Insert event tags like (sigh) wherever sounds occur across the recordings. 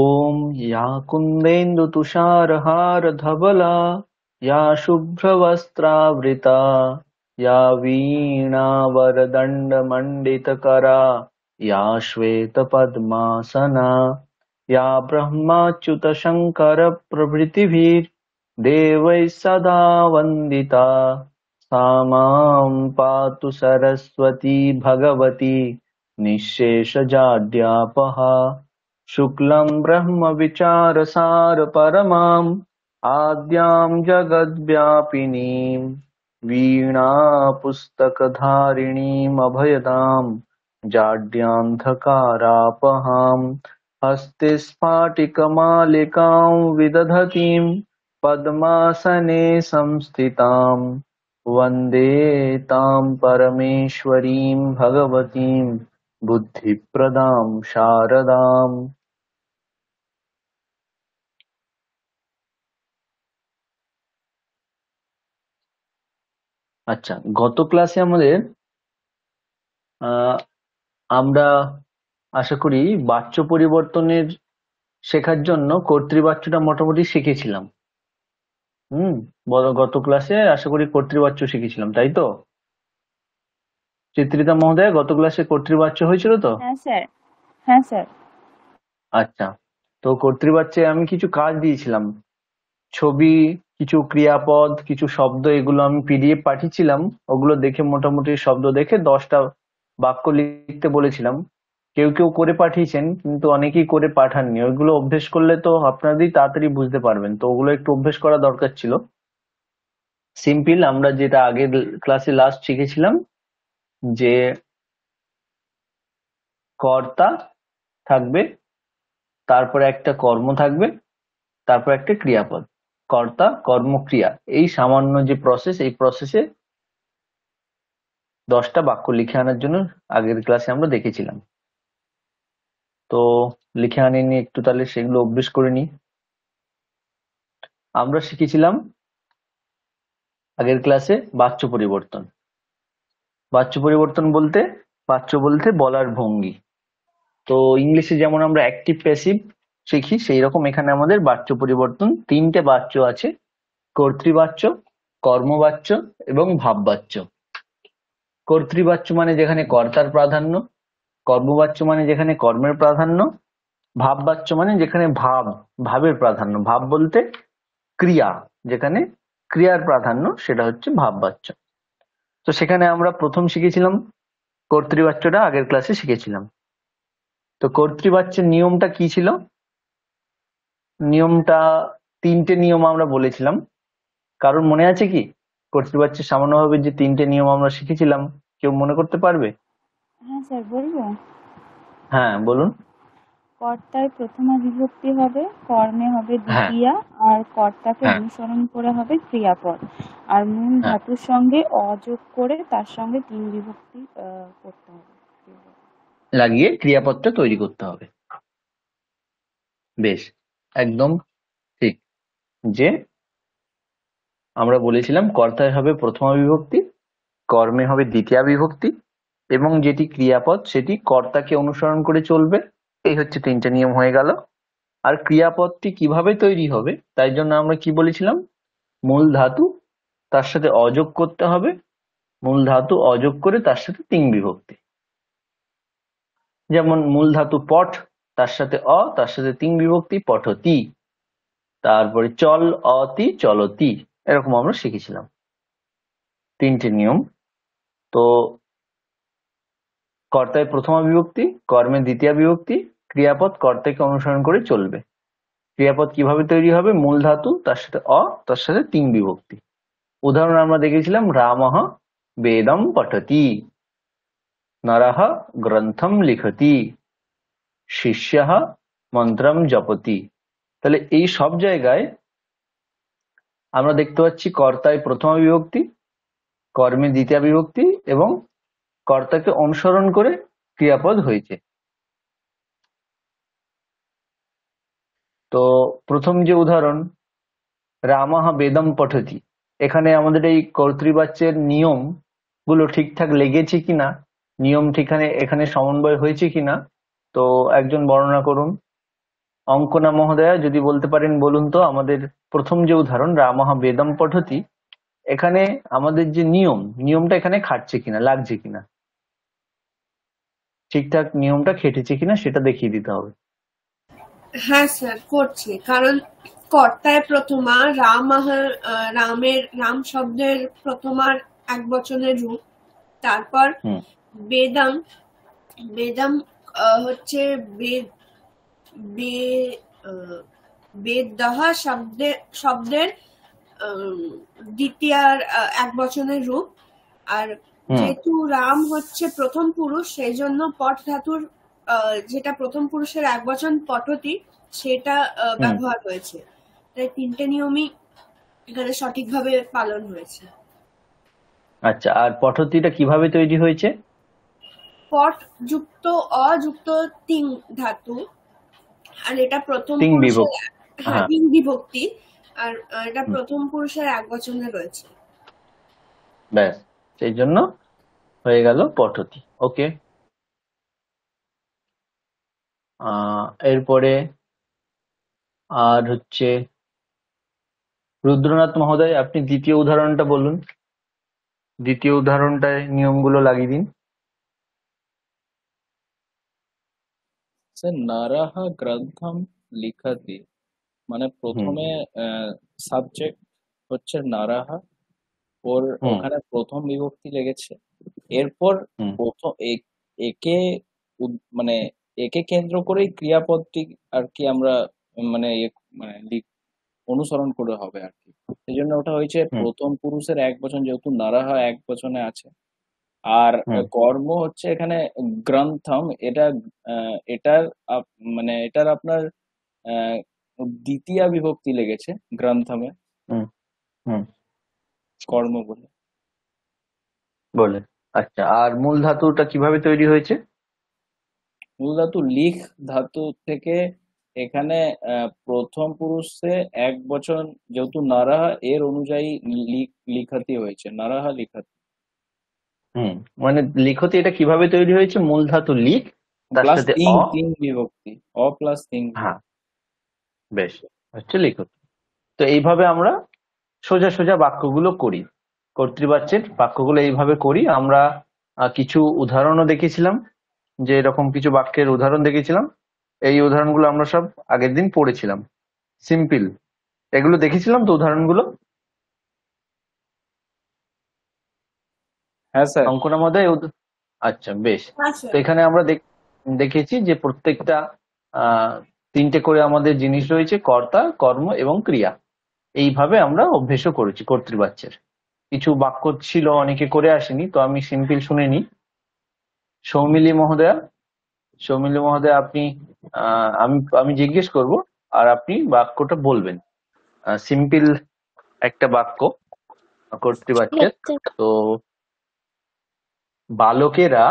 ॐ या कुन्देन्दु या शुभ्रवस्त्रावृता या वीणावरदण्डमण्डितकरा या श्वेतपद्मासना या ब्रह्माच्युतशङ्करप्रभृतिभिर्देवैः सदा वन्दिता सा मां पातु सरस्वती भगवती निःशेषजाड्यापहा शुक्लं ब्रह्मविचारसारपरमाम् आद्यां जगद्व्यापिनीं वीणा पुस्तकधारिणीमभयदाम् जाड्यान्धकारापहाम् हस्ति स्फाटिकमालिकाम् विदधतीम् पद्मासने संस्थिताम् वन्दे तां परमेश्वरीं भगवतीम् बुद्धिप्रदां शारदाम् আচ্ছা গত ক্লাসে আমাদের আমরা আশা করি বাচ্য পরিবর্তনের শেখার জন্য কর্তৃবাচ্যটা মোটামুটি শিখেছিলাম হম গত ক্লাসে আশা করি কর্তৃবাচ্য শিখেছিলাম তাই তো চিত্রিতা মহোদয় গত ক্লাসে কর্তৃবাচ্য হয়েছিল তো হ্যাঁ স্যার হ্যাঁ, আচ্ছা তো কর্তৃবাচ্যে আমি কিছু কাজ দিয়েছিলাম ছবি কিছু ক্রিয়াপদ কিছু শব্দ এগুলো আমি পিডিএফ পাঠিয়েছিলাম ওগুলো দেখে মোটামুটি শব্দ দেখে দশটা বাক্য লিখতে বলেছিলাম কেউ কেউ করে পাঠিয়েছেন কিন্তু অনেকেই করে পাঠাননি ওইগুলো অভ্যেস করলে তো আপনাদেরই তাড়াতাড়ি বুঝতে পারবেন তো ওগুলো একটু অভ্যেস করা দরকার ছিল সিম্পল আমরা যেটা আগের ক্লাসে লাস্ট শিখেছিলাম যে কর্তা থাকবে তারপরে একটা কর্ম থাকবে তারপর একটা ক্রিয়াপদ কর্তা কর্মক্রিয়া এই সামান্য যে প্রসেস এই প্রসেসে দশটা বাক্য লিখে আনার জন্য আগের ক্লাসে আমরা দেখেছিলাম তো লিখে নি একটু তাহলে সেগুলো অভ্যেস করে নি আমরা শিখেছিলাম আগের ক্লাসে বাক্য পরিবর্তন বাচ্য পরিবর্তন বলতে বাচ্য বলতে বলার ভঙ্গি তো ইংলিশে যেমন আমরা অ্যাক্টিভ প্যাসিভ শিখি সেই রকম এখানে আমাদের বাচ্য পরিবর্তন তিনটে বাচ্য আছে কর্তৃবাচ্য কর্মবাচ্য এবং ভাববাচ্য কর্তৃবাচ্য মানে যেখানে কর্তার প্রাধান্য কর্মবাচ্য মানে যেখানে কর্মের প্রাধান্য ভাববাচ্য মানে যেখানে ভাব ভাবের প্রাধান্য ভাব বলতে ক্রিয়া যেখানে ক্রিয়ার প্রাধান্য সেটা হচ্ছে ভাববাচ্য তো সেখানে আমরা প্রথম শিখেছিলাম কর্তৃবাচ্যটা আগের ক্লাসে শিখেছিলাম তো কর্তৃবাচ্যের নিয়মটা কি ছিল নিয়মটা তিনটে নিয়ম আমরা বলেছিলাম কারণ মনে আছে কি কর্তৃবাচ্যের সামান্যভাবে যে তিনটে নিয়ম আমরা শিখেছিলাম কেউ মনে করতে পারবে হ্যাঁ হ্যাঁ বলুন কর্তায় প্রথমা বিভক্তি হবে কর্মে হবে হ্যাঁ। দ্বিতীয়া আর কর্তাকে হ্যাঁ। অনুসরণ করে হবে ক্রিয়াপদ আর মূল হ্যাঁ। ধাতুর সঙ্গে অযোগ করে তার সঙ্গে তিন বিভক্তি করতে হবে লাগিয়ে ক্রিয়াপদটা তৈরি করতে হবে বেশ একদম ঠিক যে আমরা বলেছিলাম কর্তায় হবে প্রথমা বিভক্তি কর্মে হবে দ্বিতীয়া বিভক্তি এবং যেটি ক্রিয়াপদ সেটি কর্তাকে অনুসরণ করে চলবে এই হচ্ছে তিনটে নিয়ম হয়ে গেল আর ক্রিয়াপদটি কিভাবে তৈরি হবে তাই জন্য আমরা কি বলেছিলাম মূল ধাতু তার সাথে অযোগ করতে হবে মূল ধাতু অযোগ করে তার সাথে তিন বিভক্তি যেমন মূল ধাতু পট তার সাথে অ তার সাথে তিন বিভক্তি পঠতি তারপরে চল অতি চলতি এরকম আমরা শিখেছিলাম তিনটে নিয়ম তো কর্তায় প্রথমা বিভক্তি কর্মে দ্বিতীয় বিভক্তি ক্রিয়াপদ কর্তাকে অনুসরণ করে চলবে। ক্রিয়াপদ কিভাবে তৈরি হবে মূল ধাতু তার সাথে অ তার সাথে তিন বিভক্তি উদাহরণ আমরা দেখেছিলাম রামহ বেদম পঠতি নরহ গ্রন্থম লিখতি শিষ্য মন্ত্রম জপতি তাহলে এই সব জায়গায় আমরা দেখতে পাচ্ছি কর্তায় প্রথম বিভক্তি কর্মে দ্বিতীয় বিভক্তি এবং কর্তাকে অনুসরণ করে ক্রিয়াপদ হয়েছে তো প্রথম যে উদাহরণ রামাহ বেদম পঠতি এখানে আমাদের এই কর্তৃবাচ্যের নিয়ম গুলো ঠিকঠাক লেগেছে কিনা নিয়ম ঠিকানে এখানে সমন্বয় হয়েছে কিনা তো একজন বর্ণনা করুন অঙ্কনা মহোদয়া যদি বলতে পারেন বলুন তো আমাদের প্রথম যে উদাহরণ রামাহ বেদম পঠতি এখানে আমাদের যে নিয়ম নিয়মটা এখানে খাটছে কিনা লাগছে কিনা ঠিকঠাক নিয়মটা খেটেছে কিনা সেটা দেখিয়ে দিতে হবে হ্যাঁ স্যার করছি কারণ কর্তায় প্রথমা রাম রামের রাম শব্দের প্রথমার এক বচনের রূপ তারপর বেদম বেদম হচ্ছে বেদ দহা শব্দে শব্দের দ্বিতীয়ার এক বচনের রূপ আর যেহেতু রাম হচ্ছে প্রথম পুরুষ সেই জন্য পট ধাতুর যেটা প্রথম পুরুষের এক বচন পটতি সেটা ব্যবহার হয়েছে তাই তিনটে নিয়মই এখানে সঠিকভাবে পালন হয়েছে আচ্ছা আর পটতিটা কিভাবে তৈরি হয়েছে পট যুক্ত অযুক্ত তিন ধাতু আর এটা প্রথম তিন হ্যাঁ, হ্যাঁ। বিভক্তি আর এটা প্রথম পুরুষের এক বচনে রয়েছে ব্যাস সেই জন্য হয়ে গেল পটতি ওকে আহ এরপরে আর হচ্ছে রুদ্রনাথ মহোদয় আপনি দ্বিতীয় উদাহরণটা বলুন দ্বিতীয় উদাহরণটায় নিয়মগুলো লাগিয়ে দিন নারাহ গ্রন্থম লিখাতি মানে প্রথমে সাবজেক্ট হচ্ছে নারাহা ওর ওখানে প্রথম বিভক্তি লেগেছে এরপর প্রথম একে মানে একে কেন্দ্র করেই ক্রিয়াপদটি আর কি আমরা মানে ইয়ে, মানে অনুসরণ করে হবে আর কি সেই জন্য ওটা হয়েছে প্রথম পুরুষের এক বচন যেহেতু নারাহ এক বচনে আছে আর কর্ম হচ্ছে এখানে গ্রন্থম এটা এটার মানে এটার আপনার দ্বিতীয় বিভক্তি লেগেছে গ্রন্থমে কর্ম বলে বলে আচ্ছা আর মূল ধাতুটা কিভাবে তৈরি হয়েছে মূল ধাতু লিখ ধাতু থেকে এখানে প্রথম পুরুষে এক বছর যেহেতু নারাহা এর অনুযায়ী লিখাতি হয়েছে নারাহা লিখাতি হুম মানে লিখতি এটা কিভাবে তৈরি হয়েছে মূল ধাতু লিখ তার সাথে তিন বিভক্তি অ প্লাস তিন হ্যাঁ বেশ হচ্ছে লিখতি তো এইভাবে আমরা সোজা সোজা বাক্যগুলো করি কর্তৃবাচ্যের বাক্যগুলো এইভাবে করি আমরা কিছু উদাহরণও দেখেছিলাম যে এরকম কিছু বাক্যের উদাহরণ দেখেছিলাম এই উদাহরণগুলো আমরা সব আগের দিন পড়েছিলাম সিম্পল এগুলো দেখেছিলাম তো উদাহরণগুলো হ্যাঁ স্যার অঙ্কন আমাদের আচ্ছা বেশ হ্যাঁ, তো এখানে আমরা দেখেছি যে প্রত্যেকটা তিনটে করে আমাদের জিনিস রয়েছে কর্তা কর্ম এবং ক্রিয়া এইভাবে আমরা অভ্যেসও করেছি কর্তৃবাচ্যের কিছু বাক্য ছিল অনেকে করে আসেনি তো আমি সিম্পল শুনে নিই সৌমিলি মহোদয়া সৌমিলি মহোদয়া আপনি আমি আমি জিজ্ঞেস করব আর আপনি বাক্যটা বলবেন সিম্পল একটা বাক্য পারছেন আচ্ছা। তো বালকেরা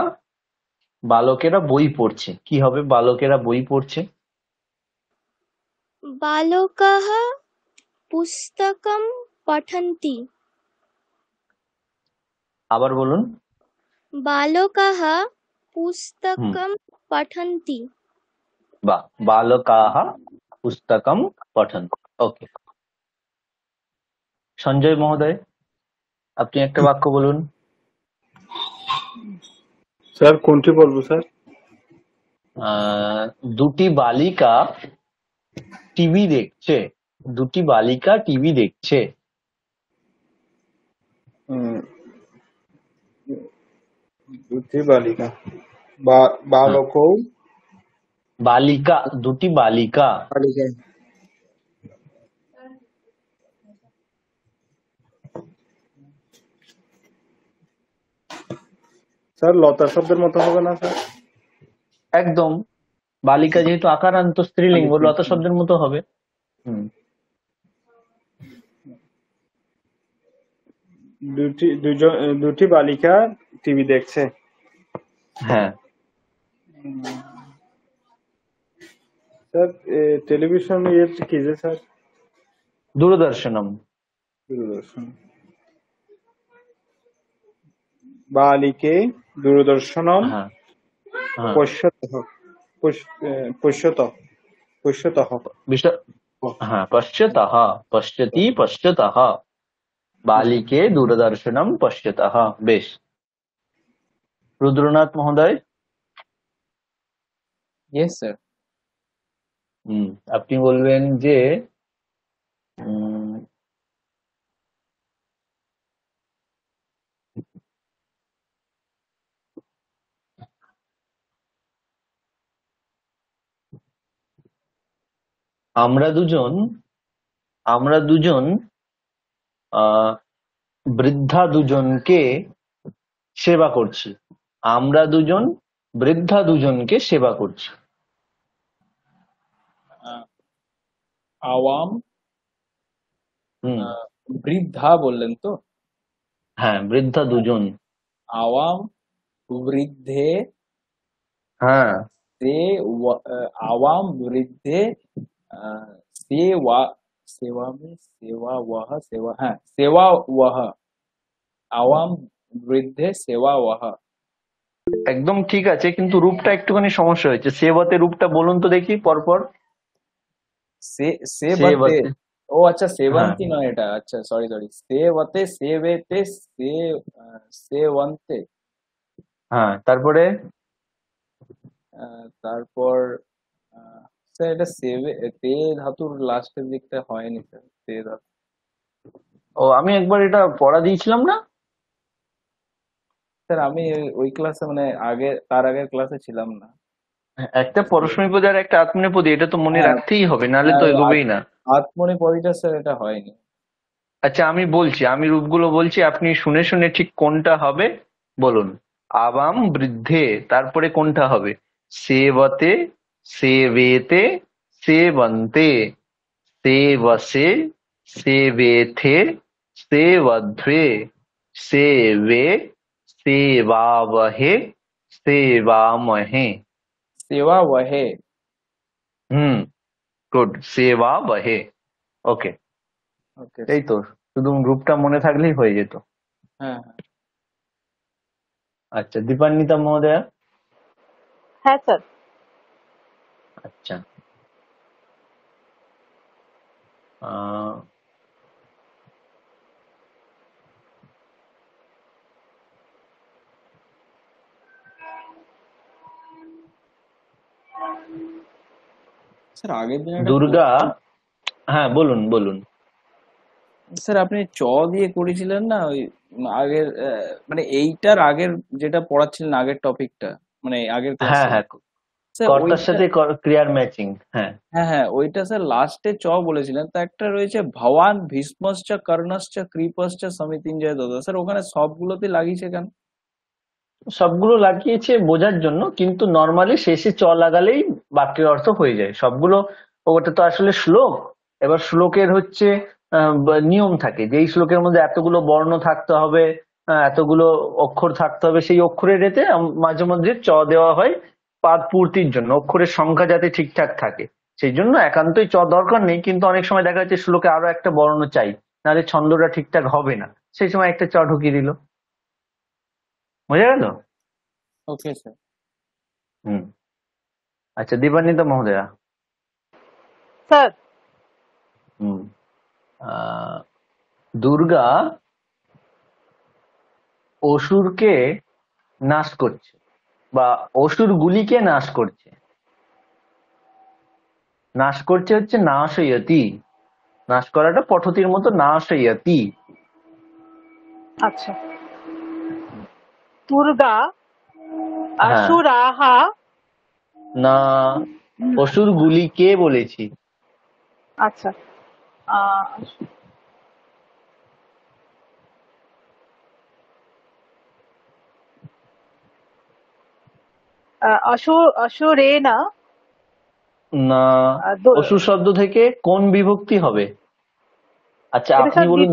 বালকেরা বই পড়ছে কি হবে বালকেরা বই পড়ছে বালকাহ পুস্তকম পঠন্তি আবার বলুন বালকাহ পুস্তকম পঠন্তি বা বালকাহ পুস্তকম পঠন ওকে সঞ্জয় মহোদয় আপনি একটা বাক্য বলুন স্যার কোনটি বলবো স্যার দুটি বালিকা টিভি দেখছে দুটি বালিকা টিভি দেখছে দুটি বালিকা বা- বালক বালিকা দুটি বালিকা বালিকা স্যার লতা শব্দের মতো হবে না স্যার একদম বালিকা যেহেতু আকারান্ত স্ত্রীলিঙ্গ আচ্ছা। লতা শব্দের মতো হবে হুম দুটি দুজন দুটি বালিকা টিভি দেখছে হ্যাঁ স্যার টেলিভিশন ইয়ে কি যে স্যার দূরদর্শনম দূরদর্শন বালিকে দূরদর্শনম পশ্যত পশ্যত পশ্যত হ্যাঁ পশ্যত পশ্যতি পশ্যত বালিকে দূরদর্শনম পশ্যতাহ বেশ রুদ্রনাথ মহোদয় ইয়েস স্যার আপনি বলবেন যে আমরা দুজন আমরা দুজন বৃদ্ধা দুজনকে সেবা করছি আমরা দুজন বৃদ্ধা দুজনকে সেবা করছি আওয়াম বৃদ্ধা বললেন তো হ্যাঁ বৃদ্ধা দুজন আওয়াম বৃদ্ধে হ্যাঁ সে আওয়াম বৃদ্ধে সে सेवा में सेवा वह सेवा हाँ सेवा वह আওয়াম বৃদ্ধে সেবা ওয়াহা একদম ঠিক আছে কিন্তু রূপটা একটুখানি সমস্যা হয়েছে সেবাতে রূপটা বলুন তো দেখি পরপর সেবাতে ও আচ্ছা সেবান্তি নয় এটা আচ্ছা সরি সরি সেবাতে সেবেতে সে সেবান্তে হ্যাঁ তারপরে তারপর স্যার আচ্ছা, এটা সেভে তে ধাতুর লাস্টের দিকটা হয়নি স্যার তে ধাতু ও আমি একবার এটা পড়া দিয়েছিলাম না স্যার আমি ওই ক্লাসে মানে আগে তার আগের ক্লাসে ছিলাম না হ্যাঁ, একটা পরশমণিপদী আর একটা আত্মনেপদী এটা তো মনে হ্যাঁ। রাখতেই হবে নাহলে তো হ্যাঁ, এগোবেই না আত্মনেপদীটা স্যার এটা হয়নি আচ্ছা আমি বলছি আমি রূপগুলো বলছি আপনি শুনে শুনে ঠিক কোনটা হবে বলুন আবাম বৃদ্ধে তারপরে কোনটা হবে সেবতে सेवेते सेवन्ते सेवसे सेवेथे सेवध्वे सेवे सेवावहे सेवामहे सेवा वहे हम्म गुड सेवा ओके ओके यही तो शुद्ध रूपटा मन थकले हो जित तो। अच्छा दीपान्विता महोदय है सर আচ্ছা স্যার আগের দিন দুর্গা হ্যাঁ বলুন বলুন স্যার আপনি চ দিয়ে করেছিলেন না ওই আগের মানে এইটার আগের যেটা পড়াচ্ছিলেন আগের টপিকটা মানে আগের হ্যাঁ হ্যাঁ কর্তার সাথে ক্রিয়ার ম্যাচিং হ্যাঁ হ্যাঁ হ্যাঁ ওইটা স্যার লাস্টে চ বলেছিলেন তো একটা রয়েছে ভবান ভীষ্মশ্চ কর্ণশ্চ কৃপশ্চ সমিতিঞ্জয় দত্ত স্যার ওখানে সবগুলোতে লাগিয়েছে কেন সবগুলো লাগিয়েছে বোঝার জন্য কিন্তু নর্মালি শেষে চ লাগালেই বাক্যের অর্থ হয়ে যায় সবগুলো ওটা তো আসলে শ্লোক এবার শ্লোকের হচ্ছে নিয়ম থাকে যেই শ্লোকের মধ্যে এতগুলো বর্ণ থাকতে হবে এতগুলো অক্ষর থাকতে হবে সেই অক্ষরের রেতে মাঝে মধ্যে চ দেওয়া হয় পূর্তির জন্য অক্ষরের সংখ্যা যাতে ঠিকঠাক থাকে সেই জন্য একান্তই চ দরকার নেই কিন্তু অনেক সময় দেখা যাচ্ছে শ্লোকে আরো একটা বর্ণ চাই নাহলে ছন্দটা ঠিকঠাক হবে না সেই সময় একটা চ ঢুকিয়ে দিল বুঝা গেল হুম আচ্ছা দীপান্বিত মহোদয়া স্যার হুম দুর্গা অসুরকে নাশ করছে বা অসুরগুলিকে নাশ করছে নাশ করছে হচ্ছে নাশয়তি নাশ করাটা পঠতির মতো নাশয়তি আচ্ছা দুর্গা হ্যাঁ। আসুরাহা না অসুরগুলি কে বলেছি আচ্ছা না না শব্দ থেকে কোন বিভক্তি হবে আচ্ছা আপনি বলুন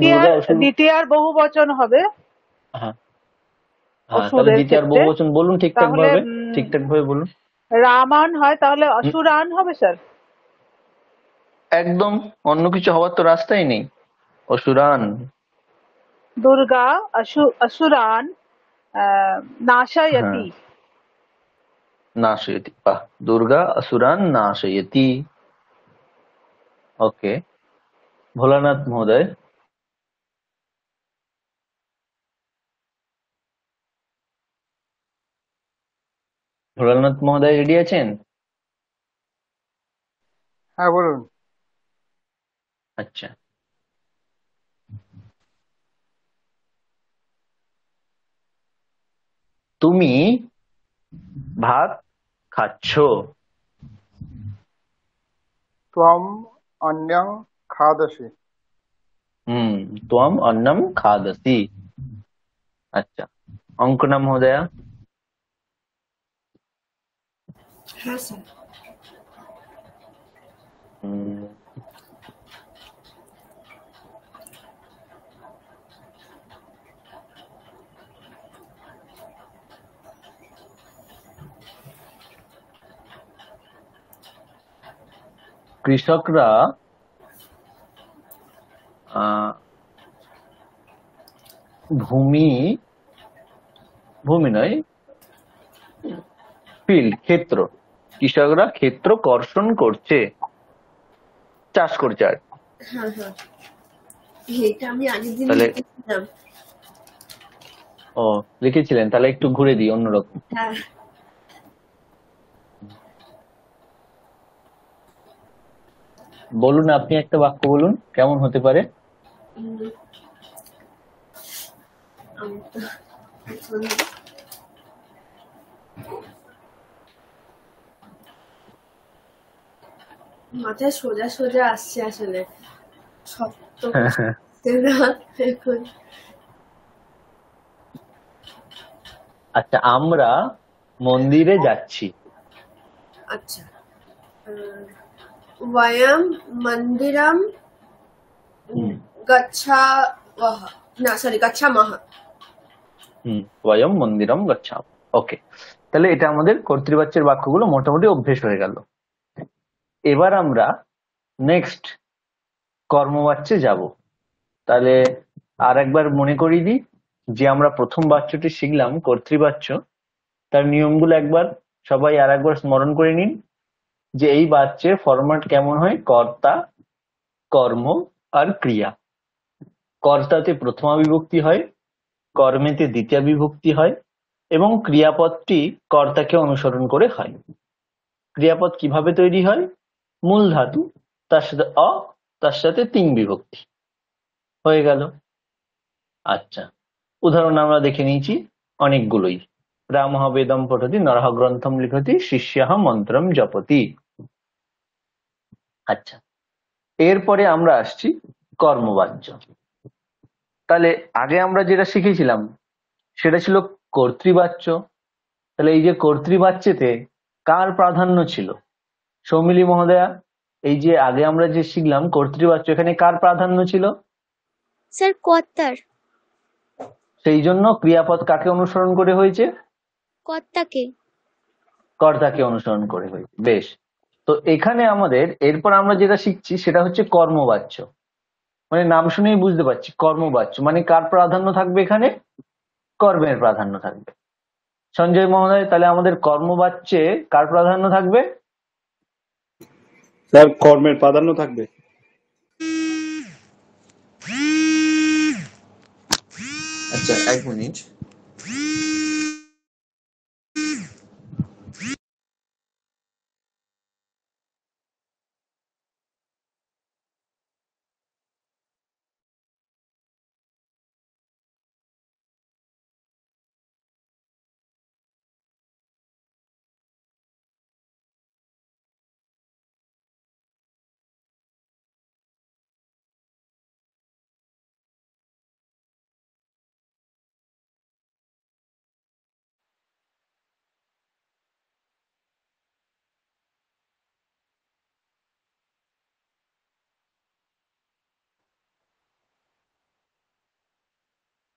দ্বিতীয় বহু বচন হবে দ্বিতীয় বহু বচন বলুন ঠিকঠাক ভাবে ঠিকঠাক ভাবে বলুন রামান হয় তাহলে অসুরান হবে স্যার একদম অন্য কিছু হওয়ার তো রাস্তাই নেই অসুরান দুর্গা অসুরান নাশায়তি হ্যাঁ। নাশয়তি বাহ দুর্গা আসুরান নাশয়তি ওকে ভোলানাথ মহোদয় ভোলানাথ মহোদয় রেডি আছেন হ্যাঁ বলুন আচ্ছা তুমি ভাত খাচ্ছ त्वम अन्यं खादसि हम्म त्वम अन्नम खादसि अच्छा अंक नम हो गया हाँ सर हम्म। কৃষকরা ভূমি ভূমি নয় ফিল্ড ক্ষেত্র কৃষকরা ক্ষেত্র কর্ষণ করছে চাষ করছে আর হ্যাঁ, হ্যাঁ। তাহলে ও লিখেছিলেন তাহলে একটু ঘুরে দিই অন্যরকম হ্যাঁ বলুন আপনি একটা বাক্য বলুন কেমন হতে পারে মাথায় সোজা সোজা আসছে আসলে হ্যাঁ, হ্যাঁ। আচ্ছা আমরা মন্দিরে যাচ্ছি আচ্ছা Vayam Mandiram Gacha Vaha. না সরি গাচ্ছা মাহা হুম ভয়ম ওকে তাহলে এটা আমাদের কর্তৃবাচ্যের বাক্যগুলো মোটামুটি অভ্যেস হয়ে গেল এবার আমরা নেক্সট কর্মবাচ্যে যাব তাহলে আর একবার মনে করিয়ে দিই যে আমরা প্রথম বাচ্যটি শিখলাম কর্তৃবাচ্য তার নিয়মগুলো একবার সবাই আর একবার স্মরণ করে নিন যে এই বাচ্চের ফরম্যাট কেমন হয় কর্তা কর্ম আর ক্রিয়া কর্তাতে প্রথমা বিভক্তি হয় কর্মেতে দ্বিতীয় বিভক্তি হয় এবং ক্রিয়াপদটি কর্তাকে অনুসরণ করে হয় ক্রিয়াপদ কিভাবে তৈরি হয় মূল ধাতু তার সাথে অ তার সাথে তিন বিভক্তি হয়ে গেল আচ্ছা উদাহরণ আমরা দেখে নিয়েছি অনেকগুলোই রামহ বেদম পঠতি নরহ গ্রন্থম লিখতি শিষ্যাহ মন্ত্রম জপতি আচ্ছা এরপরে আমরা আসছি কর্মবাহ্য তাহলে আগে আমরা যেটা শিখেছিলাম সেটা ছিল কর্তৃবাচ্য তাহলে এই যে কর্তৃবাচ্যেতে কার প্রাধান্য ছিল সৌমিলি মহোদয়া এই যে আগে আমরা যে শিখলাম কর্তৃবাচ্য এখানে কার প্রাধান্য ছিল স্যার কর্তার সেই জন্য ক্রিয়াপদ কাকে অনুসরণ করে হয়েছে কর্তাকে কর্তাকে অনুসরণ করে হই বেশ তো এখানে আমাদের এরপর আমরা যেটা শিখছি সেটা হচ্ছে কর্মবাচ্য মানে নাম শুনেই বুঝতে পারছি কর্মবাচ্য মানে কার প্রাধান্য থাকবে এখানে কর্মের প্রাধান্য থাকবে সঞ্জয় মহোদয় তাহলে আমাদের কর্মবাচ্যে কার প্রাধান্য থাকবে স্যার কর্মের প্রাধান্য থাকবে আচ্ছা এক মিনিট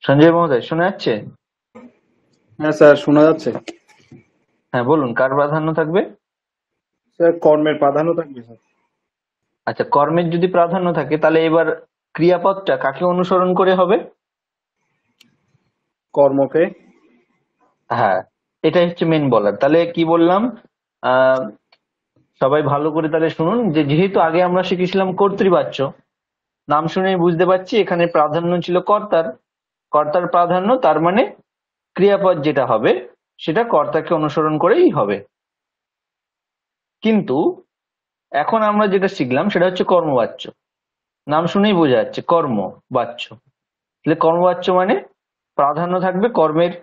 সঞ্জয় মহোদয় শোনা যাচ্ছে হ্যাঁ স্যার শোনা যাচ্ছে হ্যাঁ বলুন কার প্রাধান্য থাকবে স্যার কর্মের প্রাধান্য থাকবে স্যার আচ্ছা কর্মের যদি প্রাধান্য থাকে তাহলে এবার ক্রিয়াপদটা কাকে অনুসরণ করে হবে কর্মকে হ্যাঁ এটাই হচ্ছে মেন বলার তাহলে কি বললাম সবাই ভালো করে তাহলে শুনুন যে যেহেতু আগে আমরা শিখেছিলাম কর্তৃবাচ্য নাম শুনে বুঝতে পারছি এখানে প্রাধান্য ছিল কর্তার কর্তার প্রাধান্য তার মানে ক্রিয়াপদ যেটা হবে সেটা কর্তাকে অনুসরণ করেই হবে কিন্তু এখন আমরা যেটা শিখলাম সেটা হচ্ছে কর্মবাচ্য নাম শুনেই বোঝা যাচ্ছে কর্ম বাচ্য তাহলে কর্মবাচ্য মানে প্রাধান্য থাকবে কর্মের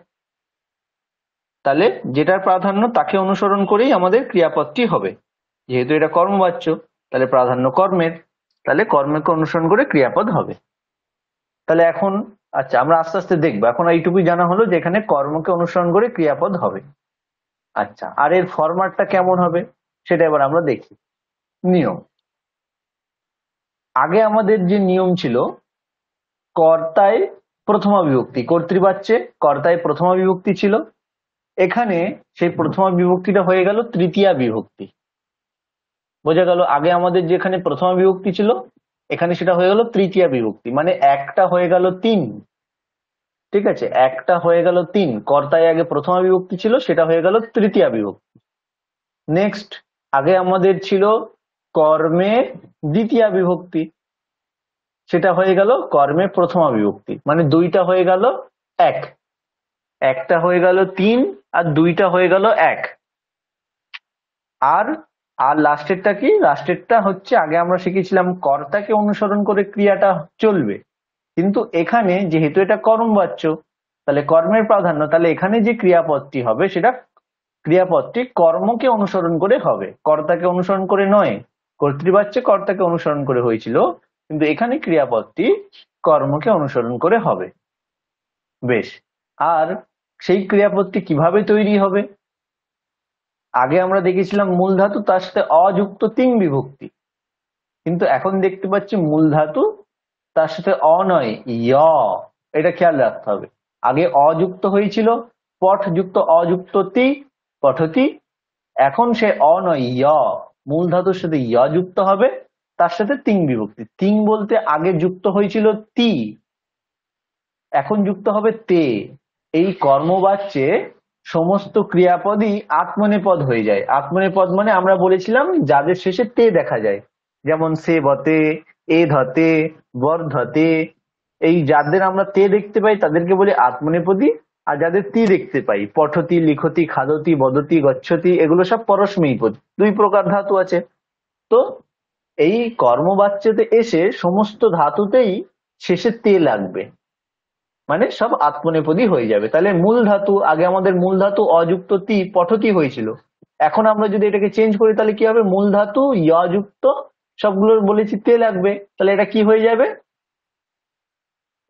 তাহলে যেটার প্রাধান্য তাকে অনুসরণ করেই আমাদের ক্রিয়াপদটি হবে যেহেতু এটা কর্মবাচ্য তাহলে প্রাধান্য কর্মের তাহলে কর্মকে অনুসরণ করে ক্রিয়াপদ হবে তাহলে এখন আচ্ছা আমরা আস্তে আস্তে দেখবো এখন এইটুকুই জানা হলো যে এখানে কর্মকে অনুসরণ করে ক্রিয়াপদ হবে আচ্ছা আর এর ফরম্যাটটা কেমন হবে সেটা এবার আমরা দেখি নিয়ম আগে আমাদের যে নিয়ম ছিল কর্তায় প্রথমা বিভক্তি কর্তৃবাচ্যে কর্তায় প্রথমা বিভক্তি ছিল এখানে সেই প্রথমা বিভক্তিটা হয়ে গেল তৃতীয়া বিভক্তি বোঝা গেল আগে আমাদের যেখানে প্রথমা বিভক্তি ছিল এখানে সেটা হয়ে গেল তৃতীয় বিভক্তি মানে একটা হয়ে গেল তিন ঠিক আছে একটা হয়ে গেল তিন কর্তায় আগে প্রথম বিভক্তি ছিল সেটা হয়ে গেল তৃতীয় বিভক্তি নেক্সট আগে আমাদের ছিল কর্মে দ্বিতীয় বিভক্তি সেটা হয়ে গেল কর্মে প্রথম বিভক্তি মানে দুইটা হয়ে গেল এক একটা হয়ে গেল তিন আর দুইটা হয়ে গেল এক আর আর লাস্টেরটা কি লাস্টেরটা হচ্ছে আগে আমরা শিখেছিলাম কর্তাকে অনুসরণ করে ক্রিয়াটা চলবে কিন্তু এখানে যেহেতু এটা কর্ম বাচ্য তাহলে কর্মের প্রাধান্য তাহলে এখানে যে ক্রিয়াপদটি হবে সেটা ক্রিয়াপদটি কর্মকে অনুসরণ করে হবে কর্তাকে অনুসরণ করে নয় কর্তৃবাচ্য কর্তাকে অনুসরণ করে হয়েছিল কিন্তু এখানে ক্রিয়াপদটি কর্মকে অনুসরণ করে হবে বেশ আর সেই ক্রিয়াপদটি কিভাবে তৈরি হবে আগে আমরা দেখেছিলাম মূল ধাতু তার সাথে অযুক্ত তিন বিভক্তি কিন্তু এখন দেখতে পাচ্ছি মূল ধাতু তার সাথে অ নয় ই এটা খেয়াল রাখতে হবে আগে অযুক্ত হয়েছিল পঠ যুক্ত অযুক্ত তি পঠতি এখন সে অ নয় ই মূল ধাতুর সাথে ই যুক্ত হবে তার সাথে তিন বিভক্তি তিন বলতে আগে যুক্ত হয়েছিল তি এখন যুক্ত হবে তে এই কর্মবাচ্যে সমস্ত ক্রিয়াপদই আত্মনেপদ হয়ে যায় আত্মনেপদ মানে আমরা বলেছিলাম যাদের শেষে তে দেখা যায় যেমন সে বতে এ ধতে বর ধতে এই যাদের আমরা তে দেখতে পাই তাদেরকে বলি আত্মনেপদী আর যাদের তি দেখতে পাই পঠতি লিখতি খাদতি বদতি গচ্ছতি এগুলো সব পরশমীপদ দুই প্রকার ধাতু আছে তো এই কর্মবাচ্যতে এসে সমস্ত ধাতুতেই শেষে তে লাগবে মানে সব আত্মনেপদী হয়ে যাবে তাহলে মূল ধাতু আগে আমাদের মূল ধাতু অযুক্ত তি পঠতি হয়েছিল এখন আমরা যদি এটাকে চেঞ্জ করি তাহলে কি হবে মূল ধাতু ইয়যুক্ত সবগুলো বলেছি তে লাগবে তাহলে এটা কি হয়ে যাবে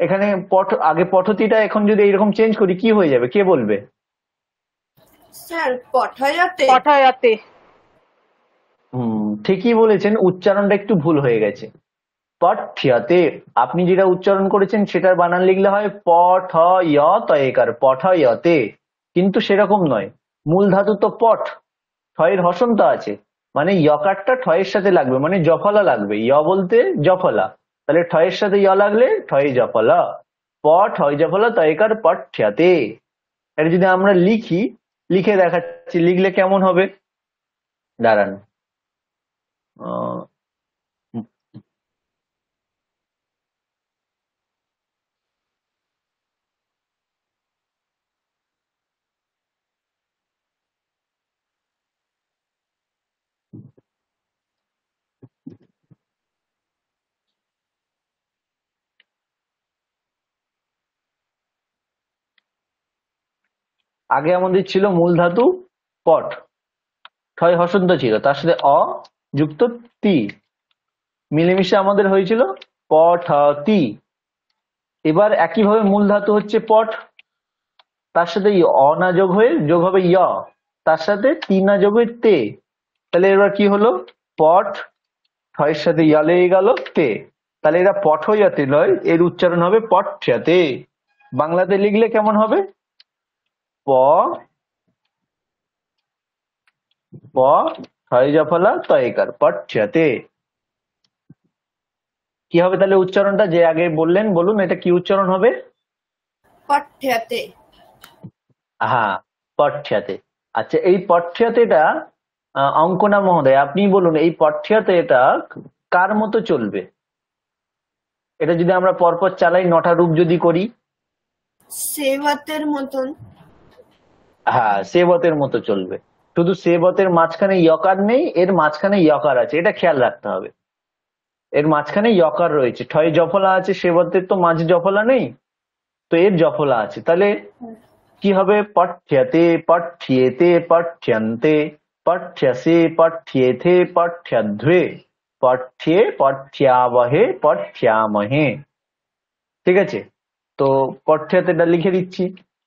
এখানে পঠ আগে পঠতিটা এখন যদি এরকম চেঞ্জ করি কি হয়ে যাবে কে বলবে স্যার হুম ঠিকই বলেছেন উচ্চারণটা একটু ভুল হয়ে গেছে পঠ্যতে আপনি যেটা উচ্চারণ করেছেন সেটার বানান লিখলে হয় পঠ ইয়তে কিন্তু সেরকম নয় মূল ধাতু তো পঠ ঠয়ের হসন্ত আছে মানে ইয়কারটা ঠয়ের সাথে লাগবে মানে জফলা লাগবে ইয় বলতে জফলা তাহলে ঠয়ের সাথে ইয় লাগলে ঠয়ে জফলা পঠ হয় জফলা তয়কার পঠ্যতে এটা যদি আমরা লিখি লিখে দেখাচ্ছি লিখলে কেমন হবে দাঁড়ান আগে আমাদের ছিল মূল ধাতু পট ঠয় হসন্ত ছিল তার সাথে অ যুক্ত তি মিলেমিশে আমাদের হয়েছিল পঠতি এবার একইভাবে মূল ধাতু হচ্ছে পট তার সাথে অনা যোগ হয়ে যোগ হবে ই তার সাথে তিনা যোগ হয়ে তে তাহলে এবার কি হলো পট ঠয়ের সাথে ইয়া লেগে গেল তে তাহলে এরা যাতে নয় এর উচ্চারণ হবে পট বাংলাতে লিখলে কেমন হবে প হরিজফলা কি হবে তাহলে উচ্চারণটা যে আগে বললেন বলুন এটা কি উচ্চারণ হবে হ্যাঁ আচ্ছা এই অঙ্কনা মহোদয় আপনি বলুন এই পঠ্যাতে এটা কার মতো চলবে এটা যদি আমরা পরপর চালাই নটা রূপ যদি করি সেবাতের মতন হ্যাঁ সেবতের মতো চলবে শুধু সেবতের মাঝখানে ইয়কার নেই এর মাঝখানে ইয়কার আছে এটা খেয়াল রাখতে হবে এর মাঝখানে ইয়কার রয়েছে ঠয় জফলা আছে সেবতের তো মাঝ জফলা নেই তো এর জফলা আছে তাহলে কি হবে পঠ্যতে পঠ্যেতে পঠ্যন্তে পঠ্যসে পঠ্যেথে পঠ্যধ্বে পঠ্যে পঠ্যাবহে পঠ্যামহে ঠিক আছে তো এটা লিখে দিচ্ছি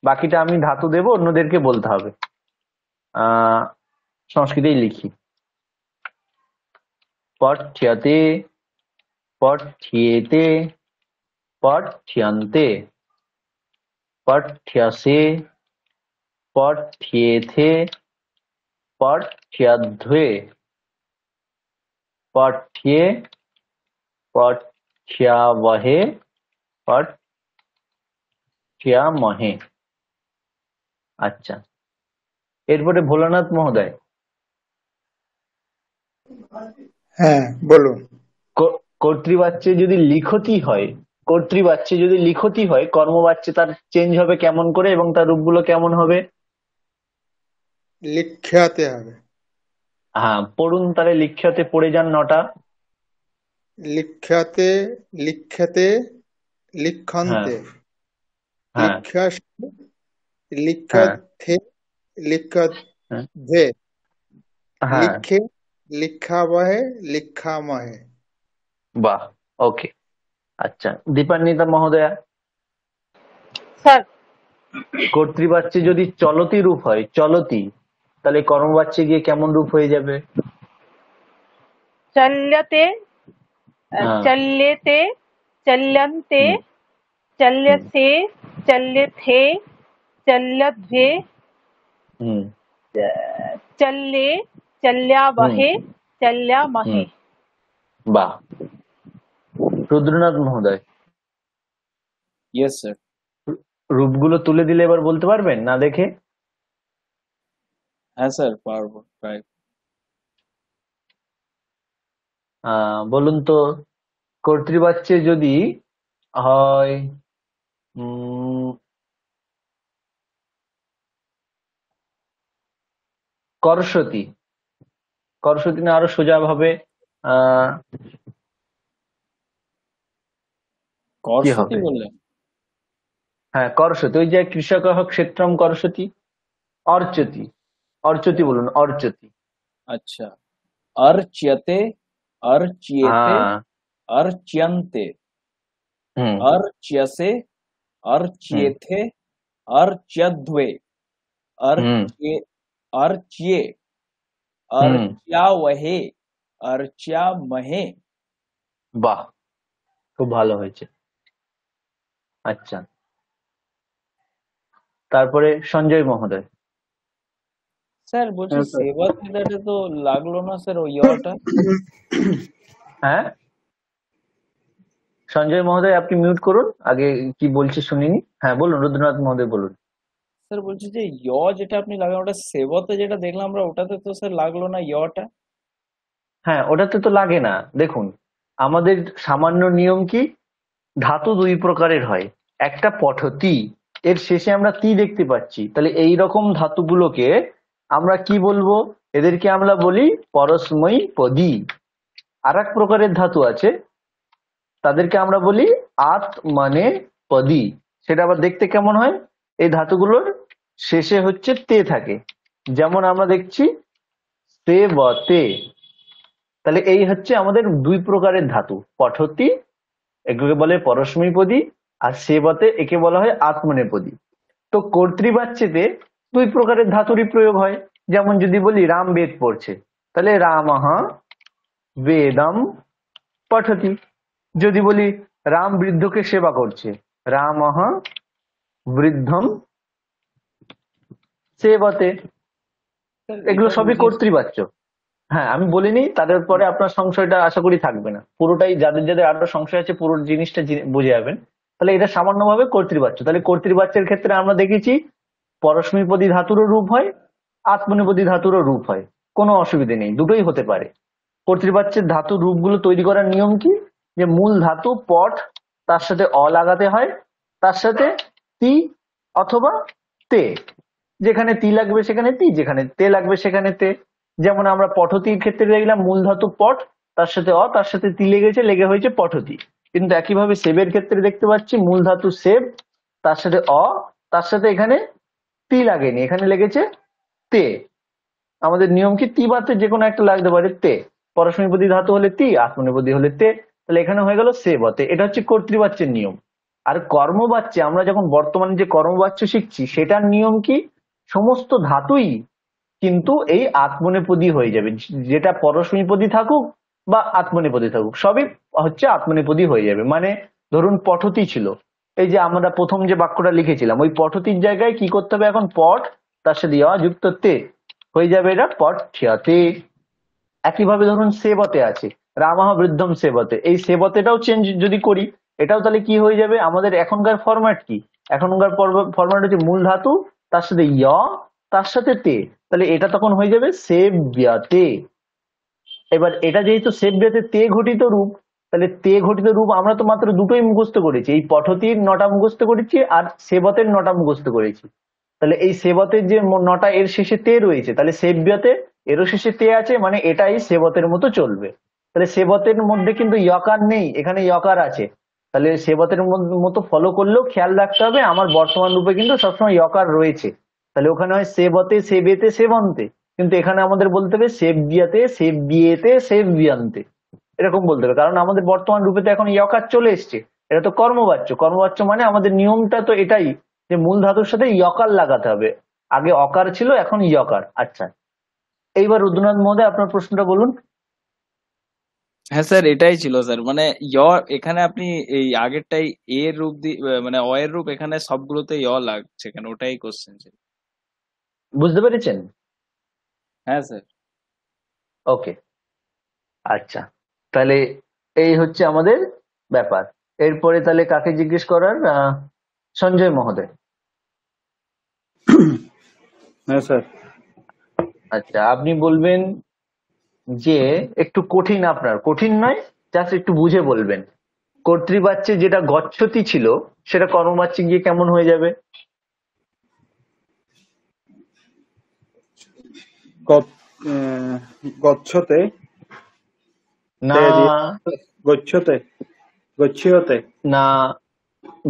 বাকিটা আমি ধাতু দেব অন্যদেরকে বলতে হবে সংস্কৃতেই লিখি পঠ্যতে পঠ্যেতে পঠ্যন্তে পঠ্যসে পঠ্যেথে পঠ্যধ্বে पठ्ये पठ्यावहे पठ्यामहे আচ্ছা এরপরে ভোলানাথ মহোদয় হ্যাঁ বলুন কর্তৃবাচ্যে যদি লিখতি হয় কর্তৃবাচ্যে যদি লিখতি হয় কর্মবাচ্যে তার চেঞ্জ হবে কেমন করে এবং তার রূপগুলো কেমন হবে লিখ্যাতে হবে হ্যাঁ পড়ুন তাহলে লিখ্যাতে পড়ে যান নটা লিখ্যাতে লিখ্যাতে লিক্ষান্তে হ্যাঁ, হ্যাঁ। लिखत हाँ, थे लिखत हाँ, थे हाँ, लिखे लिखा वह लिखा मह वाह ओके আচ্ছা দীপান্বিতা মহোদয়া স্যার কর্তৃবাচ্যে যদি চলতি রূপ হয় চলতি তাহলে কর্মবাচ্যে গিয়ে কেমন রূপ হয়ে যাবে চল্যতে চল্যতে চল্যন্তে চল্যসে চল্যথে चल्लभे चल्ले চল্যাবহে চল্যামহে বাহ রুদ্রনাথ মহোদয় ইয়েস স্যার রূপগুলো তুলে দিলে এবার বলতে পারবেন না দেখে হ্যাঁ স্যার পারবো ট্রাই বলুন তো কর্তৃবাচ্যে যদি হয় করসতি করসতি না আরো সোজা ভাবে হ্যাঁ করসতি ওই যে কৃষক হোক ক্ষেত্রম করসতি অর্চতি অর্চতি বলুন অর্চতি আচ্ছা অর্চিয়তে অর্চিয়েতে হ্যাঁ। অর্চিয়ন্তে অর্চিয়েথে অর্চিয়দ্বে অর্চিয়ে अर्च्ये अर्च्या वहे অর্চা মহে বাহ খুব ভালো হয়েছে আচ্ছা তারপরে সঞ্জয় মহোদয় স্যার বলছি হ্যাঁ, সেবা ক্রিয়াটা তো লাগলো না স্যার ওই ইয়াটা হ্যাঁ সঞ্জয় মহোদয় আপনি মিউট করুন আগে কি বলছে শুনিনি হ্যাঁ বলুন রবীন্দ্রনাথ মহোদয় বলুন স্যার বলছি যে ই যেটা আপনি লাগান ওটা সেবতে যেটা দেখলাম আমরা ওটাতে তো স্যার লাগলো না ইটা হ্যাঁ ওটাতে তো লাগে না দেখুন আমাদের সামান্য নিয়ম কি ধাতু দুই প্রকারের হয় একটা পঠতি এর শেষে আমরা তি দেখতে পাচ্ছি তাহলে এই রকম ধাতুগুলোকে আমরা কি বলবো এদেরকে আমরা বলি পরস্ময়ী পদী আর এক প্রকারের ধাতু আছে তাদেরকে আমরা বলি আত মানে পদি সেটা আবার দেখতে কেমন হয় এই ধাতুগুলোর শেষে হচ্ছে তে থাকে যেমন আমরা দেখছি তে বতে তাহলে এই হচ্ছে আমাদের দুই প্রকারের ধাতু পঠতি এগুলোকে বলে পরশমীপদী আর সেবতে একে বলা হয় আত্মনেপদী তো কর্তৃবাচ্যেতে দুই প্রকারের ধাতুরই প্রয়োগ হয় যেমন যদি বলি রাম বেদ পড়ছে তাহলে রামহ বেদম পঠতি যদি বলি রাম বৃদ্ধকে সেবা করছে রামহ বৃদ্ধম সে বটে এগুলো সবই কর্তৃবাচ্য হ্যাঁ আমি বলিনি তাদের পরে আপনার সংশয়টা আশা করি থাকবে না পুরোটাই যাদের যাদের আরো সংশয় আছে পুরো জিনিসটা বুঝে যাবেন তাহলে এটা সামান্যভাবে কর্তৃবাচ্য তাহলে কর্তৃবাচ্যের ক্ষেত্রে আমরা দেখেছি পরস্মীপদী ধাতুরও রূপ হয় আত্মনিপদী ধাতুরও রূপ হয় কোনো অসুবিধে নেই দুটোই হতে পারে কর্তৃপাচ্যের ধাতু রূপগুলো তৈরি করার নিয়ম কি যে মূল ধাতু পট তার সাথে অ লাগাতে হয় তার সাথে তি অথবা তে যেখানে তি লাগবে সেখানে তি যেখানে তে লাগবে সেখানে তে যেমন আমরা পঠতির ক্ষেত্রে দেখলাম মূল ধাতু পট তার সাথে অ তার সাথে তি লেগেছে লেগে হয়েছে পঠতি কিন্তু একইভাবে সেবের ক্ষেত্রে দেখতে পাচ্ছি মূল ধাতু সেব তার সাথে অ তার সাথে এখানে তি লাগেনি এখানে লেগেছে তে আমাদের নিয়ম কি তি বাতে যে কোনো একটা লাগতে পারে তে পরস্মীপদী ধাতু হলে তি আত্মনিপদী হলে তে তাহলে এখানে হয়ে গেল সে বতে এটা হচ্ছে কর্তৃবাচ্যের নিয়ম আর কর্মবাচ্যে আমরা যখন বর্তমানে যে কর্মবাচ্য শিখছি সেটার নিয়ম কি সমস্ত ধাতুই কিন্তু এই আত্মনেপদী হয়ে যাবে যেটা পরশমীপদী থাকুক বা আত্মনেপদী থাকুক সবই হচ্ছে আত্মনেপদী হয়ে যাবে মানে ধরুন পঠতি ছিল এই যে আমরা প্রথম যে বাক্যটা লিখেছিলাম ওই পঠতির জায়গায় কি করতে হবে এখন পট তার সাথে ইয়া যুক্ত তে হয়ে যাবে এটা পট ঠিয়াতে একইভাবে ধরুন সেবতে আছে রামাহ বৃদ্ধম সেবতে এই সেবতেটাও চেঞ্জ যদি করি এটাও তাহলে কি হয়ে যাবে আমাদের এখনকার ফরম্যাট কি এখনকার ফরম্যাট হচ্ছে মূল ধাতু তার সাথে ইয় তার সাথে তে তাহলে এটা তখন হয়ে যাবে সেব্যাতে এবার এটা যেহেতু সেব্যাতে তে ঘটিত রূপ তাহলে তে ঘটিত রূপ আমরা তো মাত্র দুটোই মুখস্থ করেছি এই পঠতির নটা মুখস্থ করেছি আর সেবতের নটা মুখস্থ করেছি তাহলে এই সেবতের যে নটা এর শেষে তে রয়েছে তাহলে সেব্যাতে এরও শেষে তে আছে মানে এটাই সেবতের মতো চলবে তাহলে সেবতের মধ্যে কিন্তু ইয়কার নেই এখানে ইয়কার আছে তাহলে সেবতের মতো ফলো করলেও খেয়াল রাখতে হবে আমার বর্তমান রূপে কিন্তু সবসময় ইয়কার রয়েছে তাহলে ওখানে হয় সেবতে সেবেতে সেবন্তে কিন্তু এখানে আমাদের বলতে হবে সেব বিয়াতে সেব বিয়েতে সেব বিয়ান্তে এরকম বলতে হবে কারণ আমাদের বর্তমান রূপে তো এখন ইয়কার চলে এসছে এটা তো কর্মবাচ্য কর্মবাচ্য মানে আমাদের নিয়মটা তো এটাই যে মূল ধাতুর সাথে ইয়কার লাগাতে হবে আগে অকার ছিল এখন ইয়কার আচ্ছা এইবার রুদ্রনাথ মহোদয় আপনার প্রশ্নটা বলুন হ্যাঁ স্যার এটাই ছিল স্যার মানে ইয় এখানে আপনি এই আগেরটাই এ এর রূপ দি মানে অ এর রূপ এখানে সবগুলোতে য় লাগছে কেন ওটাই কোশ্চেন ছিল বুঝতে পেরেছেন হ্যাঁ স্যার ওকে আচ্ছা তাহলে এই হচ্ছে আমাদের ব্যাপার এরপরে তাহলে কাকে জিজ্ঞেস করার সঞ্জয় মহোদয় হ্যাঁ স্যার আচ্ছা আপনি বলবেন যে একটু কঠিন আপনার কঠিন নয় জাস্ট একটু বুঝে বলবেন কর্তৃবাচ্যে যেটা গচ্ছতি ছিল সেটা কর্মবাচ্যে গিয়ে কেমন হয়ে যাবে গচ্ছতে না গচ্ছতে গচ্ছিয়তে না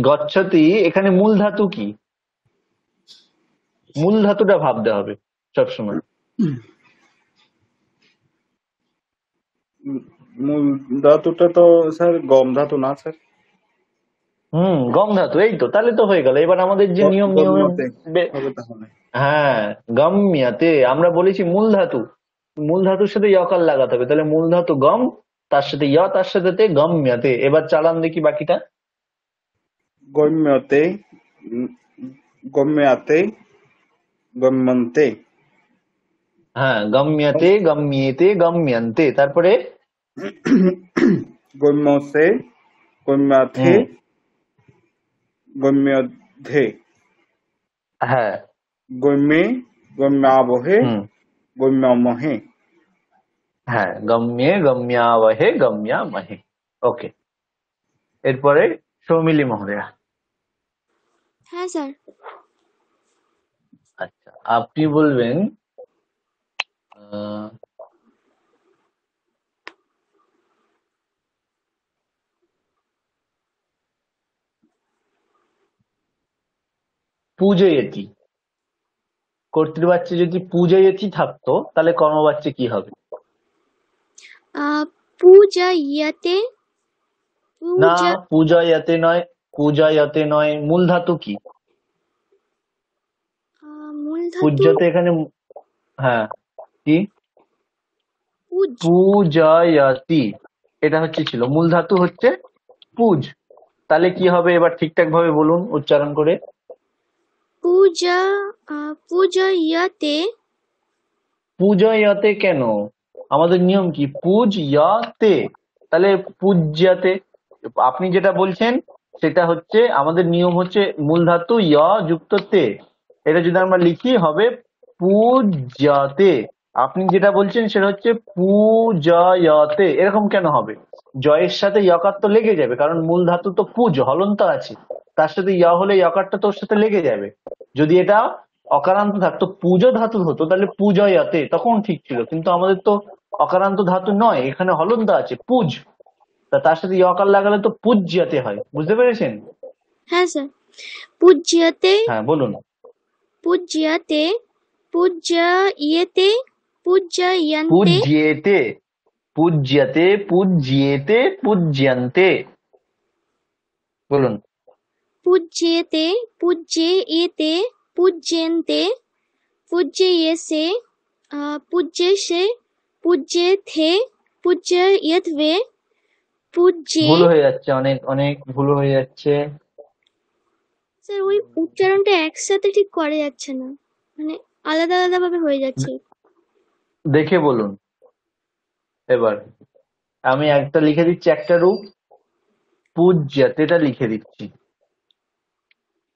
গচ্ছতি এখানে মূল ধাতু কি মূল ধাতুটা ভাবতে হবে সবসময় মূল ধাতুটা তো স্যার গম ধাতু না স্যার হুম গম ধাতু এই তো তাহলে তো হয়ে গেল এবার আমাদের যে নিয়ম নিয়ম হ্যাঁ গম মিয়াতে আমরা বলেছি মূল ধাতু মূল ধাতুর সাথে ইয়কাল লাগাতে হবে তাহলে মূল ধাতু গম তার সাথে ইয় তার সাথে তে গম মিয়াতে এবার চালান দেখি বাকিটা গম্যতে গম্যাতে গম্যন্তে হ্যাঁ গম্যাতে গম্যেতে গম্যন্তে তারপরে गुम्यों से गुम्यथे गुम्यधे है गुम्य गुम्यावहे गुम्यामहे হ্যাঁ গম্যে গম্যাবহে গম্যামহে ওকে এরপরে সৌমিলি মহোদয়া হ্যাঁ স্যার আচ্ছা আপনি বলবেন পূজয়তি কর্তৃবাচ্যে যদি পূজয়তি থাকতো তাহলে কর্মবাচ্যে কি হবে না পূজায়াতে নয় পূজায়াতে নয় মূল ধাতু কি পূজাতে এখানে হ্যাঁ কি পূজায়াতি এটা হচ্ছে ছিল মূল ধাতু হচ্ছে পূজ তাহলে কি হবে এবার ঠিকঠাক ভাবে বলুন উচ্চারণ করে পূজা পূজায়তে পূজায়তে কেন আমাদের নিয়ম কি পূজয়তে তাহলে পূজ্যাতে আপনি যেটা বলছেন সেটা হচ্ছে আমাদের নিয়ম হচ্ছে মূল ধাতু য় যুক্ত তে এটা যদি আমরা লিখি হবে পূজাতে আপনি যেটা বলছেন সেটা হচ্ছে পূজয়তে এরকম কেন হবে জয়ের সাথে ইকার তো লেগে যাবে কারণ মূল ধাতু তো পুজ হলন্ত আছে তার সাথে ইয়া হলে ইয়কারটা তোর সাথে লেগে যাবে যদি এটা অকারান্ত থাকতো পুজো ধাতু হতো তাহলে পূজয়াতে তখন ঠিক ছিল কিন্তু আমাদের তো অকারান্ত ধাতু নয় এখানে হলন্দা আছে পুজ তা তার সাথে ইয়কার লাগালে তো পূজ্যাতে হয় বুঝতে পেরেছেন হ্যাঁ স্যার পূজ্যাতে হ্যাঁ বলুন পূজ্যাতে পূজ্যা ইয়েতে পূজ্যা ইয়ান্তে পূজ্যতে পূজ্যেতে পূজ্যন্তে বলুন পূজ্যেতে পূজ্যে এতে পূজ্যেন্তে পূজ্যে এসে পূজ্যে সে পূজ্যে থে পূজ্যে ইয়ে পূজ্যে ভুল হয়ে যাচ্ছে অনেক অনেক ভুল হয়ে যাচ্ছে স্যার ওই উচ্চারণটা একসাথে ঠিক করা যাচ্ছে না মানে আলাদা আলাদা ভাবে হয়ে যাচ্ছে দেখে বলুন এবার আমি একটা লিখে দিচ্ছি একটা রূপ এটা লিখে দিচ্ছি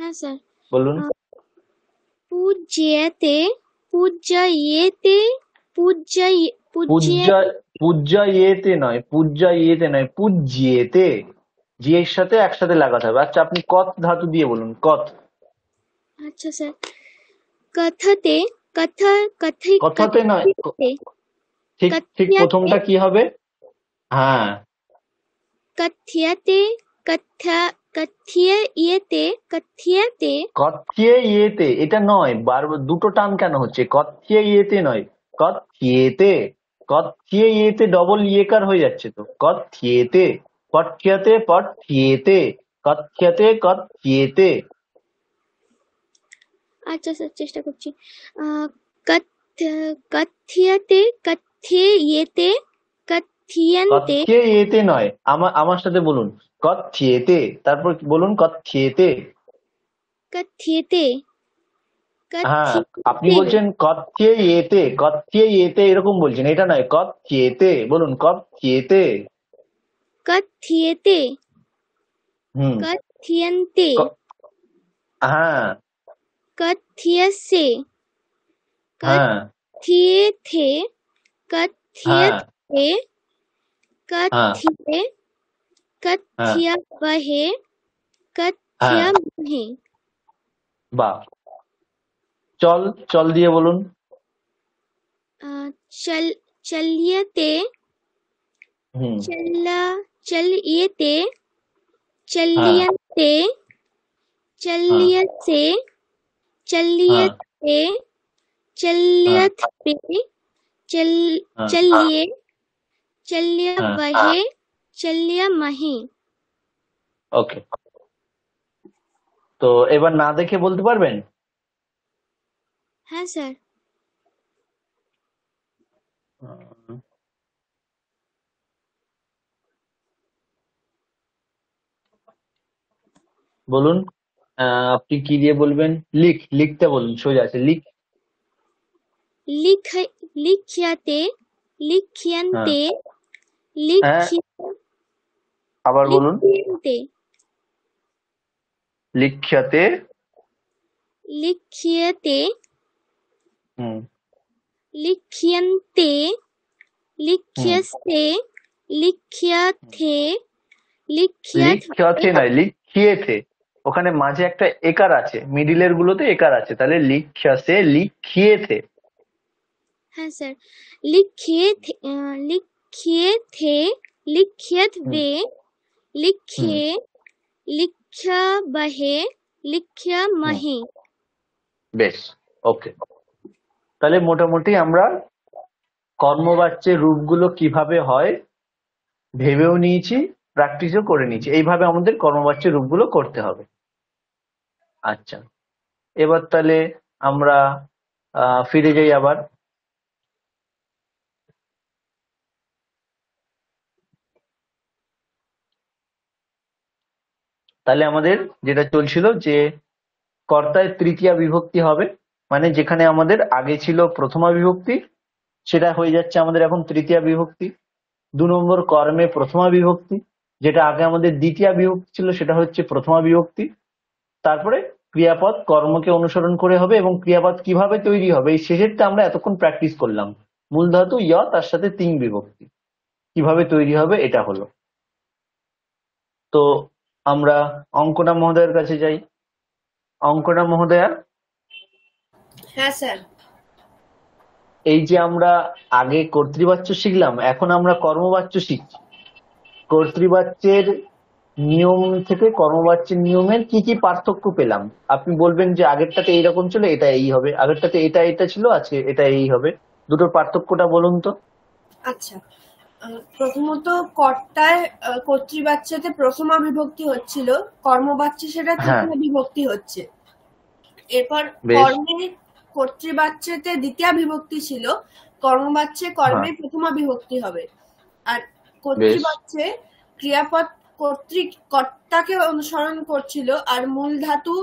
হ্যাঁ স্যার বলুন পূজ্যেতে পূজ্যেতে পূজ্য পূজ্যেতে নয় পূজ্যেতে নয় পূজ্যেতে জি এর সাথে একসাথে লাগাতে হবে আচ্ছা আপনি কত ধাতু দিয়ে বলুন কত আচ্ছা স্যার কথাতে কথা কথাই কথাতে নয় ঠিক ঠিক প্রথমটা কি হবে হ্যাঁ কথ্যতে কথা কথ্যে ইয়েতে কথ্যেতে ইয়েতে এটা নয় বারবার দুটো টান কেন হচ্ছে কথ্যে ইয়েতে নয় কথ্যেতে কথ্যে ইয়েতে ডবল ইয়েকার হয়ে যাচ্ছে তো কথ্যেতে পঠ্যতে কথিয়েতে কথ্যতে কথিয়েতে আচ্ছা স্যার চেষ্টা করছি কথ্যতে কথ্যেতে কথ্যেতে নয় আমার আমার সাথে বলুন কথ্যেতে তারপর কি বলুন কথ্যেতে কথ্যেতে হ্যাঁ আপনি বলছেন কথ্যে এতে কথ্যে এতে এরকম বলছেন এটা নয় কথ্যেতে বলুন কথ্যেতে কথ্যেতে হুম কথ্যন্তে হ্যাঁ কথ্যসে হ্যাঁ। কথ্যেথে হ্যাঁ। কথ্যতে হ্যাঁ। কথ্যে कथ्य बहे कथ्य হে বা চল চল দিয়ে বলুন চল চলিয়েতে চল্লা চলিয়েতে চলিয়েতে চলিয়েছে চলিয়েতে চলিয়েতে চল চলিয়ে চলিয়ে বহে চলিয়া মাহি ওকে তো এবার না দেখে বলতে পারবেন হ্যাঁ স্যার বলুন আপনি কি দিয়ে বলবেন লিখ লিখতে বলুন সোজা আছে লিখ লিখ লিখিয়াতে লিখিয়ান্তে হ্যাঁ। লিখিয়া আবার বলুন লিখিয়াতে লিখিয়াতে লিখিয়ন্তে লিখিয়স্তে লিখিয়াথে লিখিয়াথে নয় লিখিয়েথে ওখানে মাঝে একটা একার আছে মিডিলের গুলোতে একার আছে তাহলে লিখিয়াসে লিখিয়েথে হ্যাঁ স্যার লিখিয়েথে লিখিয়েথে লিখিয়েথবে লিখে লিখ্যা বাহে লিখ্যা মাহে বেশ ওকে তাহলে মোটামুটি আমরা কর্মবাচ্যের রূপগুলো কিভাবে হয় ভেবেও নিয়েছি প্র্যাকটিসও করে নিয়েছি এইভাবে আমাদের কর্মবাচ্যের রূপগুলো করতে হবে আচ্ছা এবার তাহলে আমরা ফিরে যাই আবার তাহলে আমাদের যেটা চলছিল যে কর্তায় তৃতীয়া বিভক্তি হবে মানে যেখানে আমাদের আগে ছিল প্রথমা বিভক্তি সেটা হয়ে যাচ্ছে আমাদের এখন তৃতীয়া বিভক্তি দু নম্বর কর্মে প্রথমা বিভক্তি যেটা আগে আমাদের দ্বিতীয় বিভক্তি ছিল সেটা হচ্ছে প্রথমা বিভক্তি তারপরে ক্রিয়াপদ কর্মকে অনুসরণ করে হবে এবং ক্রিয়াপদ কিভাবে তৈরি হবে এই শেষেরটা আমরা এতক্ষণ প্র্যাকটিস করলাম মূল ধাতু ইয় তার সাথে তিন বিভক্তি কিভাবে তৈরি হবে এটা হলো তো আমরা অঙ্কনা মহোদয়ের কাছে যাই অঙ্কনা মহোদয়া হ্যাঁ স্যার এই যে আমরা আগে কর্তৃবাচ্য শিখলাম এখন আমরা কর্মবাচ্য শিখছি কর্তৃবাচ্যের নিয়ম থেকে কর্মবাচ্যের নিয়মের কি কি পার্থক্য পেলাম আপনি বলবেন যে আগেরটাতে এইরকম ছিল এটা এই হবে আগেরটাতে এটা এটা ছিল আজকে এটা এই হবে দুটোর পার্থক্যটা বলুন তো আচ্ছা প্রথমত কর্তায় কর্তৃবাচ্যাতে প্রথম বিভক্তি হচ্ছিল কর্মবাচ্যা সেটা হ্যাঁ। তৃতীয় বিভক্তি হচ্ছে এরপর কর্মে কর্তৃবাচ্যাতে দ্বিতীয় বিভক্তি ছিল কর্মবাচ্যে কর্মে হ্যাঁ। প্রথম বিভক্তি হবে আর কর্তৃবাচ্যে ক্রিয়াপদ কর্তৃক কর্তাকে অনুসরণ করছিল আর মূল ধাতু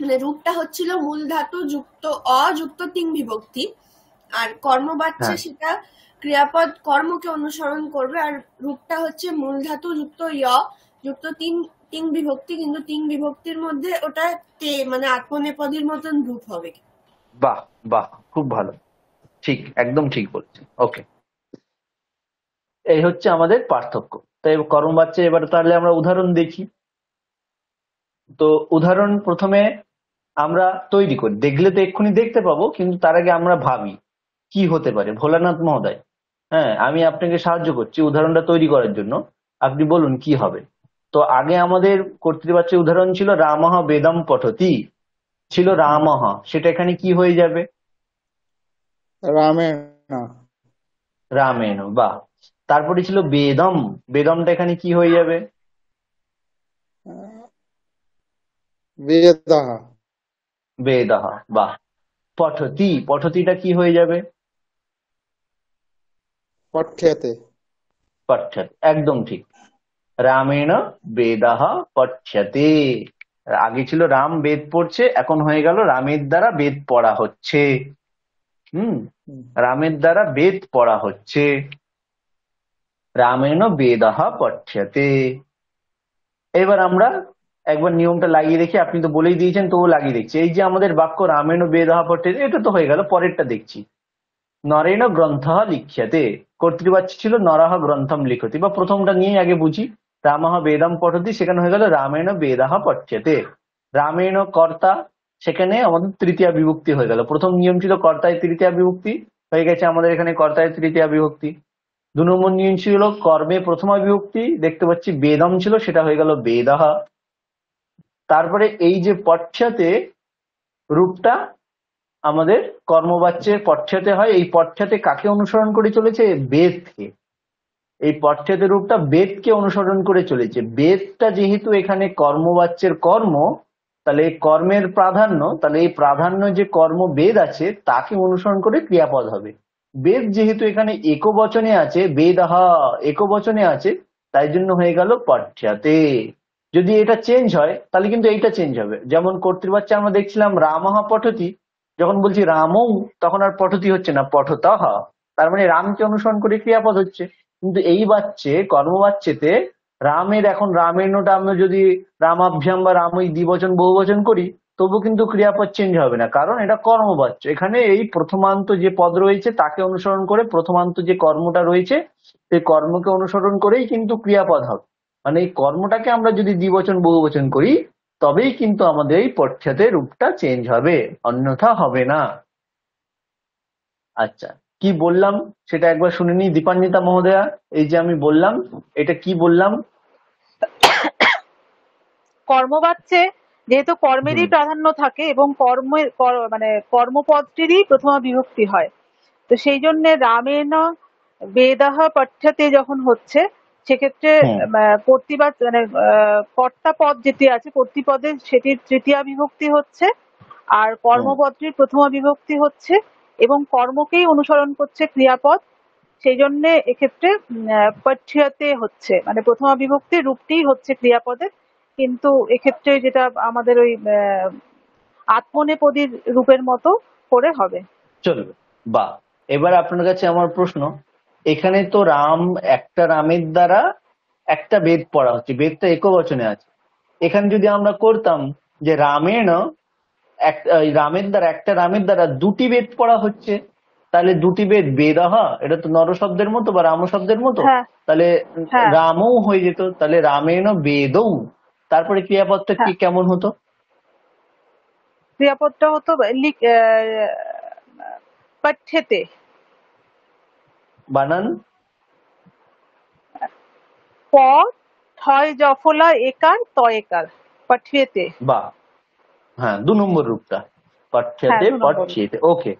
মানে রূপটা হচ্ছিল মূল ধাতু যুক্ত অযুক্ত তিন বিভক্তি আর কর্মবাচ্যে হ্যাঁ। সেটা ক্রিয়াপদ কর্মকে অনুসরণ করবে আর রূপটা হচ্ছে মূল ধাতু যুক্ত য় যুক্ত তিন তিন বিভক্তি কিন্তু তিন বিভক্তির মধ্যে ওটা তে মানে আত্মনেপদের মতন রূপ হবে বাহ বাহ খুব ভালো ঠিক একদম ঠিক বলছে ওকে এই হচ্ছে আমাদের পার্থক্য তাই কর্ম বাচ্চা এবার তাহলে আমরা উদাহরণ দেখি তো উদাহরণ প্রথমে আমরা তৈরি করি দেখলে তো এক্ষুনি দেখতে পাবো কিন্তু তার আগে আমরা ভাবি কি হতে পারে ভোলানাথ মহোদয় হ্যাঁ আমি আপনাকে সাহায্য করছি উদাহরণটা তৈরি করার জন্য আপনি বলুন কি হবে তো আগে আমাদের কর্তৃপাচ্যের উদাহরণ ছিল রামহ বেদম পঠতি ছিল রামহ সেটা এখানে কি হয়ে যাবে রামেণ রামেণ বা তারপরে ছিল বেদম বেদমটা এখানে কি হয়ে যাবে বেদহ বেদাহ বা পঠতি পঠতিটা কি হয়ে যাবে পঠ্যতে পঠ্যতে একদম ঠিক রামেণ বেদাহ পঠ্যতে আগে ছিল রাম বেদ পড়ছে এখন হয়ে গেল রামের দ্বারা বেদ পড়া হচ্ছে হুম রামের দ্বারা বেদ পড়া হচ্ছে রামেণ বেদাহ পঠ্যতে এবার আমরা একবার নিয়মটা লাগিয়ে দেখি আপনি তো বলেই দিয়েছেন তবু লাগিয়ে দেখছি এই যে আমাদের বাক্য রামেণ বেদাহ পঠ্যতে এটা তো হয়ে গেল পরেরটা দেখছি নরেন গ্রন্থ লিখ্যতে কর্তৃপাচ্য ছিল নরাহ গ্রন্থম লিখতি বা প্রথমটা নিয়ে আগে বুঝি রামাহ বেদম পঠতি সেখানে হয়ে গেল রামেণ বেদাহ পঠ্যতে রামেণ কর্তা সেখানে আমাদের তৃতীয় বিভক্তি হয়ে গেল প্রথম নিয়ম ছিল কর্তায় তৃতীয় বিভক্তি হয়ে গেছে আমাদের এখানে কর্তায় তৃতীয় বিভক্তি দু নম্বর নিয়ম ছিল কর্মে প্রথম বিভক্তি দেখতে পাচ্ছি বেদম ছিল সেটা হয়ে গেল বেদাহ তারপরে এই যে পঠ্যতে রূপটা আমাদের কর্মবাচ্যের পটছাতে হয় এই পটছাতে কাকে অনুসরণ করে চলেছে বেদকে এই পঠ্যতে রূপটা বেদকে অনুসরণ করে চলেছে বেদটা যেহেতু এখানে কর্মবাচ্যের কর্ম তাহলে কর্মের প্রাধান্য তাহলে এই প্রাধান্য যে কর্ম বেদ আছে তাকে অনুসরণ করে ক্রিয়াপদ হবে বেদ যেহেতু এখানে একবচনে আছে বেদাহ একবচনে আছে তাই জন্য হয়ে গেল পঠ্যতে যদি এটা চেঞ্জ হয় তাহলে কিন্তু এইটা চেঞ্জ হবে যেমন কর্তৃবাচ্যা আমরা দেখছিলাম রামহা পঠতি যখন বলছি রামৌ তখন আর পঠতি হচ্ছে না পঠত তার মানে রামকে অনুসরণ করে ক্রিয়াপদ হচ্ছে কিন্তু এই বাচ্চে কর্মবাচ্চেতে রামের এখন রামেণটা আমরা যদি রামাভ্যাম বা রামই দ্বিবচন বহুবচন করি তবু কিন্তু ক্রিয়াপদ চেঞ্জ হবে না কারণ এটা কর্মবাচ্য এখানে এই প্রথমান্ত যে পদ রয়েছে তাকে অনুসরণ করে প্রথমান্ত যে কর্মটা রয়েছে সেই কর্মকে অনুসরণ করেই কিন্তু ক্রিয়াপদ হবে মানে এই কর্মটাকে আমরা যদি দ্বিবচন বহুবচন করি তবেই কিন্তু আমাদের এই পর্যাতে রূপটা চেঞ্জ হবে অন্যথা হবে না আচ্ছা কি বললাম সেটা একবার শুনে নি দীপান্বিতা মহোদয়া এই যে আমি বললাম এটা কি বললাম কর্ম কর্মবাচ্চে যেহেতু কর্মেরই প্রাধান্য থাকে এবং কর্মের মানে কর্মপদটিরই প্রথম বিভক্তি হয় তো সেই জন্য রামেন বেদাহ পাঠ্যতে যখন হচ্ছে সেক্ষেত্রে কর্তৃ হ্যাঁ। মানে কর্তা পদ যেটি আছে কর্তৃপদে সেটির তৃতীয়া বিভক্তি হচ্ছে আর হ্যাঁ। কর্মপদটির প্রথমা বিভক্তি হচ্ছে এবং কর্মকেই অনুসরণ করছে ক্রিয়াপদ সেই জন্য এক্ষেত্রে পাঠিয়াতে হচ্ছে মানে প্রথমা বিভক্তির রূপটি হচ্ছে ক্রিয়াপদের কিন্তু এক্ষেত্রে যেটা আমাদের ওই আত্মনেপদীর রূপের মতো করে হবে চলবে বা এবার আপনার কাছে আমার প্রশ্ন এখানে তো রাম একটা রামের দ্বারা একটা বেদ পড়া হচ্ছে বেদটা এক বচনে আছে এখানে যদি আমরা করতাম যে রামেণ এক রামের দ্বারা একটা রামের দ্বারা দুটি বেদ পড়া হচ্ছে তাহলে দুটি বেদ বেদাহা এটা তো নর শব্দের মতো বা রাম শব্দের মতো হ্যাঁ। তাহলে হ্যাঁ। রামও হয়ে যেত তাহলে রামেণ বেদও তারপরে ক্রিয়াপদটা কি হ্যাঁ। কেমন হতো ক্রিয়াপদটা হতো পাঠ্যেতে বানান প থয় জফলা একার ত পাঠিয়েতে বা হ্যাঁ দু নম্বর রূপটা হ্যাঁ, পাঠ্যাতে পাঠিয়েতে ওকে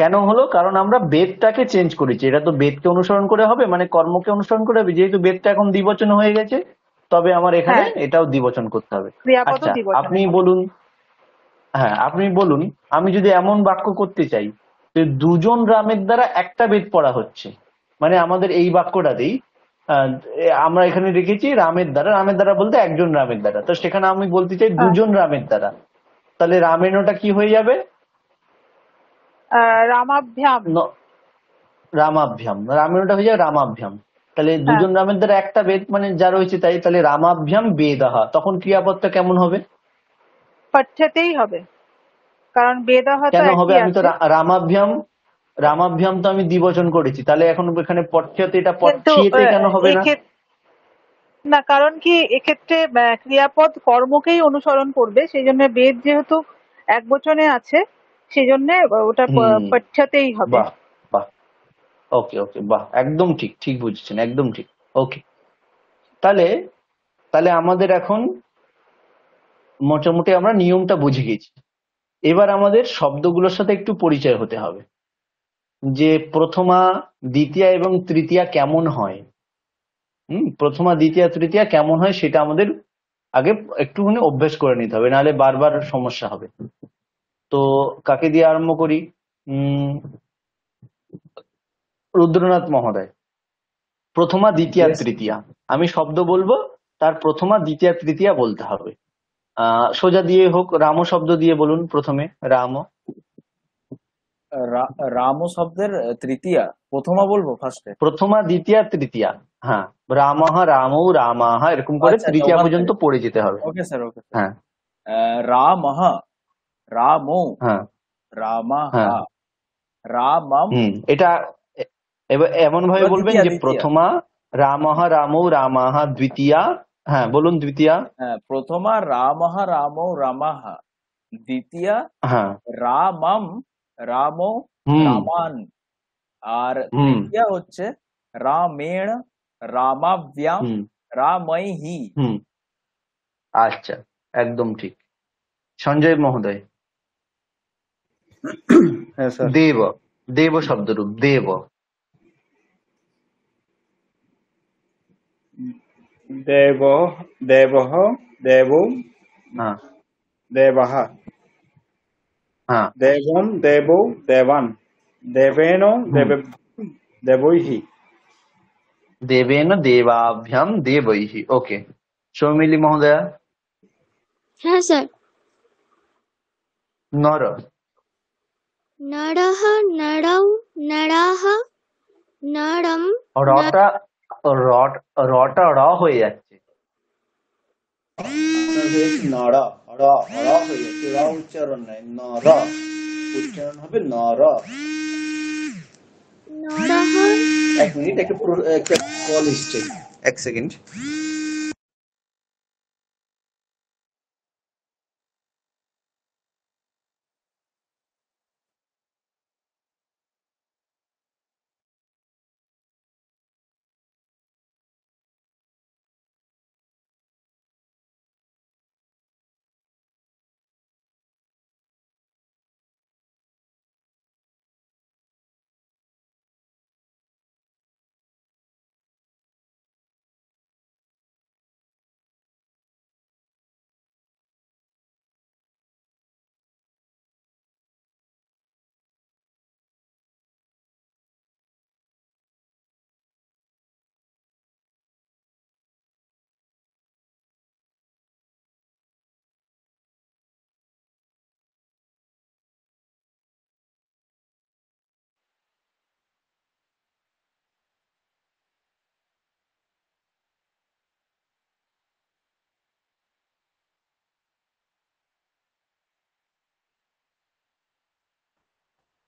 কেন হলো কারণ আমরা বেদটাকে চেঞ্জ করেছি এটা তো বেদকে অনুসরণ করে হবে মানে কর্মকে অনুসরণ করে হবে যেহেতু বেদটা এখন দ্বিবচন হয়ে গেছে তবে আমার এখানে হ্যাঁ। এটাও দ্বিবচন করতে হবে আচ্ছা আপনি বলুন হ্যাঁ আপনি বলুন আমি যদি এমন বাক্য করতে চাই যে দুজন রামের দ্বারা একটা বেদ পড়া হচ্ছে মানে আমাদের এই বাক্যটাতেই আমরা এখানে রেখেছি রামের দ্বারা রামের দ্বারা বলতে একজন রামের দ্বারা তো সেখানে আমি বলতে চাই হ্যাঁ। দুজন রামের দ্বারা তাহলে রামেনটা কি হয়ে যাবে রামাভ্যাম রামাভ্যাম রামেনটা হয়ে যাবে রামাভ্যাম তাহলে হ্যাঁ। দুজন রামের দ্বারা একটা বেদ মানে যা রয়েছে তাই তাহলে রামাভ্যাম বেদাহা তখন ক্রিয়াপত্র কেমন হবে পাঠ্যাতেই হবে কারণ বেদাহত কেন হবে আমি তো রামাভ্যাম রামাভ্যাম তো আমি দিবচন করেছি তাহলে এখন এখানে পট্টিয়তে এটা পট্টিয়তে কেন হবে না না কারণ কি এক্ষেত্রে ক্রিয়াপদ কর্মকেই অনুসরণ করবে সেই জন্য বেদ যেহেতু এক বচনে আছে সেই জন্য ওটা পট্টিয়তেই হবে বাহ বাহ ওকে ওকে বাহ একদম ঠিক ঠিক বুঝছেন একদম ঠিক ওকে তাহলে তাহলে আমাদের এখন মোটামুটি আমরা নিয়মটা বুঝে গেছি এবার আমাদের শব্দগুলোর সাথে একটু পরিচয় হতে হবে যে প্রথমা দ্বিতীয়া এবং তৃতীয়া কেমন হয় হম প্রথমা দ্বিতীয়া তৃতীয়া কেমন হয় সেটা আমাদের আগে একটুখানি অভ্যেস করে নিতে হবে নাহলে বারবার সমস্যা হবে তো কাকে দিয়ে আরম্ভ করি উম রুদ্রনাথ মহোদয় প্রথমা দ্বিতীয়া তৃতীয়া আমি শব্দ বলবো তার প্রথমা দ্বিতীয়া তৃতীয়া বলতে হবে সোজা দিয়ে হোক রাম শব্দ দিয়ে বলুন প্রথমে রাম রাম শব্দের তৃতীয়া প্রথমা বলবো ফার্স্টে প্রথমা দ্বিতীয়া তৃতীয়া হ্যাঁ রামহা রাম রামাহা এরকম করে আচ্ছা, তৃতীয়া পর্যন্ত পড়ে যেতে হবে ওকে স্যার ওকে হ্যাঁ রামহ রাম হ্যাঁ রাম হ্যাঁ। রামম এটা এমন ভাবে বলবেন যে প্রথমা রামহা রাম রামাহা দ্বিতীয়া হ্যাঁ বলুন দ্বিতীয়া হ্যাঁ প্রথমা রামহ রাম রামাহ দ্বিতীয়া হ্যাঁ রামম রাম রামান আর তৃতীয়া হচ্ছে রামেণ রামই হি আচ্ছা একদম ঠিক সঞ্জয় মহোদয় হ্যাঁ, দেব দেব শব্দরূপ দেব देवो देवः देवो देवः देवं देवो देवान् देवेन हम्म. देवेभ्यं देवैः देवेन देवाभ्यां देवैः ओके सौमिलि महोदय हाँ सर नर नर नरौ नराः नरं और রট রটাড়া হয়ে যাচ্ছে নড়াড়াড়া উচ্চারণ হবে নরা নড়া এই মিনিট একটা কল হচ্ছে এক সেকেন্ড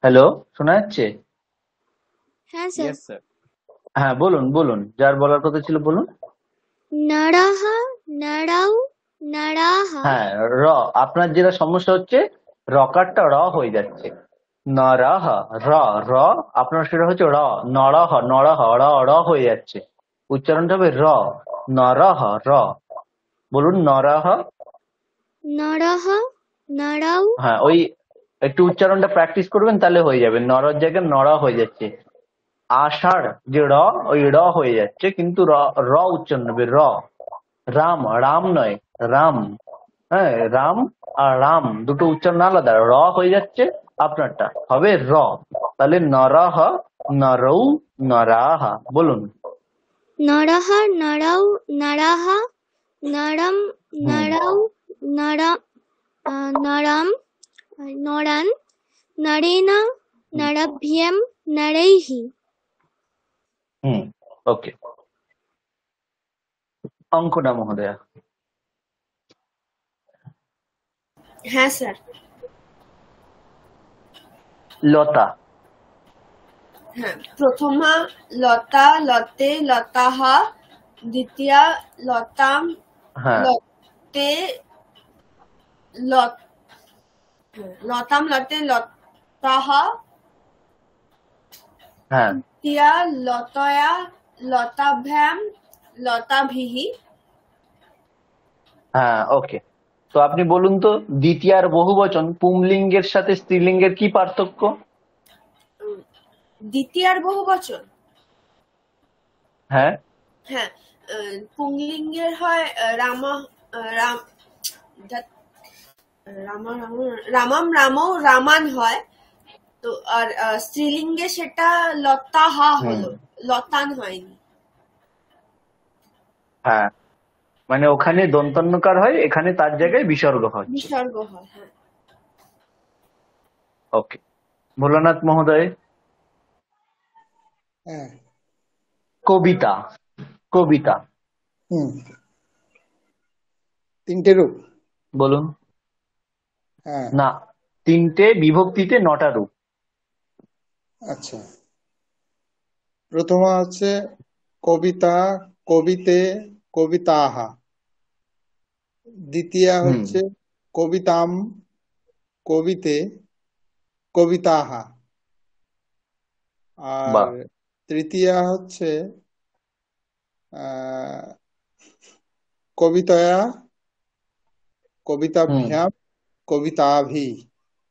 হ্যালো শোনা যাচ্ছে হ্যাঁ, হ্যাঁ বলুন বলুন যার বলার কথা ছিল বলুন হ্যাঁ র আপনার যেটা সমস্যা হচ্ছে রকারটা র হয়ে যাচ্ছে নরাহ র র আপনার সেটা হচ্ছে র নরহ নরহ র র হয়ে যাচ্ছে উচ্চারণটা হবে র নরহ র বলুন নরহ নরহ নরাউ হ্যাঁ ওই একটু উচ্চারণটা প্র্যাকটিস করবেন তাহলে হয়ে যাবে নরর জায়গায় নড়া হয়ে যাচ্ছে আষাঢ় যে র ওই র হয়ে যাচ্ছে কিন্তু র উচ্চারণ হবে র রাম রাম নয় রাম হ্যাঁ রাম আর রাম দুটো উচ্চারণ আলাদা র হয়ে যাচ্ছে আপনারটা হবে র তাহলে নরাহ নরৌ নরাহা বলুন নরাহ নরাউ নরম নরাউ নরম नड़ान नड़ेन नड़भ्यम नड़ैः ओके অঙ্কনা মহোদয়া হ্যাঁ স্যার লতা হ্যাঁ প্রথমা লতা লতে লতাহ দ্বিতীয়া লতাম লতে লত লতাম লতে লতাহা হ্যাঁ তিয়া লতয়া লতাভ্যাম লতাভিহি হ্যাঁ ওকে তো আপনি বলুন তো দ্বিতীয়ার বহুবচন পুংলিঙ্গের সাথে স্ত্রীলিঙ্গের কি পার্থক্য দ্বিতীয়ার বহুবচন হ্যাঁ হ্যাঁ পুংলিঙ্গের হয় রাম রাম রামা রামাম রাম রামান হয় তো আর স্ত্রীলিঙ্গে সেটা লতা হা হলো লতান হয়নি হ্যাঁ মানে ওখানে দন্তন্যকার হয় এখানে তার জায়গায় বিসর্গ হয় বিসর্গ হয় হ্যাঁ। ওকে ভোলানাথ মহোদয় হ্যাঁ। কবিতা কবিতা হুম তিনটে রূপ বলুন হ্যাঁ। না তিনটে বিভক্তিতে নটা রূপ আচ্ছা প্রথম হচ্ছে কবিতা কবিতে কবিতাহা দ্বিতীয়া হচ্ছে কবিতাম কবিতে কবিতাহা আর তৃতীয়া হচ্ছে কবিতয়া কবিতাভ্যাম কবিতা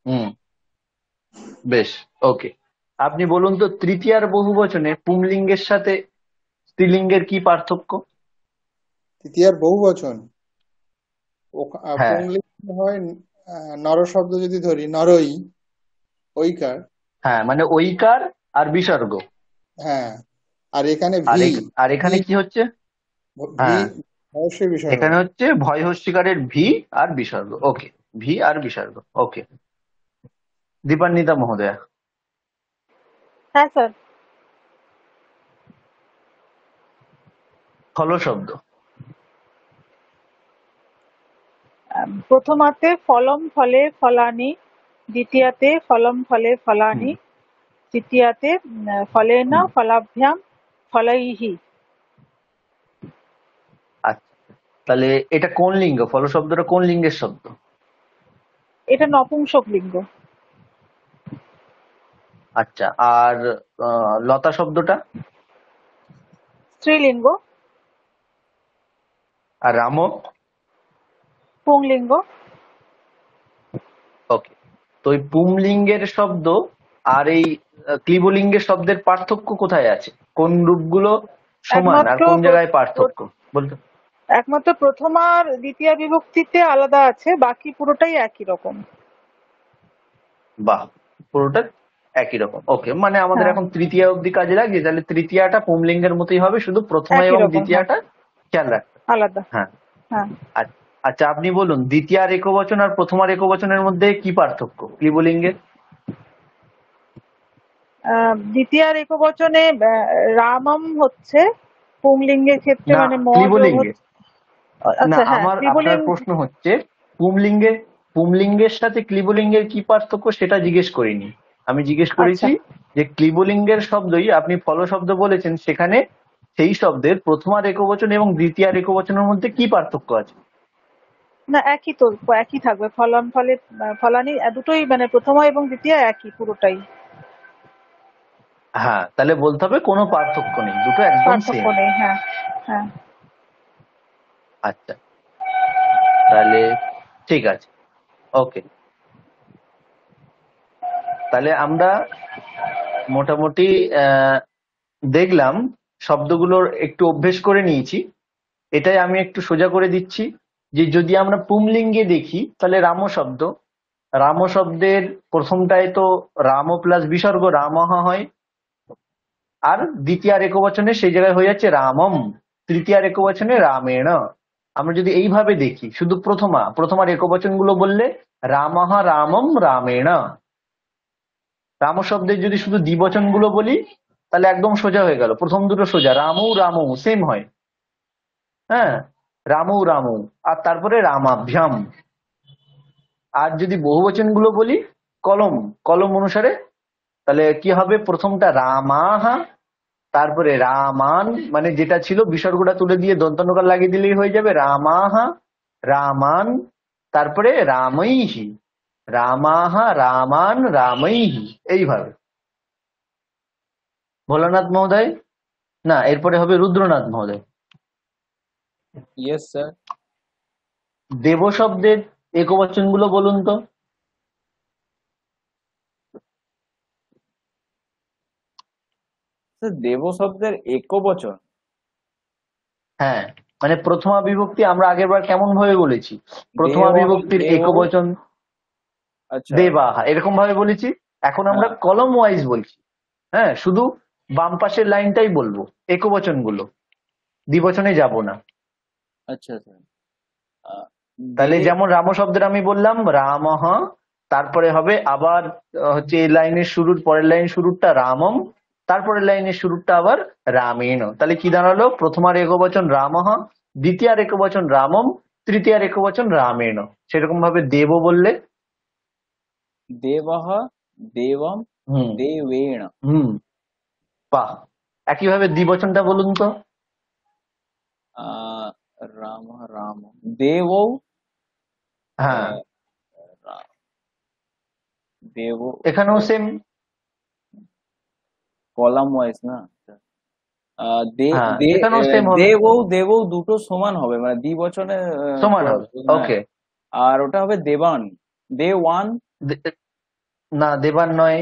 হুম বেশ ওকে আপনি বলুন তো তৃতীয়ার বহু বচনে পুংলিঙ্গের সাথে স্ত্রীলিঙ্গের কি পার্থক্য তৃতীয়ার বহু বচন হ্যাঁ। হয় নর শব্দ যদি ধরি নরই ঐকার হ্যাঁ মানে ঐকার আর বিসর্গ হ্যাঁ আর এখানে আর এখানে কি হচ্ছে হ্যাঁ। এখানে হচ্ছে ভয় হস্বীকারের ভি আর বিসর্গ ওকে ভি আর বিসর্গ ওকে দীপান্বিতা মহোদয়া হ্যাঁ স্যার ফল শব্দ প্রথমাতে ফলম ফলে ফলানি দ্বিতীয়াতে ফলম ফলে ফলানি তৃতীয়াতে ফলে না ফলাভ্যাম ফলাইহি আচ্ছা তাহলে এটা কোন লিঙ্গ ফল শব্দটা কোন লিঙ্গের শব্দ এটা নপুংসক লিঙ্গ আচ্ছা আর লতা শব্দটা স্ত্রীলিঙ্গ আর রামক পুংলিঙ্গ ওকে তো এই পুংলিঙ্গের শব্দ আর এই ক্লিবলিঙ্গের শব্দের পার্থক্য কোথায় আছে কোন রূপগুলো সমান আর কোন জায়গায় পার্থক্য বলতো একমাত্র প্রথম আর দ্বিতীয় বিভক্তিতে আলাদা আছে বাকি পুরোটাই একই রকম বাহ পুরোটা একই রকম ওকে মানে আমাদের হ্যাঁ। এখন তৃতীয় অবধি কাজে লাগিয়ে তাহলে তৃতীয়টা পুমলিঙ্গের মতোই হবে শুধু প্রথম এবং দ্বিতীয়টা হ্যাঁ। খেয়াল রাখতে আলাদা হ্যাঁ, হ্যাঁ। আচ্ছা আপনি বলুন দ্বিতীয় আর একবচন আর প্রথম আর একবচনের মধ্যে কি পার্থক্য ক্লিবলিঙ্গের দ্বিতীয় আর একবচনে রামম হচ্ছে পুংলিঙ্গের ক্ষেত্রে মানে মদ আচ্ছা, না হ্যাঁ, আমার আপনার প্রশ্ন হচ্ছে পুংলিঙ্গের পুমলিঙ্গের সাথে ক্লিবলিঙ্গের কি পার্থক্য সেটা জিজ্ঞেস করিনি আমি জিজ্ঞেস করেছি আচ্ছা। যে ক্লিবলিঙ্গের শব্দই আপনি ফল শব্দ বলেছেন সেখানে সেই শব্দের প্রথমার একবচন এবং দ্বিতীয়ার একবচনের মধ্যে কি পার্থক্য আছে না একই তো একই থাকবে ফলন ফলে ফলানি দুটোই মানে প্রথমা এবং দ্বিতীয় একই পুরোটাই হ্যাঁ তাহলে বলতে হবে কোনো পার্থক্য নেই দুটো একদম পার্থক্য নেই হ্যাঁ হ্যাঁ আচ্ছা তাহলে ঠিক আছে ওকে তাহলে আমরা মোটামুটি দেখলাম শব্দগুলোর একটু অভ্যেস করে নিয়েছি এটাই আমি একটু সোজা করে দিচ্ছি যে যদি আমরা পুমলিঙ্গে দেখি তাহলে রাম শব্দ রাম শব্দের প্রথমটায় তো রাম প্লাস বিসর্গ রামহা হয় আর দ্বিতীয় একবচনে সেই জায়গায় হয়ে যাচ্ছে রামম তৃতীয় একবচনে রামেণ আমরা যদি এইভাবে দেখি শুধু প্রথমা প্রথমার একবচন গুলো বললে রামাহা রামম রামেণা রাম শব্দের যদি শুধু দ্বিবচন গুলো বলি তাহলে একদম সোজা হয়ে গেল প্রথম দুটো সোজা রামও রামও সেম হয় হ্যাঁ রামও রামু আর তারপরে রামাভ্যাম আর যদি বহুবচন গুলো বলি কলম কলম অনুসারে তাহলে কি হবে প্রথমটা রামাহা তারপরে রামান মানে যেটা ছিল বিসর্গটা তুলে দিয়ে দন্তনকার লাগিয়ে দিলেই হয়ে যাবে রামাহা রামান তারপরে রামৈহি রামাহা রামান রামৈহি এইভাবে ভোলানাথ মহোদয় না এরপরে হবে রুদ্রনাথ মহোদয় ইয়েস স্যার দেব শব্দের একবচন গুলো বলুন তো দেব শব্দের একবচন হ্যাঁ মানে প্রথমা বিভক্তি আমরা আগের বার কেমন ভাবে বলেছি প্রথমা বিভক্তির একবচন আচ্ছা। দেবাহা এরকম ভাবে বলেছি এখন আমরা হ্যাঁ। কলম ওয়াইজ বলছি হ্যাঁ শুধু বাম পাশের লাইনটাই বলবো বচন গুলো দ্বিবচনে যাব না আচ্ছা, আচ্ছা। তাহলে যেমন রাম শব্দের আমি বললাম রাম তারপরে হবে আবার হচ্ছে এই লাইনের শুরুর পরের লাইন শুরুরটা রামম তারপরের লাইনের শুরুটা আবার রামেন তাহলে কি দাঁড়ালো প্রথমার একবচন রামহ দ্বিতীয়ার একবচন রামম তৃতীয়ার একবচন রামেন সেরকম ভাবে দেব বললে দেবহ দেবম দেবেণ হম বাহ একইভাবে দ্বিবচনটা বলুন তো রাম রাম দেব হ্যাঁ দেব এখানেও সেম কলাম ওয়াইজ না দে হ্যাঁ, দে দেবৌ দেবৌ দুটো সমান হবে মানে দ্বিবচনে সমান হবে ওকে আর ওটা হবে দেবান দে ওয়ান না দেবান নয়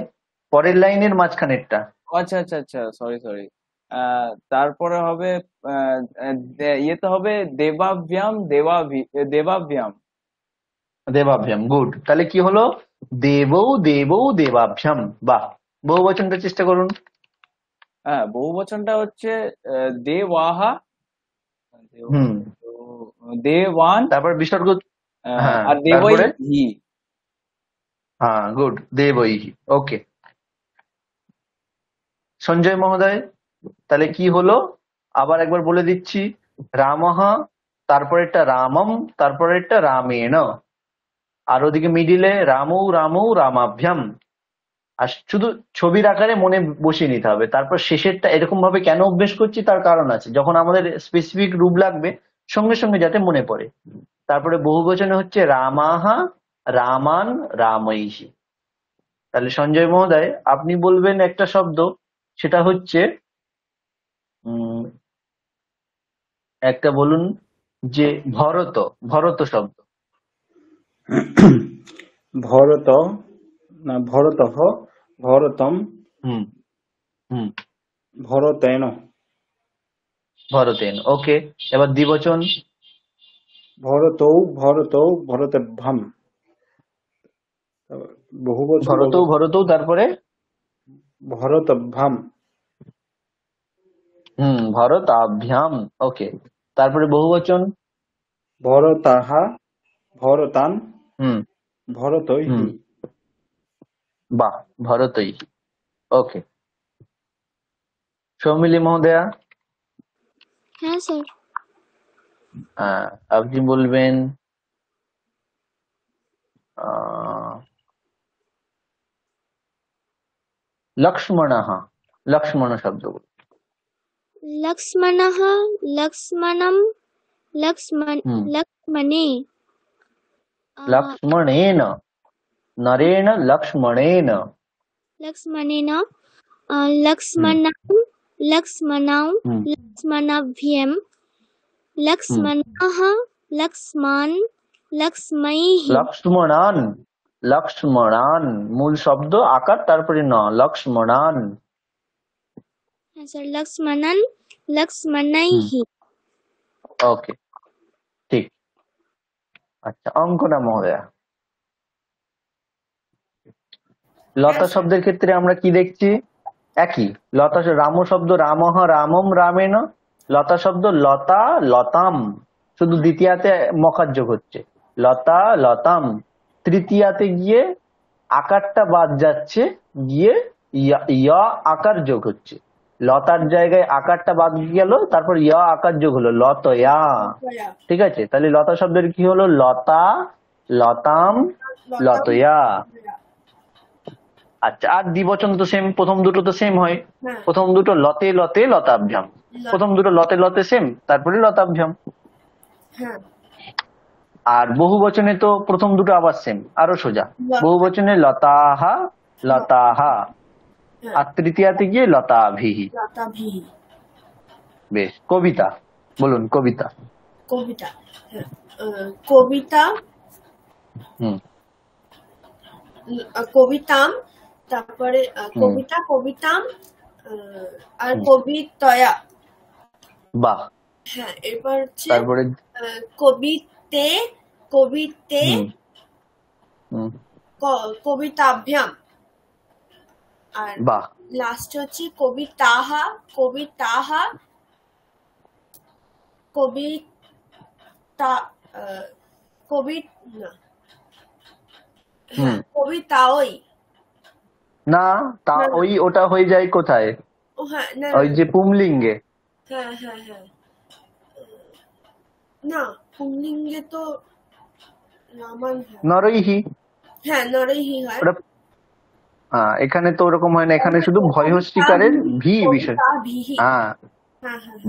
পরের লাইনের মাঝখানেরটা আচ্ছা আচ্ছা আচ্ছা সরি সরি তারপরে হবে ইয়েতে হবে দেবাভ্যাম দেবাভি দেবাব্যাম দেবাভ্যাম গুড তাহলে কি হলো দেবৌ দেবৌ দেবাভ্যাম বাহ বহু বচনটা চেষ্টা করুন হ্যাঁ বহু বচনটা হচ্ছে দে ওয়াহা দে ওয়ান তারপর বিসর্গ হ্যাঁ, আর দেবই হি হ্যাঁ গুড দে দেবই ওকে সঞ্জয় মহোদয় তাহলে কি হলো আবার একবার বলে দিচ্ছি রামহা একটা রামম তারপরেরটা রামেণ আর ওদিকে মিডিলে রামৌ রামৌ রামাভ্যাম আর শুধু ছবির আকারে মনে বসিয়ে নিতে হবে তারপর শেষেরটা এরকম ভাবে কেন অভ্যেস করছি তার কারণ আছে যখন আমাদের স্পেসিফিক রূপ লাগবে সঙ্গে সঙ্গে যাতে মনে পড়ে তারপরে বহু বচনে হচ্ছে রামাহা রামান রামাইহি তাহলে সঞ্জয় মহোদয় আপনি বলবেন একটা শব্দ সেটা হচ্ছে একটা বলুন যে ভরত ভরত শব্দ ভরত না ভরত ভরতম ভরতেন ভরতেন ওকে এবার দ্বিবচন ভরতৌ ভরতৌ ভাম বহু ভরতৌ ভরতৌ তারপরে ভরত হম ভরত আভ্যাম ওকে তারপরে বহুবচন ভরতাহা ভরতান হুম ভরতৈ বাহ! ভরতই। ওকে। সৌমিলি মহোদয়া, হ্যাঁ স্যার আহ, আপনি বলবেন আহ, লক্ষ্মণः লক্ষ্মণ শব্দ বলুন। लक्ष्मणः लक्ष्मणं लक्ष्मण হুম लक्ष्मणे अ, लक्ष्मणेन नरेण लक्ष्मणेन लक्ष्मणेन लक्ष्मणं लक्ष्मण हम्म। लक्ष्मणाभ्यं लक्ष्मणः लक्ष्मण लक्ष्मैः लक्ष्मणान लक्ष्मण मूल शब्द आकार তারপরে न लक्ष्मण सर अच्छा, लक्ष्मणन लक्ष्मणैः हम्म। ओके ठीक अच्छा अंकना महोदया লতা শব্দের ক্ষেত্রে আমরা কি দেখছি একই লতা রাম শব্দ রামহ রামম রামেন লতা শব্দ লতা লতাম শুধু দ্বিতীয়াতে যোগ হচ্ছে লতা লতাম তৃতীয়াতে গিয়ে আকারটা বাদ যাচ্ছে গিয়ে ইয়া আকার যোগ হচ্ছে লতার জায়গায় আকারটা বাদ গেল তারপর ইয়া আকার যোগ হলো লতয়া ঠিক আছে তাহলে লতা শব্দের কি হলো লতা লতাম লতয়া আচ্ছা আর দ্বিবচন তো সেম প্রথম দুটো তো সেম হয় হ্যাঁ। প্রথম দুটো লতে লতে লতাভ্যাম প্রথম দুটো লতে লতে সেম তারপরে লতাভ্যাম হ্যাঁ। আর বহু বচনে তো প্রথম দুটো আবার সেম আরো সোজা বহু বচনে লতাহা লতাহা হ্যাঁ। আর তৃতীয়াতে গিয়ে লতাভিহি বেশ কবিতা বলুন কবিতা কবিতা কবিতা হুম কবিতাম তারপরে কবিতা কবিতাম আর কবিতয়া বাহ হ্যাঁ এরপর হচ্ছে তারপরে কবিতে কবিতে কবিতাভ্যাম আর লাস্ট হচ্ছে কবিতা কবি না হ্যাঁ, কবিতাওই না তা ওই ওটা হয়ে যায় কোথায় হ্যাঁ, ওই যে পুমলিঙ্গে হ্যাঁ, হ্যাঁ, না পুংলিঙ্গে তো নরৈহি হ্যাঁ নরৈহি হয় হ্যাঁ এখানে তো ওরকম হয় না এখানে শুধু ভয়হস্তিকারের ভি বিষয় হ্যাঁ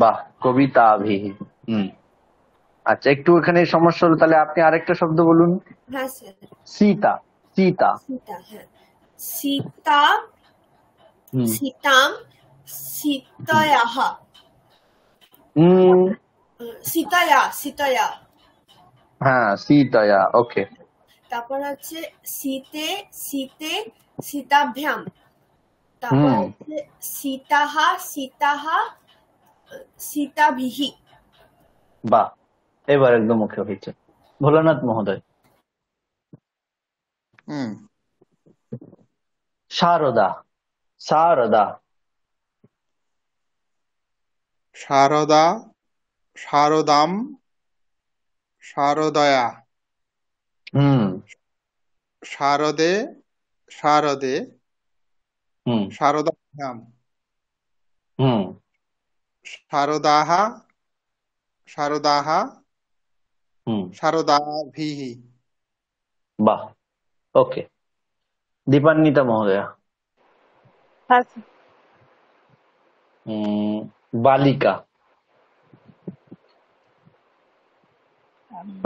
বাহ কবিতা ভি হুম আচ্ছা একটু এখানে সমস্যা হলো তাহলে আপনি আরেকটা শব্দ বলুন সীতা সীতা সীতা হ্যাঁ সীতা সীতাম সীতায়াহ সীতায়া সীতায়া হ্যাঁ সীতায়া ওকে তারপর হচ্ছে সীতে সীতে সীতাভ্যাম তারপর হচ্ছে সীতাহা সীতাহা সীতাভিহি বাহ এবার একদম মুখে হয়েছে ভোলানাথ মহোদয় হুম সারদা সারদা শারদা শারদাম শারদয়া হুম শারদে শারদে হুম শারদাম হুম শারদাহা শারদাহা হুম শারদাভিহি বাহ ওকে दीपान्विता महोदय हाँ हम्म, बालिका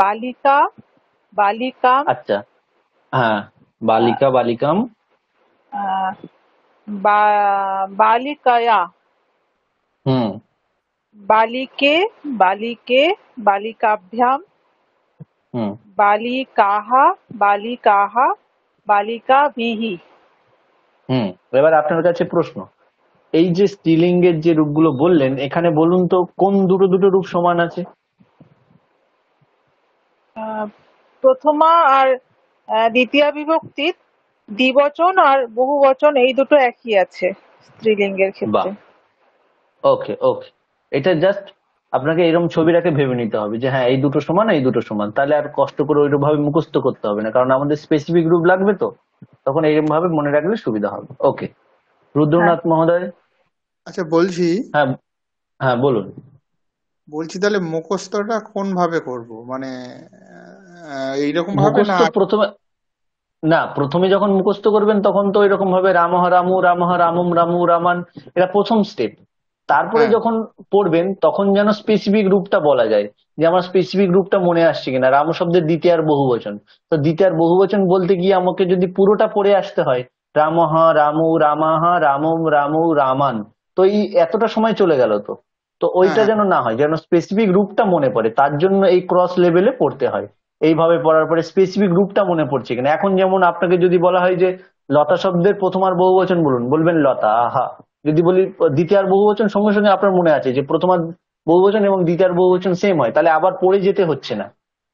बालिका बालिका अच्छा हाँ बालिका बालिकम बा, बालिकया हम्म बालिके बालिके बालिकाभ्याम हम्म। बालिकाः बालिकाः বালিকা বিহি হুম এবার আপনার কাছে প্রশ্ন এই যে স্ত্রীলিঙ্গের যে রূপগুলো বললেন এখানে বলুন তো কোন দুটো দুটো রূপ সমান আছে প্রথমা আর দ্বিতীয় বিভক্তি দ্বিবচন আর বহুবচন এই দুটো একই আছে স্ত্রীলিঙ্গের ক্ষেত্রে ওকে ওকে এটা জাস্ট আপনাকে এরকম ছবিটাকে ভেবে নিতে হবে যে হ্যাঁ এই দুটো সমান এই দুটো সমান তাহলে আর কষ্ট করে ওইরকম ভাবে মুখস্থ করতে হবে না কারণ আমাদের স্পেসিফিক রূপ লাগবে তো তখন এরকম ভাবে মনে রাখলে সুবিধা হবে ওকে রুদ্রনাথ হ্যাঁ। মহোদয় আচ্ছা বলছি হ্যাঁ হ্যাঁ বলুন বলছি তাহলে মুখস্থটা কোন ভাবে করব মানে এইরকম ভাবে না প্রথমে না প্রথমে যখন মুখস্থ করবেন তখন তো এরকম ভাবে রামহ রামু রামহ রামুম রামু রামান এটা প্রথম স্টেপ তারপরে হ্যাঁ। যখন পড়বেন তখন যেন স্পেসিফিক রূপটা বলা যায় যে আমার স্পেসিফিক রূপটা মনে আসছে কিনা রাম শব্দের দ্বিতীয়ার বহু বচন তো দ্বিতীয়ার বহু বচন বলতে গিয়ে আমাকে যদি পুরোটা পড়ে আসতে হয় রামহা রামু রামাহা রাম রাম রামান তো এই এতটা সময় চলে গেল তো তো ওইটা হ্যাঁ। যেন না হয় যেন স্পেসিফিক রূপটা মনে পড়ে তার জন্য এই ক্রস লেভেলে পড়তে হয় এইভাবে পড়ার পরে স্পেসিফিক রূপটা মনে পড়ছে কিনা এখন যেমন আপনাকে যদি বলা হয় যে লতা শব্দের প্রথম আর বহু বচন বলুন বলবেন লতা আহা যদি বলি দ্বিতীয়ার বহু বচন সঙ্গে সঙ্গে আপনার মনে আছে যে প্রথমার বহু বচন এবং দ্বিতীয়ার বহু বচন সেম হয় তাহলে আবার পড়ে যেতে হচ্ছে না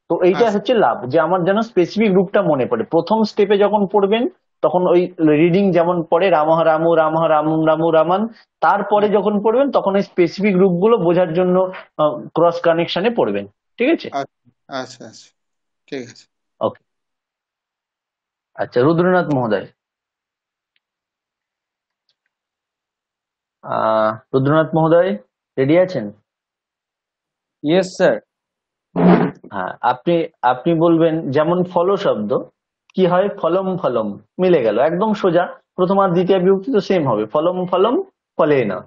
তো এইটা আচ্ছা। হচ্ছে লাভ যে আমার যেন স্পেসিফিক রূপটা মনে পড়ে প্রথম স্টেপে যখন পড়বেন তখন ওই রিডিং যেমন পড়ে রামহ রামু রামহ রামু রামু রামান তারপরে যখন পড়বেন তখন ওই স্পেসিফিক রূপগুলো বোঝার জন্য ক্রস কানেকশনে পড়বেন ঠিক আছে আচ্ছা আচ্ছা, আচ্ছা। ঠিক আছে ওকে আচ্ছা রুদ্রনাথ মহোদয় রুদ্রনাথ মহোদয় রেডি আছেন ইয়েস স্যার হ্যাঁ আপনি আপনি বলবেন যেমন ফল শব্দ কি হয় ফলম ফলম মিলে গেল একদম সোজা প্রথম আর দ্বিতীয় বিভক্তি তো সেম হবে ফলম ফলম ফলে না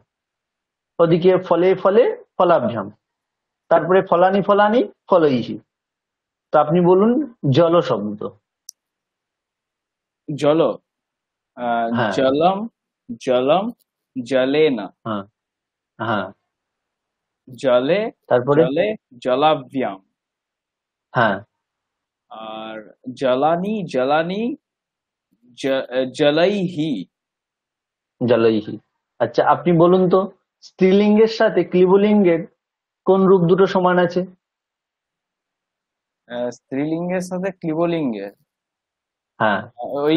ওদিকে ফলে ফলে ফলাভ্যাম তারপরে ফলানি ফলানি ফলইহি তো আপনি বলুন জল শব্দ জল হ্যাঁ। জলম জলম জলে না হ্যাঁ হ্যাঁ জলে তারপরে জলে জলাভ্যাম হ্যাঁ আর জলানি জলানি জলাইহি জলাইহি আচ্ছা আপনি বলুন তো স্ত্রীলিঙ্গের সাথে ক্লিবলিঙ্গের কোন রূপ দুটো সমান আছে স্ত্রীলিঙ্গের সাথে ক্লিবলিঙ্গের হ্যাঁ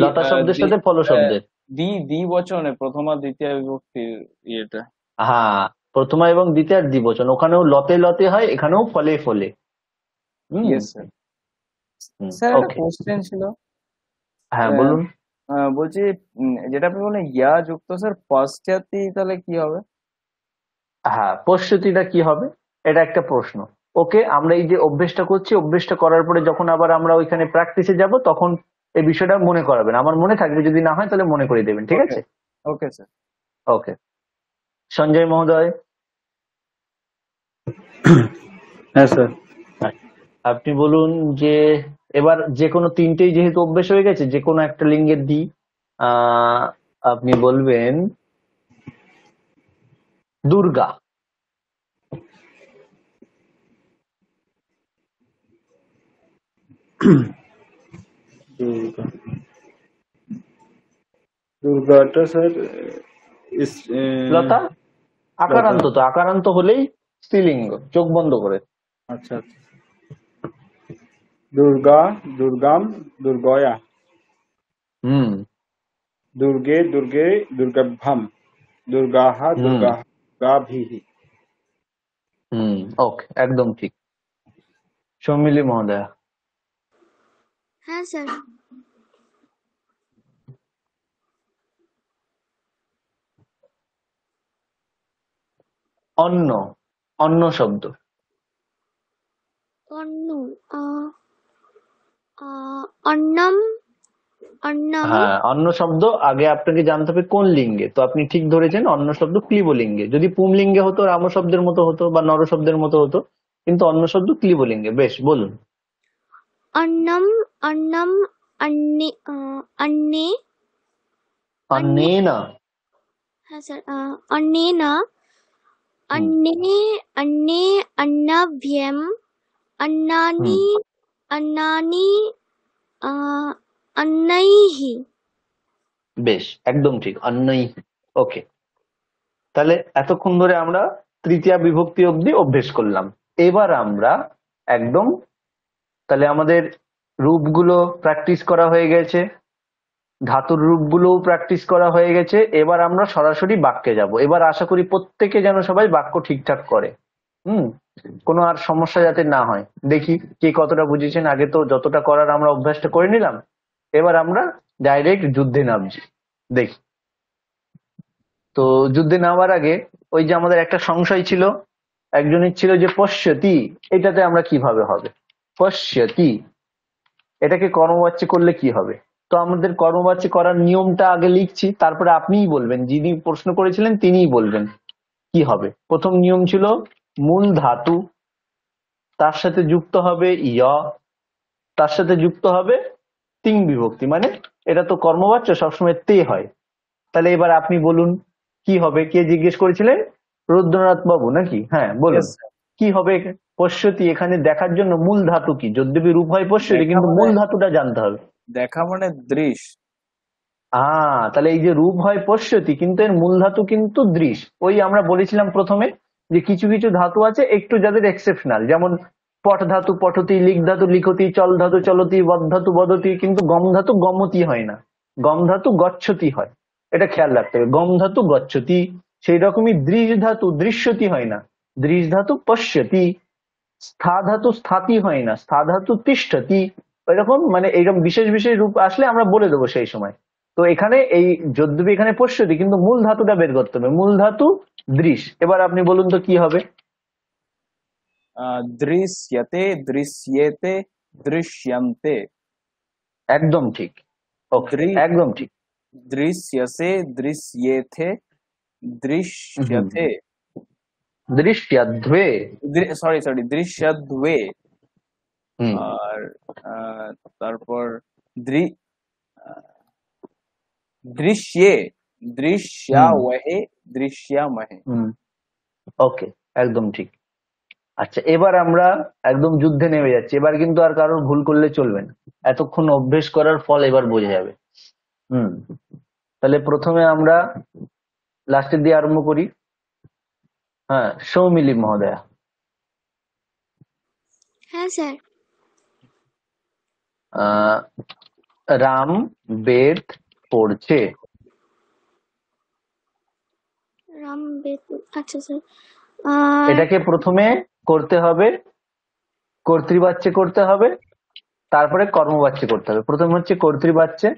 লতা শব্দের সাথে ফল শব্দের দ্বি দ্বিবচনে প্রথমা দ্বিতীয় বিভক্তির ইয়েটা হ্যাঁ প্রথমা এবং দ্বিতীয় দ্বিবচন ওখানেও লতে লতে হয় এখানেও ফলে ফলে ছিল হ্যাঁ বলুন বলছি যেটা আপনি বলেন ইয়া যুক্ত স্যার পশ্চাতি তাহলে কি হবে হ্যাঁ পশ্চাতিটা কি হবে এটা একটা প্রশ্ন ওকে আমরা এই যে অভ্যেসটা করছি অভ্যেসটা করার পরে যখন আবার আমরা ওইখানে প্র্যাকটিসে যাব তখন এই বিষয়টা মনে করাবেন আমার মনে থাকবে যদি না হয় তাহলে মনে করিয়ে দেবেন ঠিক আছে ওকে স্যার ওকে সঞ্জয় মহোদয় হ্যাঁ স্যার আপনি বলুন যে এবার যে কোনো তিনটেই যেহেতু অভ্যেস হয়ে গেছে যে কোনো একটা লিঙ্গের দি আপনি বলবেন দুর্গা (clears throat) দুর্গাটা স্যার লতা আকারান্ত তো আকারান্ত হলেই স্ত্রীলিঙ্গ চোখ বন্ধ করে আচ্ছা দুর্গা দুর্গাম দুর্গয়া হুম দুর্গে দুর্গে দুর্গাভ্যাম দুর্গাহ দুর্গাহ গাভিহি হুম ওকে একদম ঠিক সৌমিলি মহোদয়া হ্যাঁ স্যার অন্য অন্য শব্দ অন্য অন্নম হ্যাঁ অন্য শব্দ আগে আপনাকে জানতে হবে কোন লিঙ্গে তো আপনি ঠিক ধরেছেন অন্য শব্দ ক্লিবলিঙ্গে যদি লিঙ্গে হতো রাম শব্দের মতো হতো বা নর শব্দের মতো হতো কিন্তু অন্য শব্দ ক্লিবলিঙ্গে বেশ বলুন அண்ணம் அண்ணம் அண்ணே அண்ணே அண்ணேனா হ্যাঁ স্যার অন্নে না অন্নে অন্নে অন্নানি অন্নানি অন্নৈহি বেশ একদম ঠিক অন্যই ওকে তাহলে এতক্ষণ ধরে আমরা তৃতীয় বিভক্তি অবধি অভ্যেস করলাম এবার আমরা একদম তাহলে আমাদের রূপগুলো প্র্যাকটিস করা হয়ে গেছে ধাতুর রূপগুলোও প্র্যাকটিস করা হয়ে গেছে এবার আমরা সরাসরি বাক্যে যাব এবার আশা করি প্রত্যেকে যেন সবাই বাক্য ঠিকঠাক করে হুম কোনো আর সমস্যা যাতে না হয় দেখি কে কতটা বুঝেছেন আগে তো যতটা করার আমরা অভ্যাসটা করে নিলাম এবার আমরা ডাইরেক্ট যুদ্ধে নামছি দেখি তো যুদ্ধে নামার আগে ওই যে আমাদের একটা সংশয় ছিল একজনের ছিল যে পশ্যতি এটাতে আমরা কিভাবে হবে পশ্যতি এটাকে কর্মবাচ্য করলে কি হবে তো আমাদের কর্মবাচ্য করার নিয়মটা আগে লিখছি তারপরে আপনিই বলবেন যিনি প্রশ্ন করেছিলেন তিনিই বলবেন কি হবে প্রথম নিয়ম ছিল মূল ধাতু তার সাথে যুক্ত হবে ইয় তার সাথে যুক্ত হবে তিন বিভক্তি মানে এটা তো কর্মবাচ্য সবসময় তে হয় তাহলে এবার আপনি বলুন কি হবে কে জিজ্ঞেস করেছিলেন রুদ্রনাথ বাবু নাকি হ্যাঁ বলুন কি হবে পশ্যতি এখানে দেখার জন্য মূল ধাতু কি যদ্যপি রূপ হয় পশ্যতি কিন্তু মূল মানে- ধাতুটা জানতে হবে দেখা মানে দৃশ হ্যাঁ তাহলে এই যে রূপ হয় পশ্যতি কিন্তু এর মূল ধাতু কিন্তু দৃশ ওই আমরা বলেছিলাম প্রথমে যে কিছু কিছু ধাতু আছে একটু যাদের এক্সেপশনাল যেমন পট ধাতু পটতি লিখ ধাতু লিখতি চল ধাতু চলতি বদ ধাতু বদতি কিন্তু গম ধাতু গমতি হয় না গম ধাতু গচ্ছতি হয় এটা খেয়াল রাখতে হবে গম ধাতু গচ্ছতি সেই রকমই দৃশ ধাতু দৃশ্যতি হয় না দৃশ ধাতু পশ্যতি স্থাধাতু স্থাতি হয় না স্থাধাতু তিষ্ঠতি এরকম মানে এরকম বিশেষ বিশেষ রূপ আসলে আমরা বলে দেবো সেই সময় তো এখানে এই যদ্যপি এখানে পশ্যতি কিন্তু মূল ধাতুটা বের করতে হবে মূল ধাতু দৃশ এবার আপনি বলুন তো কি হবে দৃশ্যতে দৃশ্যেতে দৃশ্যন্তে একদম ঠিক ওকে একদম ঠিক দৃশ্যসে দৃশ্যেথে দৃশ্যতে দৃশ্যদ্বে সরি সরি দৃশ্যদ্বে আর তারপর দৃ দৃশ্যে দৃশ্যাওহে দৃশ্যামহে ওকে একদম ঠিক আচ্ছা এবার আমরা একদম যুদ্ধে নেমে যাচ্ছি এবার কিন্তু আর কারোর ভুল করলে চলবে না এতক্ষণ অভ্যেস করার ফল এবার বোঝা যাবে হুম তাহলে প্রথমে আমরা লাস্টের দিয়ে আরম্ভ করি হ্যাঁ সৌমিলি महोदया হ্যাঁ স্যার আহ, রাম বেদ পড়ছে রাম আচ্ছা স্যার এটাকে প্রথমে করতে হবে কর্তৃবাচ্যে করতে হবে তারপরে কর্মবাচ্যে করতে হবে প্রথমে হচ্ছে কর্তৃবাচ্যে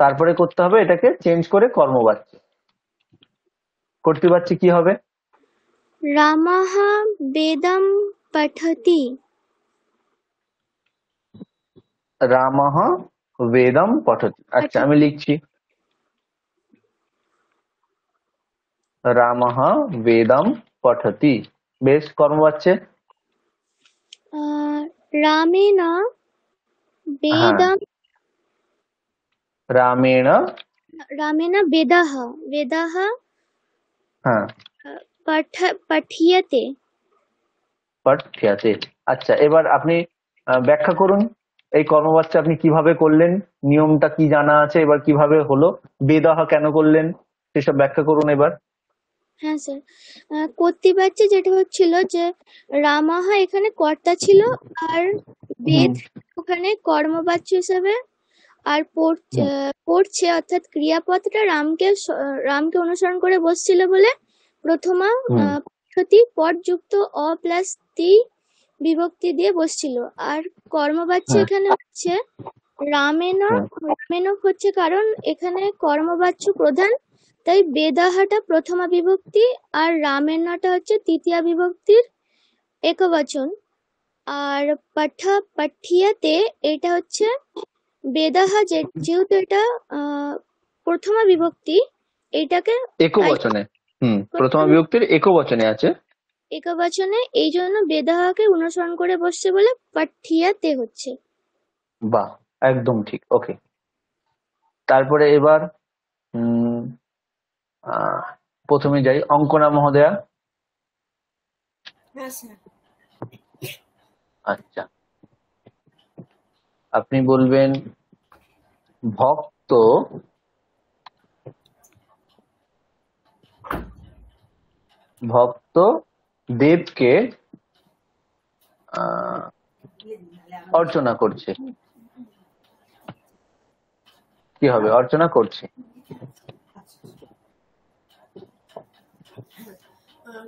তারপরে করতে হবে এটাকে চেঞ্জ করে কর্মবাচ্যে করতে পারছি কি হবে রামাহ বেদম পঠতি রামাহ বেদম পঠতি আচ্ছা আমি লিখছি রামাহ বেদম পঠতি বেশ কর্ম পাচ্ছে রামেণ বেদম রামেণ রামেণ বেদাহ বেদাহ হ্যাঁ পাঠিয়াতে পাঠিয়াতে আচ্ছা এবার আপনি ব্যাখ্যা করুন এই কর্মবাচ্য আপনি কিভাবে করলেন নিয়মটা কি জানা আছে এবার কিভাবে হলো বেদাহ কেন করলেন সেসব ব্যাখ্যা করুন এবার হ্যাঁ স্যার করতে যেটা হচ্ছিল যে রামাহা এখানে কর্তা ছিল আর বেদ ওখানে কর্মবাচ্য হিসাবে আর পড়ছে অর্থাৎ ক্রিয়াপদটা রামকে রামকে অনুসরণ করে বসছিল বলে প্রথমা সতী যুক্ত অ প্লাস তি বিভক্তি দিয়ে বসছিল আর কর্মবাচ্য হ্যাঁ। এখানে হচ্ছে রামেন হ্যাঁ। রামেনক হচ্ছে কারণ এখানে কর্মবাচ্য প্রধান তাই বেদাহাটা প্রথমা বিভক্তি আর রামেনাটা হচ্ছে তৃতীয় বিভক্তির একবচন আর পাঠা পাঠিয়াতে এটা হচ্ছে বেদাহা যেহেতু এটা প্রথমা বিভক্তি এটাকে একবচনে হুম প্রথমা বিভক্তির একবচনে আছে একবচনে এই জন্য বেদাহাকে অনুসরণ করে বসছে বলে পাঠিয়াতে হচ্ছে বাহ একদম ঠিক ওকে তারপরে এবার প্রথমে যাই অঙ্কনা মহোদয়া হ্যাঁ, আচ্ছা আপনি বলবেন ভক্ত ভক্ত দেবকে অর্চনা করছে কি হবে অর্চনা করছে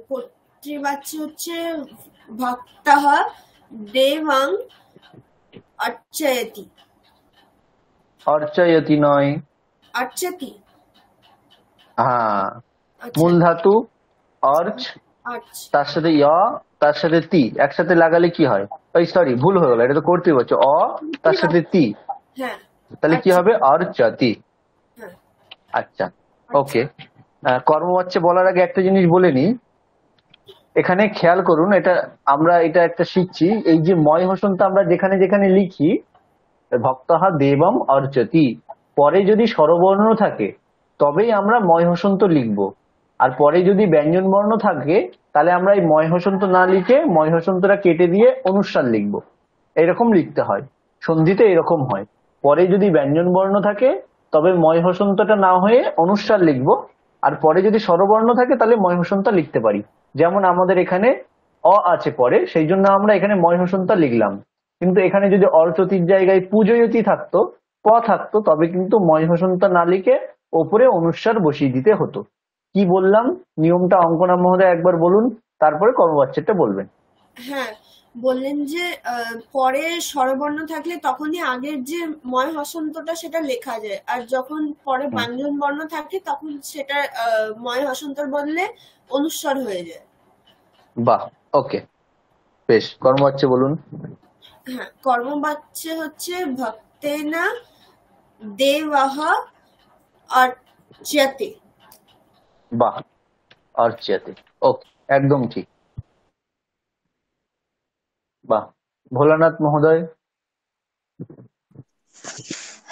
কর্তৃবাচ্য হচ্ছে ভক্ত দেবং অর্চয়তি অর্চয়তি নয় অর্চতি হ্যাঁ আচ্ছা। মূল ধাতু অর্চ তার সাথে ই তার সাথে তি একসাথে লাগালে কি হয় ওই সরি ভুল হয়ে গেল এটা তো করতে পারছো অ তার সাথে তি হ্যাঁ। তাহলে কি আচ্ছা। হবে অর্চতি হ্যাঁ। আচ্ছা, আচ্ছা ওকে কর্মবাচ্চে বলার আগে একটা জিনিস বলে নি এখানে খেয়াল করুন এটা আমরা এটা একটা শিখছি এই যে ময় তো আমরা যেখানে যেখানে লিখি ভক্তাহা দেবম অর্চতি পরে যদি স্বরবর্ণ থাকে তবেই আমরা ময় হসন্ত লিখব আর পরে যদি ব্যঞ্জন বর্ণ থাকে তাহলে আমরা এই ময় হসন্ত না লিখে ময় হসন্তরা কেটে দিয়ে অনুষ্ঠান লিখব এরকম লিখতে হয় সন্ধিতে এরকম হয় পরে যদি ব্যঞ্জন বর্ণ থাকে তবে ময় হসন্তটা না হয়ে অনুষ্ঠান লিখব আর পরে যদি স্বরবর্ণ থাকে তাহলে ময় হসন্ত লিখতে পারি যেমন আমাদের এখানে অ আছে পরে সেই জন্য আমরা এখানে ময় হসন্ত লিখলাম কিন্তু এখানে যদি অর্চতির জায়গায় পুজোয়তি থাকতো প থাকতো তবে কিন্তু ময়হসন্তা নালীকে ওপরে অনুস্বার বসিয়ে দিতে হতো কি বললাম নিয়মটা অঙ্কনা মহোদয় একবার বলুন তারপরে কর্মবাচ্চাটা বলবেন হ্যাঁ বললেন যে পরে স্বরবর্ণ থাকলে তখনই আগের যে ময় হসন্তটা সেটা লেখা যায় আর যখন পরে ব্যঞ্জন বর্ণ থাকে তখন সেটা ময় হসন্ত বললে অনুস্বর হয়ে যায় বাহ ওকে বেশ কর্মবাচ্চা বলুন হ্যাঁ বাচ্চা হচ্ছে ভক্তেনা দেবাহ অর্চ্যাতে বাহ অর্চ্যাতে ওকে একদম ঠিক বাহ ভোলানাথ মহোদয়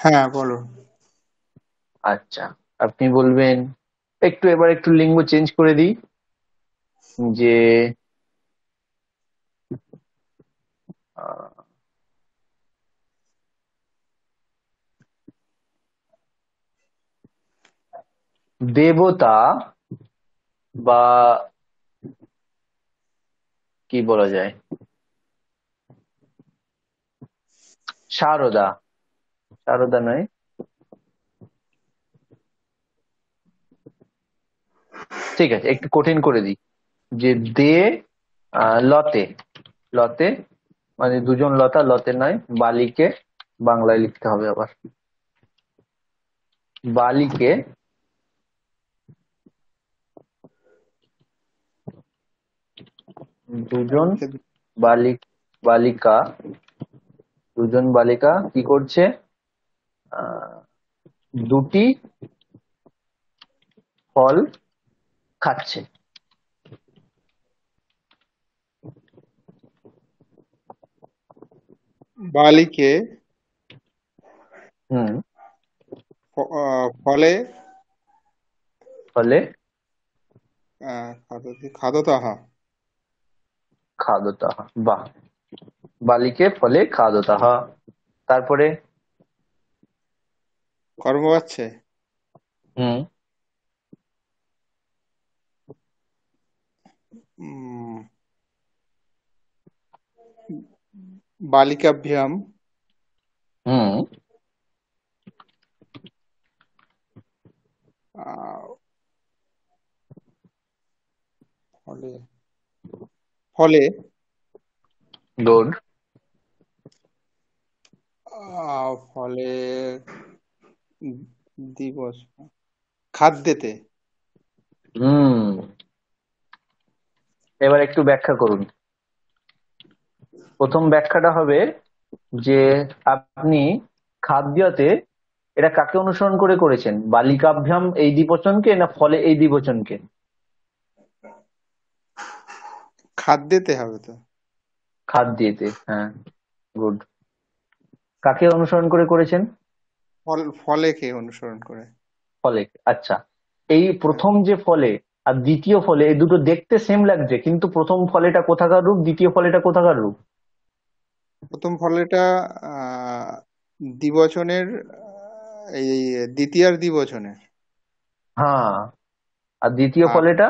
হ্যাঁ বলো আচ্ছা আপনি বলবেন একটু এবার একটু লিঙ্গ চেঞ্জ করে দিই যে আহ দেবতা বা কি বলা যায় শারদা শারদা নয় ঠিক আছে একটু কঠিন করে দিই যে দে লতে লতে মানে দুজন লতা লতে নয় বালিকে বাংলায় লিখতে হবে আবার বালিকে দুজন আচ্ছা, বালিক বালিকা দুজন বালিকা কি করছে দুটি ফল খাচ্ছে বালিকে হুম ফলে ফলে খাদত খাদতাহা খাদতাহ বা বালিকে ফলে খাদতাহ তারপরে কর্ম পাচ্ছে হুম বালিকাভ্যাম হুম ফলে ফলে গুড ফলে দিবস খাদ্যেতে হুম এবার একটু ব্যাখ্যা করুন প্রথম ব্যাখ্যাটা হবে যে আপনি খাদ্যতে এটা কাকে অনুসরণ করে করেছেন বালিকাভ্যাম এই দ্বিবচনকে না ফলে এই দ্বিবচনকে খাদ দিতে হবে তো খাদ দিতে হ্যাঁ গুড কাকে অনুসরণ করে করেছেন ফল ফলে কে অনুসরণ করে ফলে আচ্ছা এই প্রথম যে ফলে আর দ্বিতীয় ফলে এই দুটো দেখতে সেম লাগছে কিন্তু প্রথম ফলেটা কোথাকার রূপ দ্বিতীয় ফলেটা কোথাকার রূপ প্রথম ফলেটা দ্বিবচনের এই দ্বিতীয় দ্বিবচনের হ্যাঁ আর দ্বিতীয় ফলেটা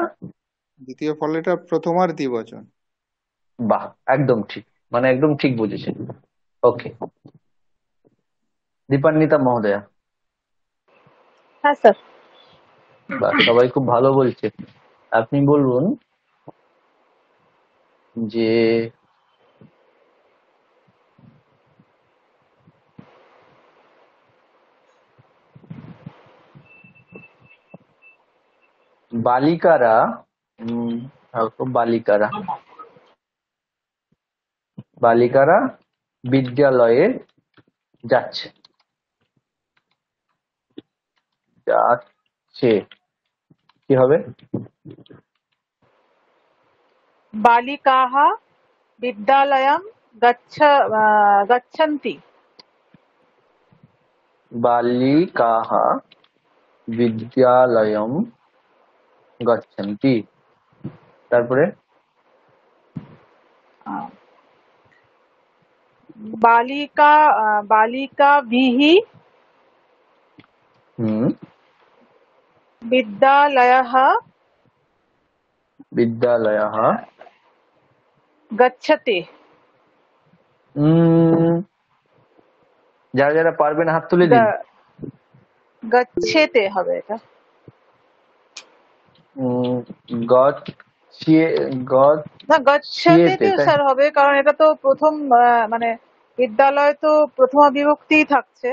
দ্বিতীয় এটা প্রথমার দ্বিবচন বাহ একদম ঠিক মানে একদম ঠিক বুঝেছেন ওকে দীপান্বিতা মহোদয়া হ্যাঁ স্যার সবাই খুব ভালো বলছে আপনি বলুন যে বালিকারা हम्म, बालिकारा বালিকারা বালিকারা বিদ্যালয়ে যাচ্ছে गच्छन्ति बालिकाः विद्यालयं गच्छन्ति তারপরে বালিকা বালিকা বিহি विद्यालयः विद्यालयः गच्छति যারা যারা পারবেন হাত তুলে দিন গচ্ছেতে হবে এটা গট স্যার হবে কারণ এটা তো প্রথম মানে বিদ্যালয় তো প্রথম বিভক্তি থাকছে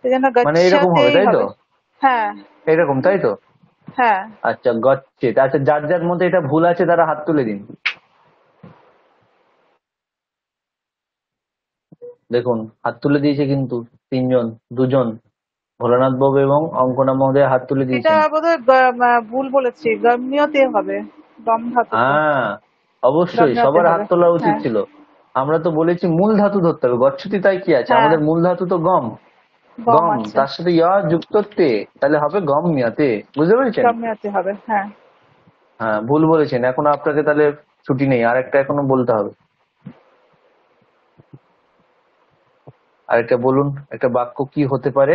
সেজন্য মানে এরকম হবে তাই তো হ্যাঁ এরকম তাই তো হ্যাঁ আচ্ছা গচ্ছেত আচ্ছা যার যার মধ্যে এটা ভুল আছে তারা হাত তুলে দিন দেখুন হাত তুলে দিয়েছে কিন্তু তিনজন দুজন ভোলানাথ বাবু এবং অঙ্কনা মহোদয় হাত তুলে দিয়েছেন এটা ভুল বলেছি গম্যতে হবে ধাতু হ্যাঁ অবশ্যই সবার হাত তোলা হ্যাঁ। উচিত ছিল আমরা তো বলেছি মূল ধাতু ধরতে হবে গচ্ছতি তাই কি আছে হ্যাঁ। আমাদের মূল ধাতু তো গম গম তার সাথে ইয়া যুক্ত তে তাহলে হবে গম মিয়াতে বুঝতে পেরেছেন গম্যতে হবে হ্যাঁ হ্যাঁ ভুল বলেছেন এখন আপনাকে তাহলে ছুটি নেই আর একটা এখনো বলতে হবে আর একটা বলুন একটা বাক্য কি হতে পারে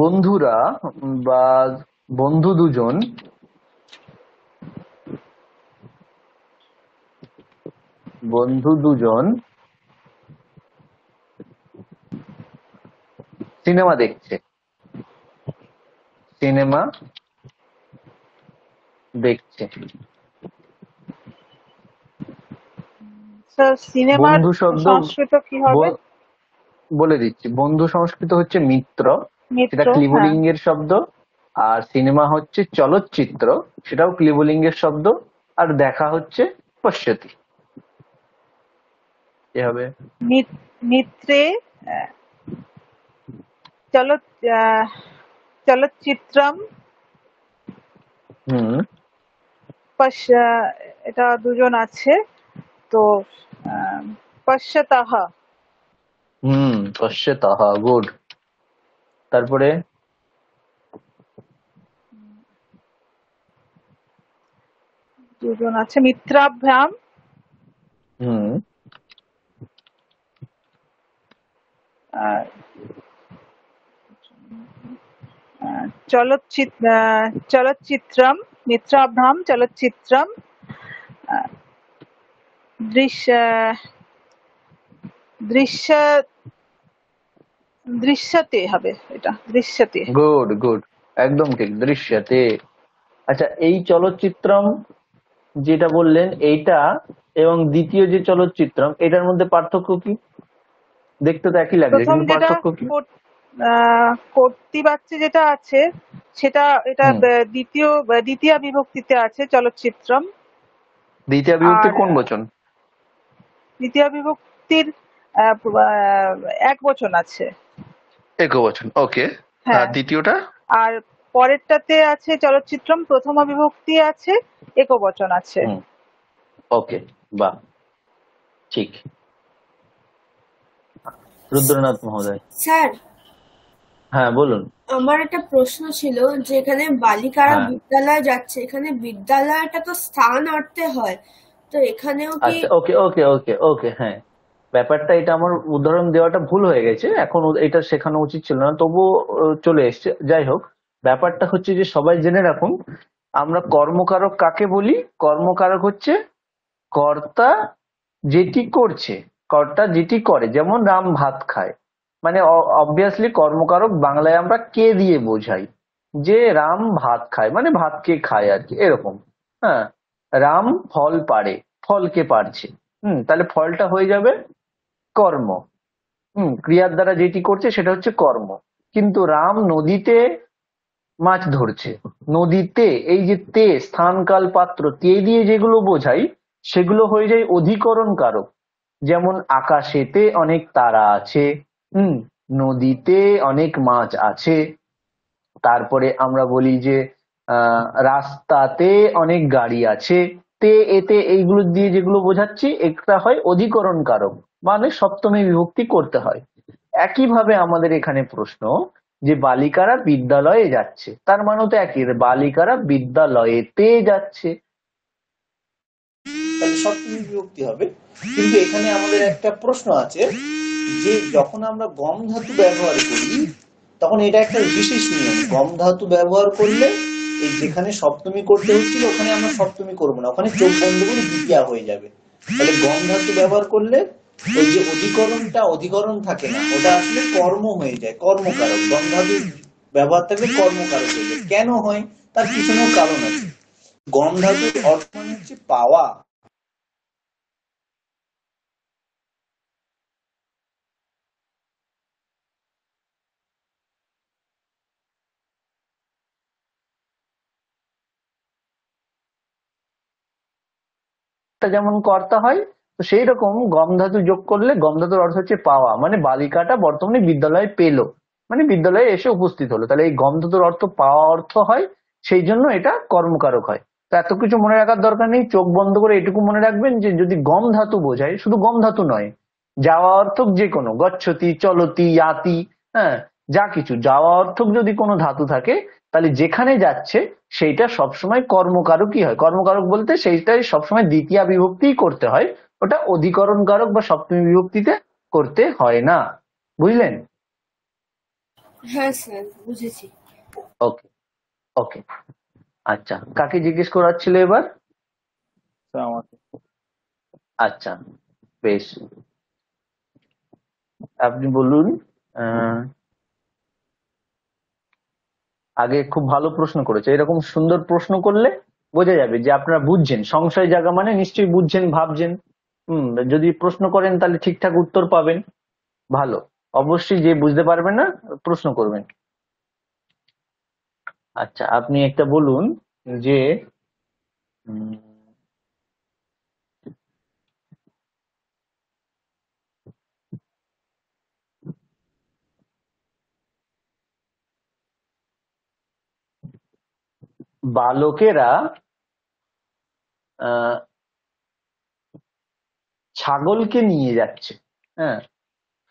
বন্ধুরা বা বন্ধু দুজন বন্ধু দুজন সিনেমা দেখছে সিনেমা দেখছে আচ্ছা, বলে দিচ্ছি বন্ধু সংস্কৃত হচ্ছে মিত্র সেটা হ্যাঁ। ক্লিবলিঙ্গের শব্দ আর সিনেমা হচ্ছে চলচ্চিত্র সেটাও ক্লিবলিঙ্গের শব্দ আর দেখা হচ্ছে পশ্চাতি এ হবে মিত্রে চলচ্চিত্রম হুম এটা দুজন আছে তো পশ্যতাহা হুম পশ্যতাহা গুড তারপরে দুজন আছে মিত্রাভ্যাম হুম চলচ্চিত্র চলচ্চিত্রম মিত্রাভ্যাম চলচ্চিত্রম দৃশ্য দৃশ্য দৃশ্যতে হবে এটা দৃশ্যতে গুড গুড একদম ঠিক দৃশ্যতে আচ্ছা এই চলচ্চিত্রম যেটা বললেন এইটা এবং দ্বিতীয় যে চলচ্চিত্রম এটার মধ্যে পার্থক্য কি দেখতে তো একই লাগবে কিন্তু পার্থক্য কি কর্তি বাচ্চা যেটা আছে সেটা এটা দ্বিতীয় দ্বিতীয় বিভক্তিতে আছে চলচ্চিত্রম দ্বিতীয় বিভক্তি কোন বচন দ্বিতীয় বিভক্তির এক বচন আছে এক বচন ওকে আর হ্যাঁ। দ্বিতীয়টা আর পরেরটাতে আছে চলচ্চিত্রম প্রথম বিভক্তি আছে এক বচন আছে ওকে বা ঠিক রুদ্রনাথ মহোদয় স্যার হ্যাঁ বলুন আমার একটা প্রশ্ন ছিল যে এখানে বালিকারা হ্যাঁ। বিদ্যালয় যাচ্ছে এখানে বিদ্যালয়টা তো স্থান অর্থে হয় এখানেও কি আচ্ছা ওকে ওকে ওকে ওকে হ্যাঁ ব্যাপারটা এটা আমার উদাহরণ দেওয়াটা ভুল হয়ে গেছে এখন এটা শেখানো উচিত ছিল না তবুও চলে এসছে যাই হোক ব্যাপারটা হচ্ছে যে সবাই জেনে রাখুন আমরা কর্মকারক কাকে বলি কর্মকারক হচ্ছে কর্তা যেটি করছে কর্তা যেটি করে যেমন রাম ভাত খায় মানে অবভিয়াসলি কর্মকারক বাংলায় আমরা কে দিয়ে বোঝাই যে রাম ভাত খায় মানে ভাতকে খায় আর কি এরকম হ্যাঁ রাম ফল পারে ফলকে পারছে হুম তাহলে ফলটা হয়ে যাবে কর্ম হুম ক্রিয়ার দ্বারা যেটি করছে সেটা হচ্ছে কর্ম কিন্তু রাম নদীতে মাছ ধরছে নদীতে এই যে তে স্থানকাল পাত্র তে দিয়ে যেগুলো বোঝাই সেগুলো হয়ে যায় অধিকরণ কারক যেমন আকাশেতে অনেক তারা আছে হুম নদীতে অনেক মাছ আছে তারপরে আমরা বলি যে আহ রাস্তাতে অনেক গাড়ি আছে তে এতে এইগুলো দিয়ে যেগুলো বোঝাচ্ছি একটা হয় অধিকরণ কারক মানে সপ্তমী বিভক্তি করতে হয় একইভাবে আমাদের এখানে প্রশ্ন যে বালিকারা বিদ্যালয়ে যাচ্ছে তার মানে তো একই বালিকারা বিদ্যালয়েতে যাচ্ছে সপ্তমী বিভক্তি হবে কিন্তু এখানে আমাদের একটা প্রশ্ন আছে যে যখন আমরা গম ধাতু ব্যবহার করি তখন এটা একটা বিশেষ নিয়ম গম ধাতু ব্যবহার করলে এই যেখানে সপ্তমী করতে হচ্ছিল ওখানে আমরা সপ্তমী করবো না ওখানে চোখ বন্ধ করে দ্বিতীয়া হয়ে যাবে তাহলে গম ধাতু ব্যবহার করলে ওই যে অধিকরণটা অধিকরণ থাকে না ওটা আসলে কর্ম হয়ে যায় কর্মকারক গম ধাতু ব্যবহার থাকলে কর্মকারক হয়ে যায় কেন হয় তার পিছনেও কারণ আছে গম ধাতুর অর্থ মানে হচ্ছে পাওয়া যোগটা যেমন কর্তা হয় তো সেই রকম গম ধাতু যোগ করলে গম ধাতুর অর্থ হচ্ছে পাওয়া মানে বালিকাটা বর্তমানে বিদ্যালয়ে পেল মানে বিদ্যালয়ে এসে উপস্থিত হলো তাহলে এই গম ধাতুর অর্থ পাওয়া অর্থ হয় সেই জন্য এটা কর্মকারক হয় তো এত কিছু মনে রাখার দরকার নেই চোখ বন্ধ করে এটুকু মনে রাখবেন যে যদি গম ধাতু বোঝায় শুধু গম ধাতু নয় যাওয়া অর্থক যে কোনো গচ্ছতি চলতি ইয়াতি হ্যাঁ যা কিছু যাওয়া অর্থক যদি কোনো ধাতু থাকে তাহলে যেখানে যাচ্ছে সেইটা সবসময় কর্মকারক কি হয় কর্মকারক বলতে সেইটাই সবসময় দ্বিতীয় বিভক্তি করতে হয় ওটা অধিকরণ কারক বা সপ্তমী বিভক্তিতে করতে হয় না বুঝলেন হ্যাঁ ওকে ওকে আচ্ছা কাকে জিজ্ঞেস করাচ্ছিল এবার আচ্ছা বেশ আপনি বলুন আহ আগে খুব ভালো প্রশ্ন করেছে এরকম সুন্দর প্রশ্ন করলে বোঝা যাবে যে আপনারা বুঝছেন সংশয় জায়গা মানে নিশ্চয়ই বুঝছেন ভাবছেন হম যদি প্রশ্ন করেন তাহলে ঠিকঠাক উত্তর পাবেন ভালো অবশ্যই যে বুঝতে পারবেন না প্রশ্ন করবেন আচ্ছা আপনি একটা বলুন যে বালকেরা আহ ছাগলকে নিয়ে যাচ্ছে হ্যাঁ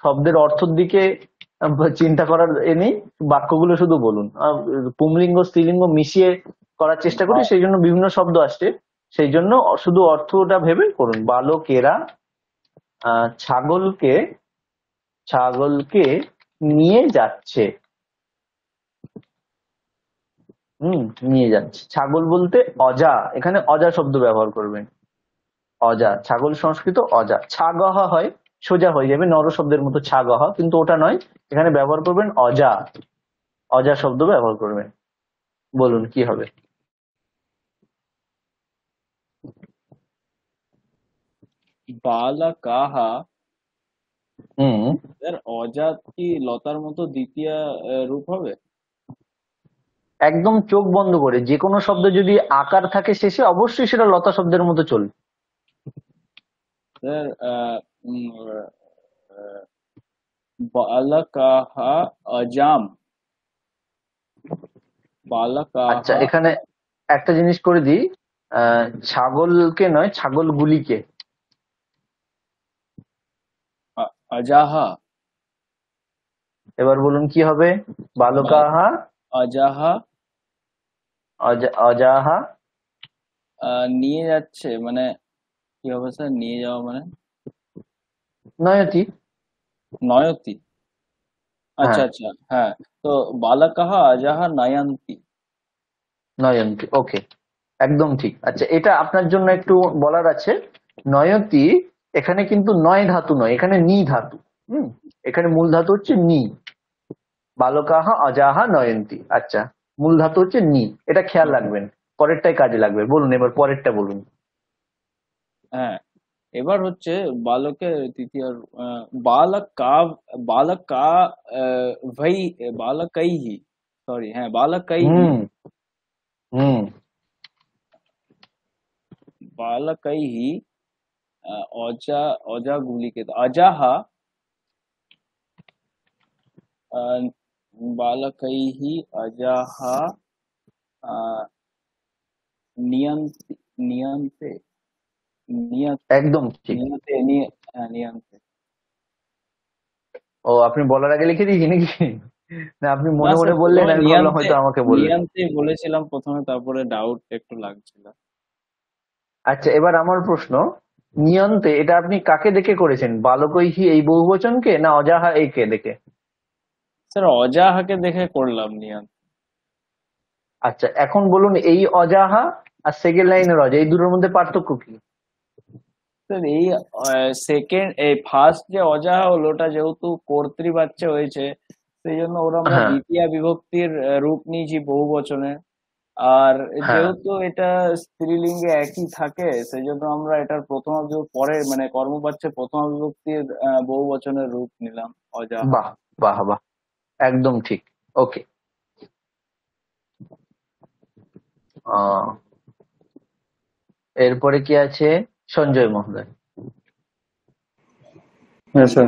শব্দের অর্থের দিকে চিন্তা করার এ নেই বাক্যগুলো শুধু বলুন পুমলিঙ্গ স্ত্রীলিঙ্গ মিশিয়ে করার চেষ্টা করি সেই জন্য বিভিন্ন শব্দ আসছে সেই জন্য শুধু অর্থটা ভেবে করুন বালকেরা ছাগলকে ছাগলকে নিয়ে যাচ্ছে হুম নিয়ে যাচ্ছি ছাগল বলতে অজা এখানে অজা শব্দ ব্যবহার করবেন অজা ছাগল সংস্কৃত অজা ছাগহা হয় সোজা হয়ে যাবে নর শব্দের মতো ছাগহা কিন্তু ওটা নয় এখানে ব্যবহার করবেন অজা অজা শব্দ ব্যবহার করবেন বলুন কি হবে কাহা হুম অজা কি লতার মতো দ্বিতীয় রূপ হবে একদম চোখ বন্ধ করে যে কোনো শব্দ যদি আকার থাকে শেষে অবশ্যই সেটা লতা শব্দের মতো চলবে বালাকাহা আচ্ছা এখানে একটা জিনিস করে দিই ছাগলকে নয় ছাগল গুলিকে আজাহা এবার বলুন কি হবে বালকাহা আজাহা অজাহা নিয়ে যাচ্ছে মানে কি হবে স্যার নিয়ে যাওয়া মানে নয়তি নয়তি হ্যাঁ। আচ্ছা আচ্ছা হ্যাঁ তো বালাকাহা আজাহা নয়ন্তী নয়ন্তি ওকে একদম ঠিক আচ্ছা এটা আপনার জন্য একটু বলার আছে নয়তি এখানে কিন্তু নয় ধাতু নয় এখানে নি ধাতু হুম এখানে মূল ধাতু হচ্ছে নি বালকাহা অজাহা নয়ন্তী আচ্ছা मूल धातु है नी एटा ख्याल রাখবেন পরেরটাই কাজে লাগবে বলুন এবার পরেরটা বলুন হ্যাঁ এবার হচ্ছে বালকে তৃতীয় বালক কা বালক কা বৈ বালকইহি সরি হ্যাঁ বালকইহি হুম হ্যাঁ বালকইহি 어জা 어জা গুলিকে 어জাহ বালকৈহি অজাহা নিয়ন্তে নিয়ন্তে একদম নিয়ন্তে ও আপনি বলার আগে লিখে দিয়েছি নাকি না আপনি মনে মনে বললেন আমি ভাবলাম হয়তো আমাকে বললেন নিয়ন্তে বলেছিলাম প্রথমে তারপরে ডাউট একটু লাগছিল আচ্ছা এবার আমার প্রশ্ন নিয়ন্তে এটা আপনি কাকে দেখে করেছেন বালকৈহি এই বহুবচনকে না অজাহা কে দেখে স্যার অজাহাকে দেখে করলাম নিয়ান আচ্ছা এখন বলুন এই অজাহা আর সেকেন্ড লাইনের অজা এই দুটোর মধ্যে পার্থক্য কি স্যার এই সেকেন্ড এই ফার্স্ট যে অজাহা হলো ওটা যেহেতু কর্তৃবাচ্চা হয়েছে সেই জন্য ওরা আমরা হ্যাঁ। দ্বিতীয় বিভক্তির রূপ নিয়েছি বহু বচনে আর হ্যাঁ। যেহেতু এটা স্ত্রীলিঙ্গে একই থাকে সেই জন্য আমরা এটার প্রথম পরে মানে কর্মপাচ্ছে প্রথম বিভক্তির বহু বচনের রূপ নিলাম অজা বাহ বাহ বাহ একদম ঠিক ওকে এরপরে কি আছে সঞ্জয় মহোদয় হ্যাঁ স্যার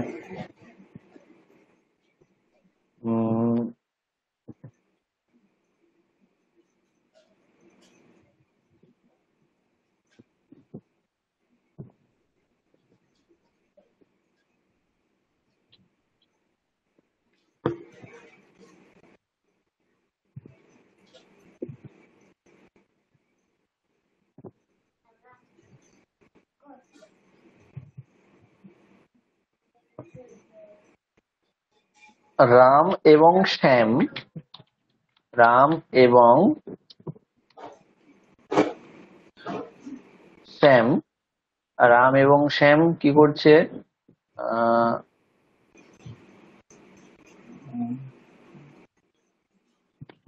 রাম এবং শ্যাম রাম এবং শ্যাম রাম এবং শ্যাম কি করছে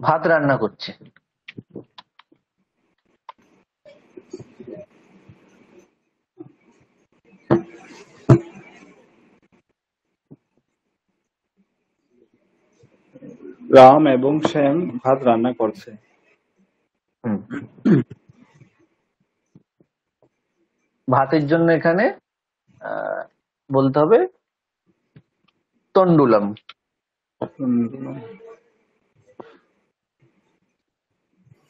ভাত রান্না করছে রাম এবং শ্যাম ভাত রান্না করছে। ভাতের জন্য এখানে বলতে হবে তন্ডুলাম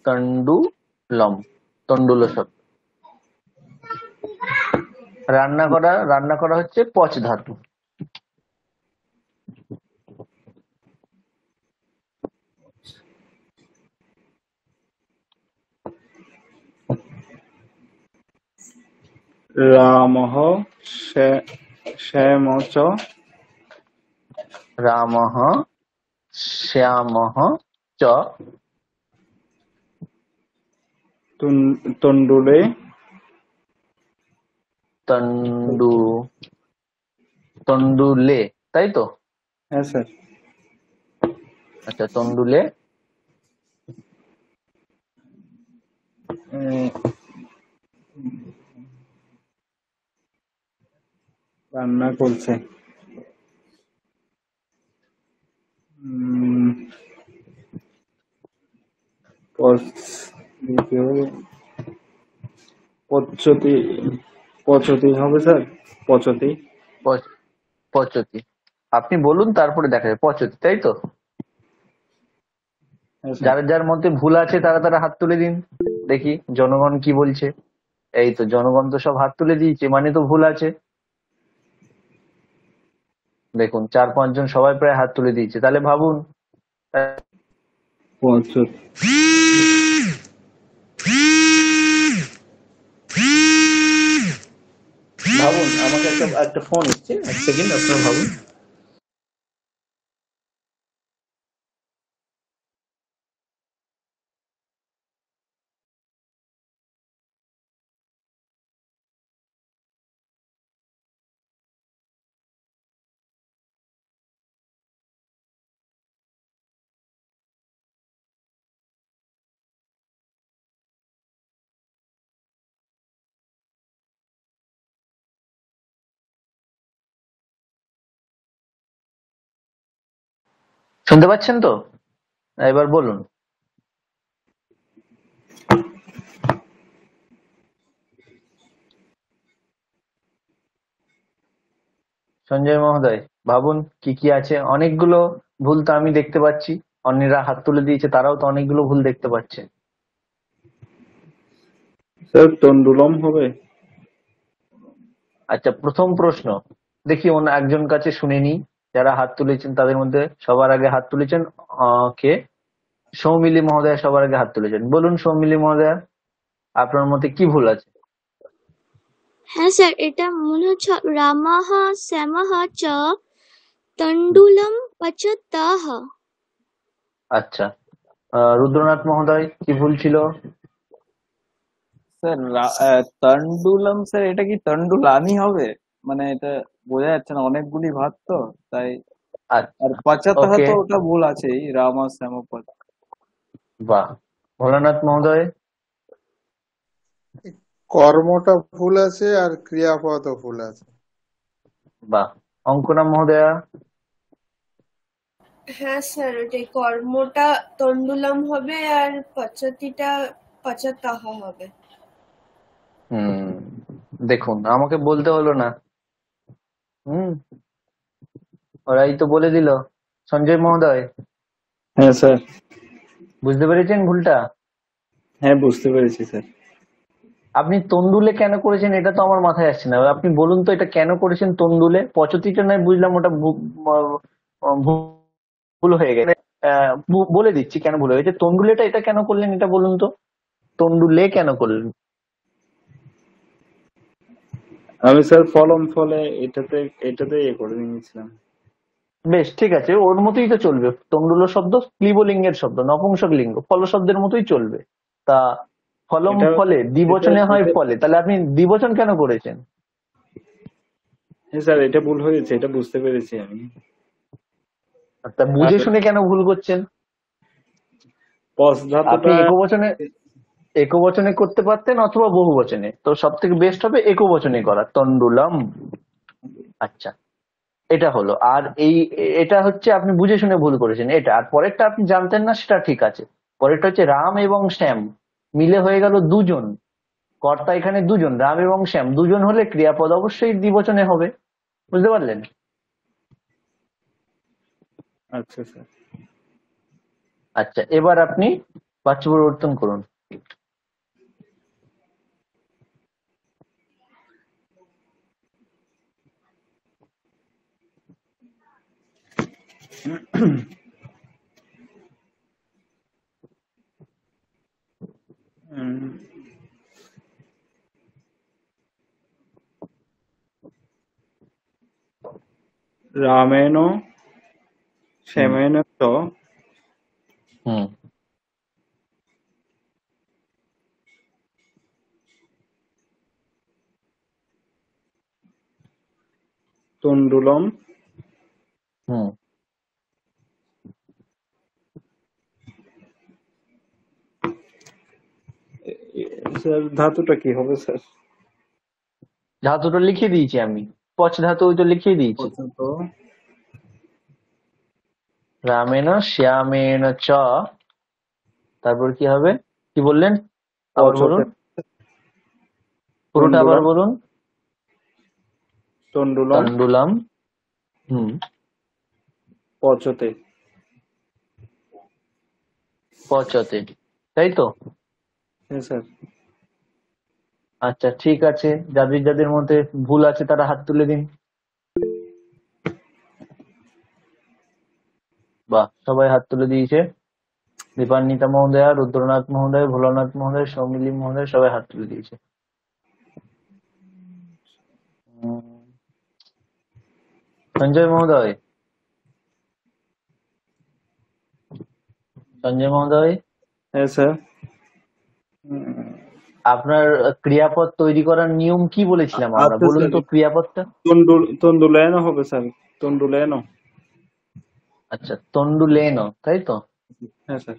তন্ডুলম তন্ডুল রান্না করা রান্না করা হচ্ছে পচ ধাতু রামঃ শ্যামঃ চ রামঃ শ্যামঃ চ তন্ডুলে তন্ডু তন্ডুলে তাই তো হ্যাঁ স্যার আচ্ছা তন্ডুলে রান্না করছে পচতি পচতি হবে স্যার পচতি পচতি আপনি বলুন তারপরে দেখা যাবে পচতি তাই তো হ্যাঁ, যার যার মধ্যে ভুল আছে তারা তারা হাত তুলে দিন দেখি জনগণ কি বলছে এই তো জনগণ তো সব হাত তুলে দিয়েছে মানে তো ভুল আছে দেখুন চার পাঁচজন সবাই প্রায় হাত তুলে দিয়েছে তাহলে ভাবুন ভাবুন আমাকে একটা একটা ফোন এসছে এক সেকেন্ড আপনার ভাবুন শুনতে পাচ্ছেন তো এবার বলুন সঞ্জয় মহোদয় ভাবুন কি কি আছে অনেকগুলো ভুল তো আমি দেখতে পাচ্ছি অন্যরা হাত তুলে দিয়েছে তারাও তো অনেকগুলো ভুল দেখতে পাচ্ছে তন্ডুলম হবে আচ্ছা প্রথম প্রশ্ন দেখি অন্য একজন কাছে শুনে নিই যারা হাত তুলেছেন তাদের মধ্যে সবার আগে হাত তুলেছেন কে সৌমিলি মহোদয় সবার আগে হাত তুলেছেন বলুন সৌমিলি মহোদয় আপনার মতে কি ভুল আছে হ্যাঁ স্যার এটা মনে হচ্ছে রামাহ শ্যামাহ চ তন্ডুলম পচতাহ আচ্ছা রুদ্রনাথ মহোদয় কি ভুল ছিল স্যার তন্ডুলম স্যার এটা কি তন্ডুলানি হবে মানে এটা বোঝা যাচ্ছে না অনেকগুলি ভাত তো তাই আচ্ছা, আর পঁচাত্তর তো ওটা ভুল আছেই রামা শ্যামপদ বাহ ভোলানাথ মহোদয় কর্মটা ভুল আছে আর ক্রিয়াপদ ভুল আছে বাহ অঙ্কনা মহোদয়া হ্যাঁ স্যার ওটাই কর্মটা তন্ডুলাম হবে আর পচাতিটা পঁচাত্তাহা হবে হুম দেখুন আমাকে বলতে হলো না হুম ওরাই তো বলে দিল সঞ্জয় মহোদয় হ্যাঁ স্যার বুঝতে পেরেছেন ভুলটা হ্যাঁ বুঝতে পেরেছি স্যার আপনি তন্দুলে কেন করেছেন এটা তো আমার মাথায় আসছে না আপনি বলুন তো এটা কেন করেছেন তন্দুলে পচতিটা নয় বুঝলাম ওটা ভুল হয়ে গেছে বলে দিচ্ছি কেন ভুল হয়েছে তন্দুলেটা এটা কেন করলেন এটা বলুন তো তন্দুলে কেন করলেন আমি স্যার ফলম ফলে এটাতে এটাতে ইয়ে করে নিয়েছিলাম বেশ ঠিক আছে ওর মতোই তো চলবে তন্ডুল শব্দ ক্লিবলিঙ্গের শব্দ নপুংসক লিঙ্গ ফল শব্দের মতোই চলবে তা ফলম ফলে দ্বিবচনে হয় ফলে তাহলে আপনি দ্বিবচন কেন করেছেন হ্যাঁ স্যার এটা ভুল হয়েছে এটা বুঝতে পেরেছি আমি তা বুঝে শুনে কেন ভুল করছেন আপনি একবচনে একবচনে করতে পারতেন অথবা বহু বচনে তো সব থেকে বেস্ট হবে একবচনে করা তন্ডুলাম আচ্ছা এটা হলো আর এই এটা হচ্ছে আপনি বুঝে শুনে ভুল করেছেন এটা আর পরেরটা আপনি জানতেন না সেটা ঠিক আছে পরেরটা হচ্ছে রাম এবং শ্যাম মিলে হয়ে গেল দুজন কর্তা এখানে দুজন রাম এবং শ্যাম দুজন হলে ক্রিয়াপদ অবশ্যই দ্বিবচনে হবে বুঝতে পারলেন আচ্ছা আচ্ছা এবার আপনি বাচ্চা পরিবর্তন করুন um, রামেন শ্যামেন তো হুম তুন্ডুলম হুম স্যার ধাতুটা কি হবে স্যার ধাতুটা লিখে দিয়েছি আমি পচ ধাতু ওই তো লিখে দিয়েছি রামেন শ্যামেন চ তারপর কি হবে কি বললেন আবার বলুন পুরোটা আবার বলুন তন্ডুলাম পচতে পচতে তাই তো হ্যাঁ স্যার আচ্ছা ঠিক আছে যাদের যাদের মধ্যে ভুল আছে তারা হাত তুলে দিন বাহ সবাই হাত তুলে দিয়েছে দীপান্বিতা মহোদয়া রুদ্রনাথ মহোদয় ভোলানাথ মহোদয় সৌমিলি মহোদয় সবাই হাত তুলে দিয়েছে সঞ্জয় মহোদয় সঞ্জয় মহোদয় হ্যাঁ স্যার আপনার ক্রিয়াপদ তৈরি করার নিয়ম কি বলেছিলাম আমরা আচ্ছা, বলুন তো ক্রিয়াপদটা তন্ডুলেন হবে স্যার তন্ডুলেন আচ্ছা তন্ডুলেন তাই তো হ্যাঁ স্যার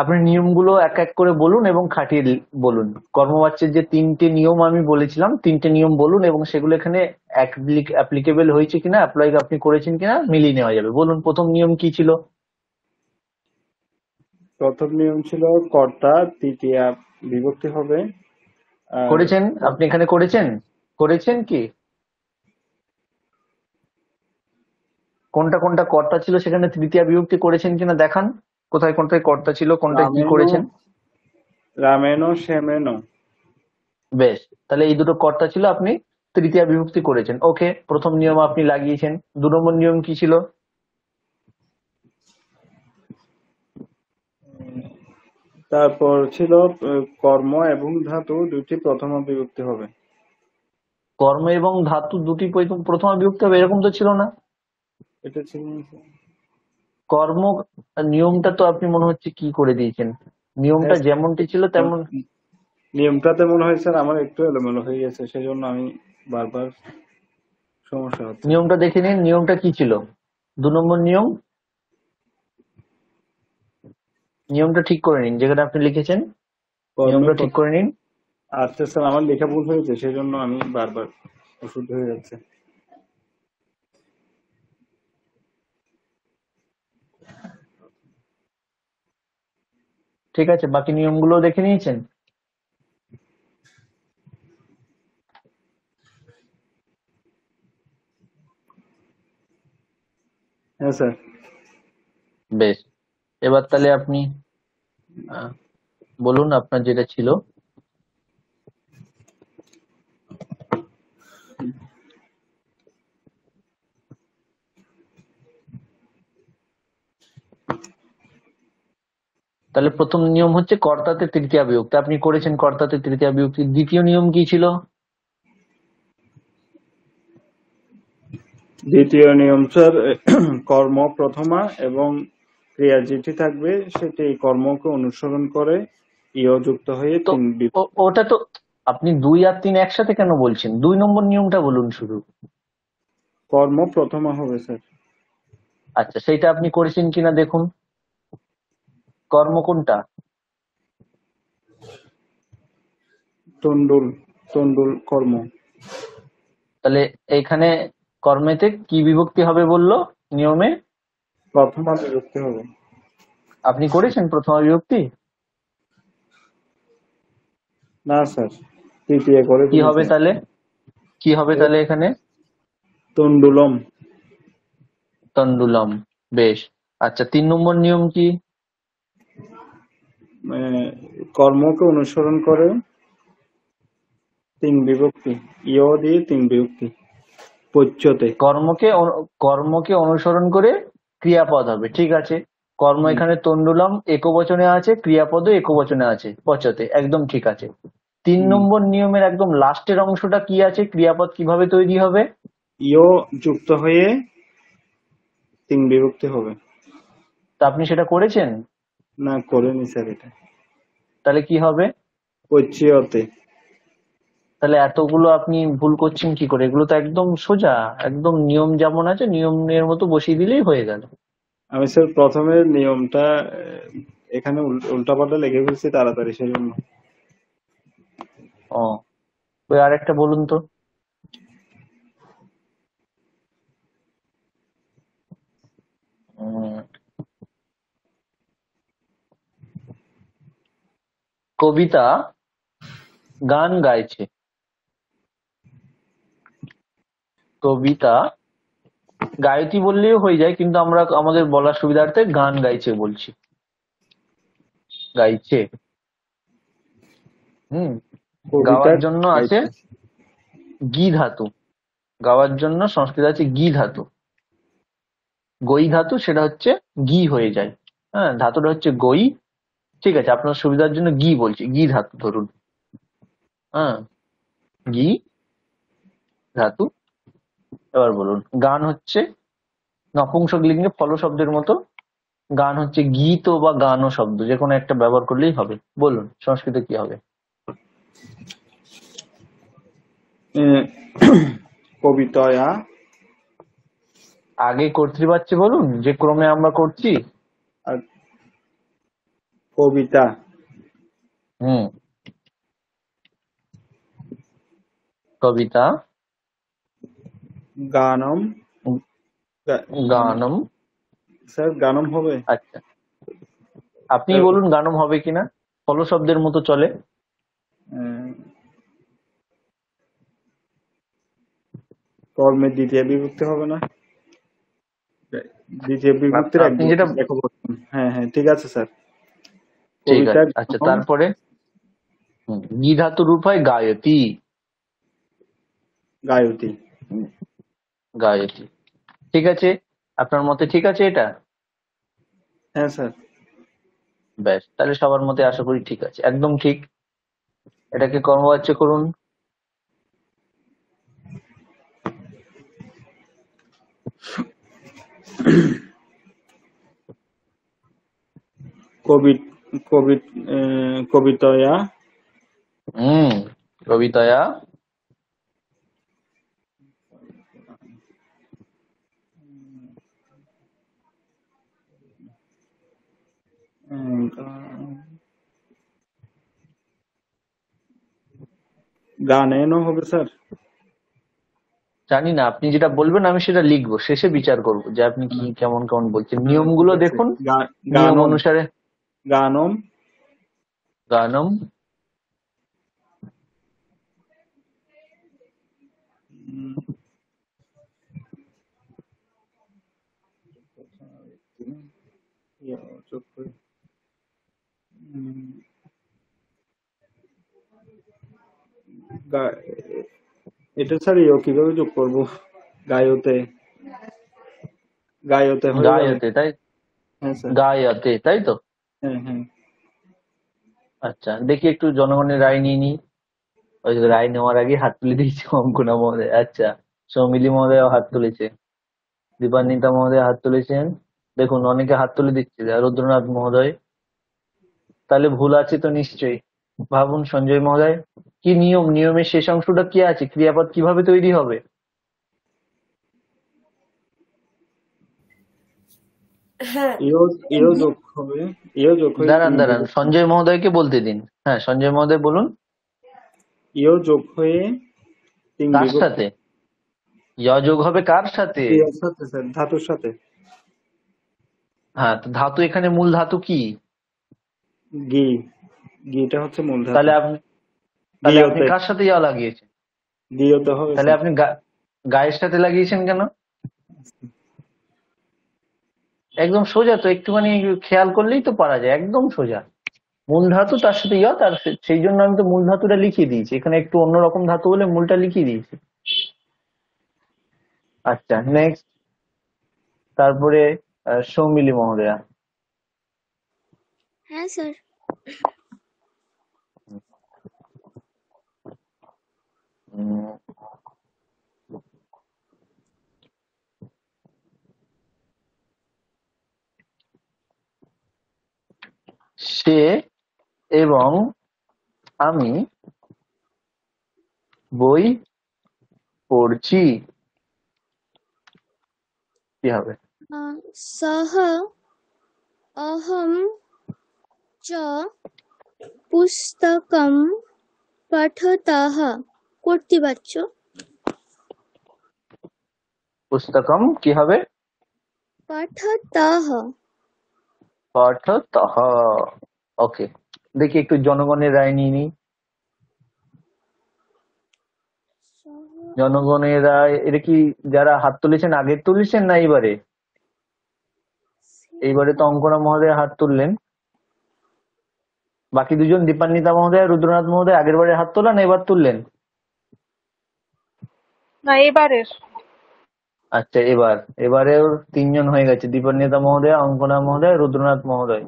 আপনি নিয়মগুলো এক এক করে বলুন এবং খাটিয়ে বলুন কর্মবাচ্যের যে তিনটে নিয়ম আমি বলেছিলাম তিনটে নিয়ম বলুন এবং সেগুলো এখানে অ্যাপ্লিকেবল হয়েছে কিনা অ্যাপ্লাই আপনি করেছেন কিনা মিলিয়ে নেওয়া যাবে বলুন প্রথম নিয়ম কি ছিল প্রথম নিয়ম ছিল কর্তা তৃতীয়া বিভক্তি হবে করেছেন আপনি এখানে করেছেন করেছেন কি কোনটা কোনটা কর্তা ছিল সেখানে তৃতীয়া বিভক্তি করেছেন কিনা দেখান কোথায় কোনটায় কর্তা ছিল কোনটা কি করেছেন রামেনো শ্যামেন বেশ তাহলে এই দুটো কর্তা ছিল আপনি তৃতীয় বিভক্তি করেছেন ওকে প্রথম নিয়ম আপনি লাগিয়েছেন দু নম্বর নিয়ম কি ছিল তারপর ছিল কর্ম এবং ধাতু দুটি প্রথম বিভক্তি হবে কর্ম এবং ধাতু দুটি প্রথম বিভক্ত হবে এরকম তো ছিল না এটা ছিল কর্ম নিয়মটা তো আপনি মনে হচ্ছে কি করে দিয়েছেন নিয়মটা হ্যাঁ, যেমনটি ছিল তেমন নিয়মটা তেমন হয়েছে আমার একটু এলোমেলো হয়ে গেছে সেই জন্য আমি বারবার সমস্যা হচ্ছে নিয়মটা দেখে নিন নিয়মটা কি ছিল দু নম্বর নিয়ম নিয়মটা ঠিক করে নিন যেখানে আপনি লিখেছেন নিয়মটা ঠিক করে নিন আচ্ছা স্যার আমার লেখা ভুল হয়েছে সেজন্য আমি বারবার অশুদ্ধ হয়ে যাচ্ছে ঠিক আছে বাকি নিয়মগুলো দেখে নিয়েছেন হ্যাঁ স্যার বেশ এবার তাহলে আপনি বলুন আপনার যেটা ছিল তাহলে প্রথম নিয়ম হচ্ছে কর্তাতে তৃতীয় বিভক্তি আপনি করেছেন কর্তাতে তৃতীয় বিভক্তি দ্বিতীয় নিয়ম কি ছিল দ্বিতীয় নিয়ম স্যার (clears throat) কর্ম প্রথমা এবং ক্রিয়া যেটি থাকবে সেটি কর্মকে অনুসরণ করে ইয় যুক্ত হয়ে ওটা তো আপনি দুই আর তিন একসাথে কেন বলছেন দুই নম্বর নিয়মটা বলুন শুরু কর্ম প্রথম হবে স্যার আচ্ছা সেটা আপনি করেছেন কিনা দেখুন কর্ম কোনটা তন্ডুল তন্ডুল কর্ম তাহলে এখানে কর্মেতে কি বিভক্তি হবে বললো নিয়মে প্রথমা বিভক্তি হবে আপনি করেছেন প্রথমা বিভক্তি না স্যার তৃতীয় করে কি হবে তাহলে কি হবে তাহলে এখানে তন্ডুলম তন্ডুলম বেশ আচ্ছা তিন নম্বর নিয়ম কি কর্মকে অনুসরণ করে তিন বিভক্তি ইয় দিয়ে তিন বিভক্তি পচ্যতে কর্মকে কর্মকে অনুসরণ করে ক্রিয়াপদ হবে ঠিক আছে কর্ম এখানে তন্ডুলম একবচনে আছে ক্রিয়াপদও একবচনে আছে পচতে একদম ঠিক আছে তিন নম্বর নিয়মের একদম লাস্টের অংশটা কি আছে ক্রিয়াপদ কিভাবে তৈরি হবে ইও যুক্ত হয়ে তিন বিভক্তি হবে তা আপনি সেটা করেছেন না করেনি স্যার এটা তাহলে কি হবে পচিয়তে তাহলে এতগুলো আপনি ভুল করছেন কি করে এগুলো তো একদম সোজা একদম নিয়ম যেমন আছে নিয়মের মতো বসিয়ে দিলেই হয়ে গেল আমি স্যার প্রথমে নিয়মটা এখানে উল্টাপাল্টা লেগে ফেলছি তাড়াতাড়ি সেই জন্য ও ওই আরেকটা বলুন তো কবিতা গান গাইছে কবিতা গায়তি বললেও হয়ে যায় কিন্তু আমরা আমাদের বলার সুবিধার্থে গান গাইছে বলছি গাইছে হম গাওয়ার জন্য আছে গি ধাতু গাওয়ার জন্য সংস্কৃত আছে গি ধাতু গই ধাতু সেটা হচ্ছে গি হয়ে যায় হ্যাঁ ধাতুটা হচ্ছে গই ঠিক আছে আপনার সুবিধার জন্য গি বলছি গি ধাতু ধরুন হ্যাঁ গি ধাতু এবার বলুন গান হচ্ছে নপুংসক লিঙ্গে ফল শব্দের মতো গান হচ্ছে গীত বা গান শব্দ যে কোনো একটা ব্যবহার করলেই হবে বলুন সংস্কৃতে কি হবে কবিতয়া আগে পাচ্ছি বলুন যে ক্রমে আমরা করছি কবিতা হুম কবিতা গানম গানম স্যার গানম হবে আচ্ছা আপনি বলুন গানম হবে কিনা ফল শব্দের মতো চলে কর্মের দ্বিতীয় বিভক্তি হবে না দ্বিতীয় বিভক্তি আপনি যেটা হ্যাঁ হ্যাঁ ঠিক আছে স্যার ঠিক আছে আচ্ছা তারপরে গি ধাতু রূপ হয় গায়তি গায়তি গায়ত্রী ঠিক আছে আপনার মতে ঠিক আছে এটা হ্যাঁ স্যার ব্যাস তাহলে সবার মতে আশা করি ঠিক আছে একদম ঠিক এটাকে কর্মবাচ্য করুন কবিত কবিত কবিতয়া হুম কবিতয়া গান হবে স্যার জানি না আপনি যেটা বলবেন আমি সেটা লিখবো শেষে বিচার করবো যে আপনি কি কেমন কেমন বলছেন নিয়মগুলো দেখুন গান অনুসারে গানম গানম চোখ করে এটা ছাড়িও কিভাবে যোগ করবো গায়তে গায়তে গায়তে তাই হ্যাঁ, গায়তে তাই তো হ্যাঁ হ্যাঁ আচ্ছা দেখি একটু জনগণের রায় নিয়ে নি ওই রায় নেওয়ার আগে হাত তুলে দিয়েছে অঙ্কুনা মহোদয় আচ্ছা সৌমিলি মহোদয় হাত তুলেছে দীপান্বিতা মহোদয় হাত তুলেছেন দেখুন অনেকে হাত তুলে দিচ্ছে রুদ্রনাথ মহোদয় তাহলে ভুল আছে তো নিশ্চয়ই ভাবুন সঞ্জয় মহোদয় কি নিয়ম নিয়মের শেষ অংশটা কি আছে ক্রিয়াপদ কিভাবে তৈরি হবে হ্যাঁ। দাঁড়ান দাঁড়ান সঞ্জয় মহোদয়কে বলতে দিন হ্যাঁ সঞ্জয় মহোদয় বলুন ইয় যোগ হয়ে কার সাথে ইয় যোগ হবে কার সাথে ধাতুর সাথে হ্যাঁ ধাতু এখানে মূল ধাতু কি ঘি ঘিটা হচ্ছে মূল ধাতু তাহলে আপনি তাহলে আপনি কার সাথে ইয়া লাগিয়েছেন দিয়তে হবে তাহলে আপনি গায়ের সাথে লাগিয়েছেন কেন একদম সোজা তো একটুখানি খেয়াল করলেই তো পারা যায় একদম সোজা মূল ধাতু তার সাথে ইয়া তার সেই জন্য আমি তো মূল ধাতুটা লিখিয়ে দিয়েছি এখানে একটু অন্যরকম ধাতু হলে মূলটা লিখিয়ে দিয়েছি আচ্ছা নেক্সট তারপরে সৌমিলি মহোদয়া হ্যাঁ স্যার সে এবং আমি বই পড়ছি কি হবে সহ অহম च পুস্তকম করতে পারছো পুস্তকম কি হবে পঠতঃ পঠতঃ ওকে দেখি একটু জনগণের রায় নিয়ে নিই জনগণের রায় এটা কি যারা হাত তুলেছেন আগে তুলেছেন না এবারে এইবারে তো অঙ্কনা মহোদয় হাত তুললেন বাকি দুজন দীপান্বিতা মহোদয় রুদ্রনাথ মহোদয় আগের বারে হাত তোলেন এবার তুললেন না এবারের আচ্ছা এবার এবারে তিনজন হয়ে গেছে দীপান্বিতা মহোদয় অঙ্কনা মহোদয় রুদ্রনাথ মহোদয়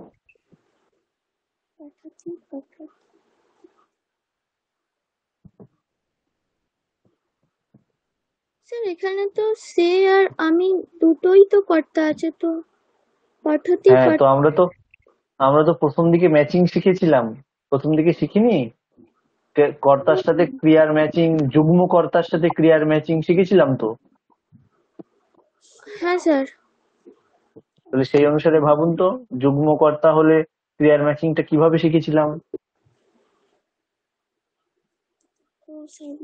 স্যার এখানে তো সে আর আমি দুটোই তো কর্তা আছে তো হ্যাঁ তো আমরা তো আমরা তো প্রথম দিকে ম্যাচিং শিখেছিলাম প্রথম দিকে শিখিনি কর্তার সাথে ক্রিয়ার ম্যাচিং যুগ্ম কর্তার সাথে ক্রিয়ার ম্যাচিং শিখেছিলাম তো হ্যাঁ স্যার তাহলে সেই অনুসারে ভাবুন তো যুগ্ম কর্তা হলে ক্রিয়ার ম্যাচিংটা কিভাবে শিখেছিলাম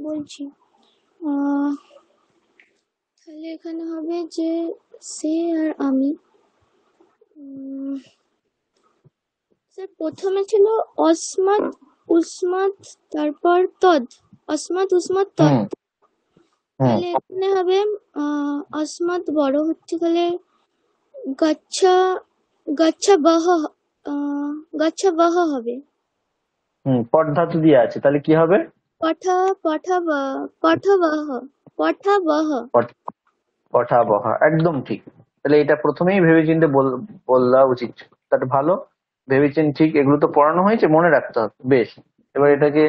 বলছি তাহলে এখানে হবে যে সে আর আমি স্যার প্রথমে ছিল অসমাত উসমাত তারপর তদ অসমাত উসমাত তদ তাহলে এখানে হবে অসমাত বড় হচ্ছে তাহলে গাচ্ছা গাচ্ছা বাহ গাচ্ছা বাহ হবে হুম দিয়ে আছে তাহলে কি হবে পাঠা পঠা পঠা বাহ পাঠা বাহ পঠা বাহ একদম ঠিক তাহলে এটা প্রথমেই ভেবেচিন্তে বল বলা উচিত তাহলে ভালো ভেবেছেন ঠিক এগুলো তো পড়ানো হয়েছে মনে রাখতে হবে বেশ এবার এটাকে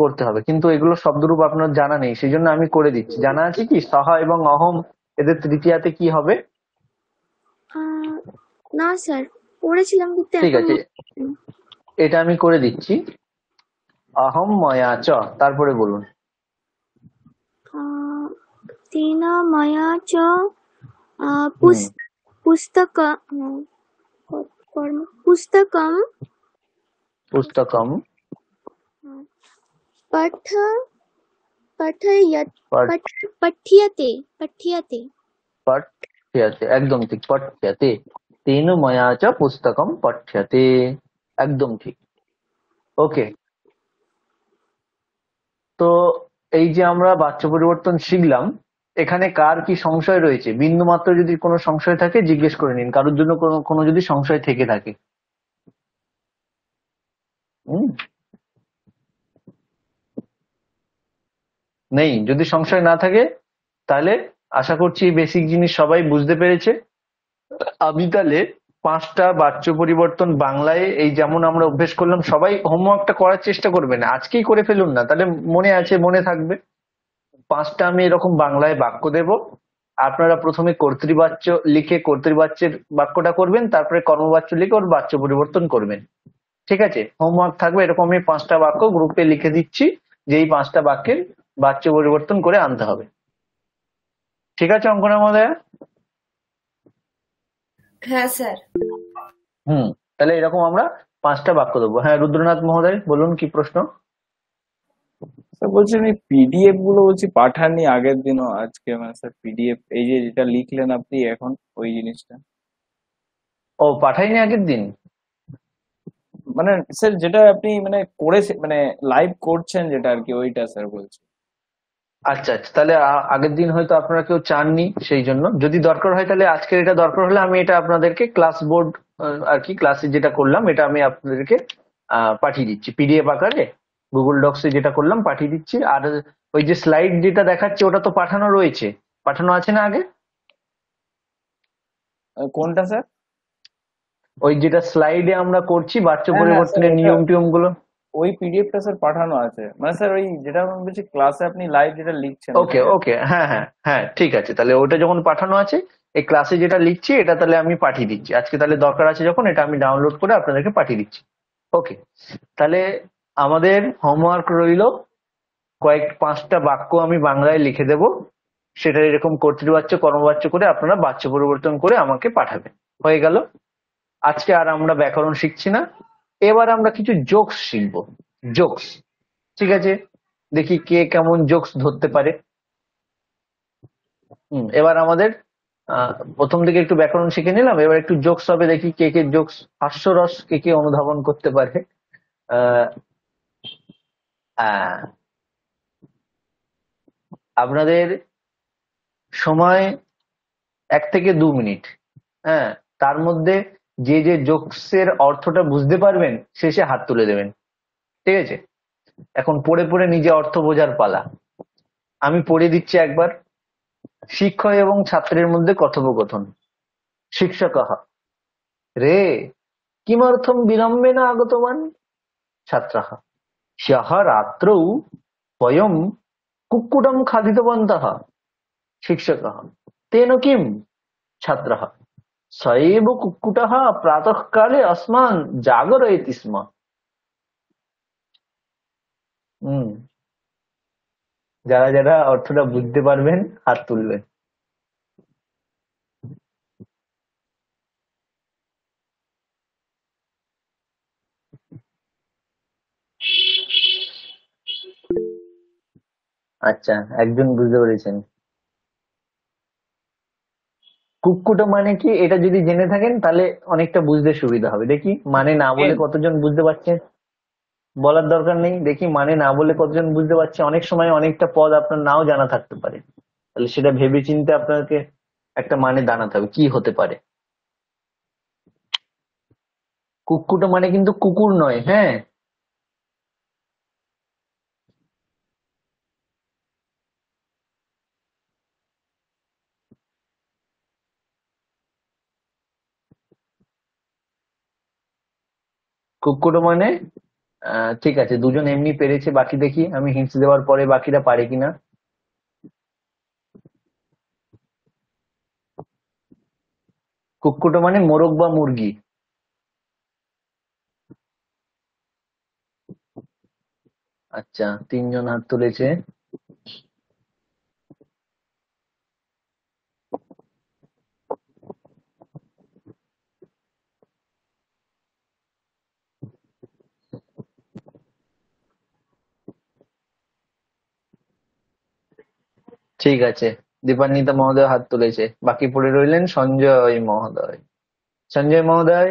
করতে হবে কিন্তু এগুলো শব্দরূপ আপনার জানা নেই সেই জন্য আমি করে দিচ্ছি জানা আছে কি সহা এবং অহম এদের তৃতীয়াতে কি হবে না স্যার পড়েছিলাম ঠিক আছে এটা আমি করে দিচ্ছি অহম মায়া চ তারপরে বলুন তিনা মায়া চ পুস্ত पुस्तक पुस्तकम पुस्तकं पठ पठयत पठ्यते पठ्यते पठ्यते पठ्यते तेन मया च पठ्यते तो, এই যে আমরা পরিবর্তন শিখলাম এখানে কার কি সংশয় রয়েছে বিন্দু মাত্র যদি কোনো সংশয় থাকে জিজ্ঞেস করে নিন কারোর জন্য কোনো কোনো যদি সংশয় থেকে থাকে নেই যদি সংশয় না থাকে তাহলে আশা করছি বেসিক জিনিস সবাই বুঝতে পেরেছে আমি তাহলে পাঁচটা বাচ্য পরিবর্তন বাংলায় এই যেমন আমরা অভ্যেস করলাম সবাই হোমওয়ার্কটা করার চেষ্টা করবেন আজকেই করে ফেলুন না তাহলে মনে আছে মনে থাকবে পাঁচটা আমি এরকম বাংলায় বাক্য দেব আপনারা প্রথমে কর্তৃবাচ্য লিখে কর্তৃবাচ্যের বাক্যটা করবেন তারপরে কর্মবাচ্য লিখে ওর বাচ্য পরিবর্তন করবেন ঠিক আছে হোমওয়ার্ক থাকবে এরকম আমি পাঁচটা বাক্য গ্রুপে লিখে দিচ্ছি যে এই পাঁচটা বাক্যের বাচ্য পরিবর্তন করে আনতে হবে ঠিক আছে অঙ্কনা মহোদয় হ্যাঁ স্যার হুম তাহলে এরকম আমরা পাঁচটা বাক্য দেবো হ্যাঁ রুদ্রনাথ মহোদয় বলুন কি প্রশ্ন স্যার বলছি আমি পিডিএফ গুলো বলছি পাঠাননি আগের দিনও আজকে মানে স্যার পিডিএফ এই যে যেটা লিখলেন আপনি এখন ওই জিনিসটা ও পাঠাইনি আগের দিন মানে স্যার যেটা আপনি মানে করে মানে লাইভ করছেন যেটা আর কি ওইটা স্যার বলছি আচ্ছা আচ্ছা তাহলে আগের দিন হয়তো আপনারা কেউ চাননি সেই জন্য যদি দরকার হয় তাহলে আজকের এটা দরকার হলে আমি এটা আপনাদেরকে ক্লাস বোর্ড আর কি ক্লাসে যেটা করলাম এটা আমি আপনাদেরকে পাঠিয়ে দিচ্ছি পিডিএফ আকারে গুগল ডক্সে যেটা করলাম পাঠিয়ে দিচ্ছি আর ওই যে স্লাইড যেটা দেখাচ্ছে ওটা তো পাঠানো রয়েছে পাঠানো আছে না আগে কোনটা স্যার ওই যেটা স্লাইডে আমরা করছি বাচ্চা হ্যাঁ, হ্যাঁ, পরিবর্তনের নিয়ম টিয়ম গুলো ওই পিডিএফটা স্যার পাঠানো আছে মানে স্যার ওই যেটা আমি বলছি ক্লাসে আপনি লাইভ যেটা লিখছেন ওকে ওকে হ্যাঁ হ্যাঁ হ্যাঁ ঠিক আছে তাহলে ওটা যখন পাঠানো আছে এই ক্লাসে যেটা লিখছি এটা তাহলে আমি পাঠিয়ে দিচ্ছি আজকে তাহলে দরকার আছে যখন এটা আমি ডাউনলোড করে আপনাদেরকে পাঠিয়ে দিচ্ছি ওকে তাহলে আমাদের হোমওয়ার্ক রইল কয়েক পাঁচটা বাক্য আমি বাংলায় লিখে দেব সেটা এরকম কর্তৃবাচ্য কর্মবাচ্য করে আপনারা বাচ্য পরিবর্তন করে আমাকে পাঠাবেন হয়ে গেল আজকে আর আমরা ব্যাকরণ শিখছি না এবার আমরা কিছু জোকস শিখব জোকস ঠিক আছে দেখি কে কেমন জোকস ধরতে পারে এবার আমাদের প্রথম দিকে একটু ব্যাকরণ শিখে নিলাম এবার একটু জোকস হবে দেখি কে কে জোকস হাস্যরস কে কে অনুধাবন করতে পারে হ্যাঁ আপনাদের সময় এক থেকে দু মিনিট হ্যাঁ তার মধ্যে যে যে জোকসের অর্থটা বুঝতে পারবেন শেষে হাত তুলে দেবেন ঠিক আছে এখন পড়ে পড়ে নিজে অর্থ বোঝার পালা আমি পড়ে দিচ্ছি একবার শিক্ষক এবং ছাত্রের মধ্যে কথোপকথন শিক্ষক রে কিমর্থম বিলম্বে না আগতমান ছাত্রাহা ह्यः रात्रौ वयं कुक्कुटं खादितवन्तः शिक्षकः तेन किं छात्रः स एव कुक्कुटः प्रातःकाले अस्मान् जागरयति स्म যারা যারা অর্থটা বুঝতে পারবেন হাত তুলবেন আচ্ছা একজন বুঝতে পেরেছেন। কুক্কুট মানে কি এটা যদি জেনে থাকেন তাহলে অনেকটা বুঝতে সুবিধা হবে দেখি মানে না বলে কতজন বুঝতে পারছে বলার দরকার নেই দেখি মানে না বলে কতজন বুঝতে পারছে অনেক সময় অনেকটা পদ আপনার নাও জানা থাকতে পারে তাহলে সেটা ভেবে চিনতে আপনাকে একটা মানে দাঁড়াতে হবে কি হতে পারে কুক্কুট মানে কিন্তু কুকুর নয় হ্যাঁ কুকুরও মানে ঠিক আছে দুজন এমনি পেরেছে বাকি দেখি আমি হিন্টস দেওয়ার পরে বাকিরা পারে কিনা কুকুটো মানে মোরগ বা মুরগি আচ্ছা তিনজন হাত তুলেছে ঠিক আছে দীপান্বিতা মহোদয় হাত তুলেছে বাকি পড়ে রইলেন সঞ্জয় মহোদয় সঞ্জয় মহোদয়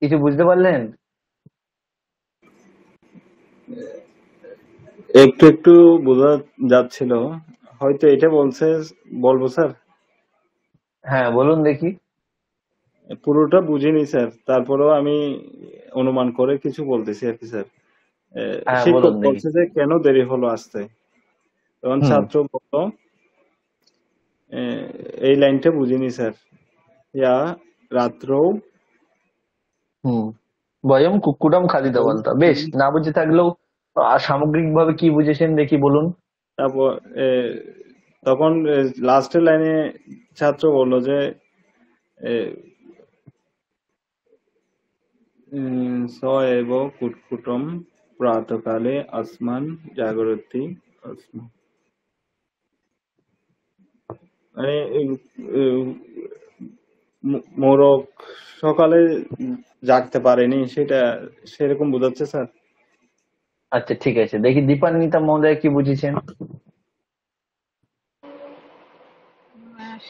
কিছু বুঝতে পারলেন একটু একটু বোঝা যাচ্ছিল হয়তো এটা বলছে বলবো স্যার হ্যাঁ বলুন দেখি পুরোটা বুঝিনি স্যার তারপরেও আমি অনুমান করে কিছু বলতেছি আর কি স্যার হ্যাঁ, শিক্ষক বলছে যে কেন দেরি হলো আসতে তখন ছাত্র বলল এই লাইনটা বুঝিনি স্যার ইয়া রাত্র বয়ম কুকুডম খালি বলতা বেশ না বুঝে থাকলেও সামগ্রিক ভাবে কি বুঝেছেন দেখি বলুন তারপর তখন লাস্টের লাইনে ছাত্র বলল যে সব কুটকুটম প্রাতকালে আসমান জাগরতি আসমান মানে মোরক সকালে জাগতে পারেনি সেটা সেরকম বোঝাচ্ছে স্যার আচ্ছা ঠিক আছে দেখি দীপান্বিতা মহোদয় কি বুঝেছেন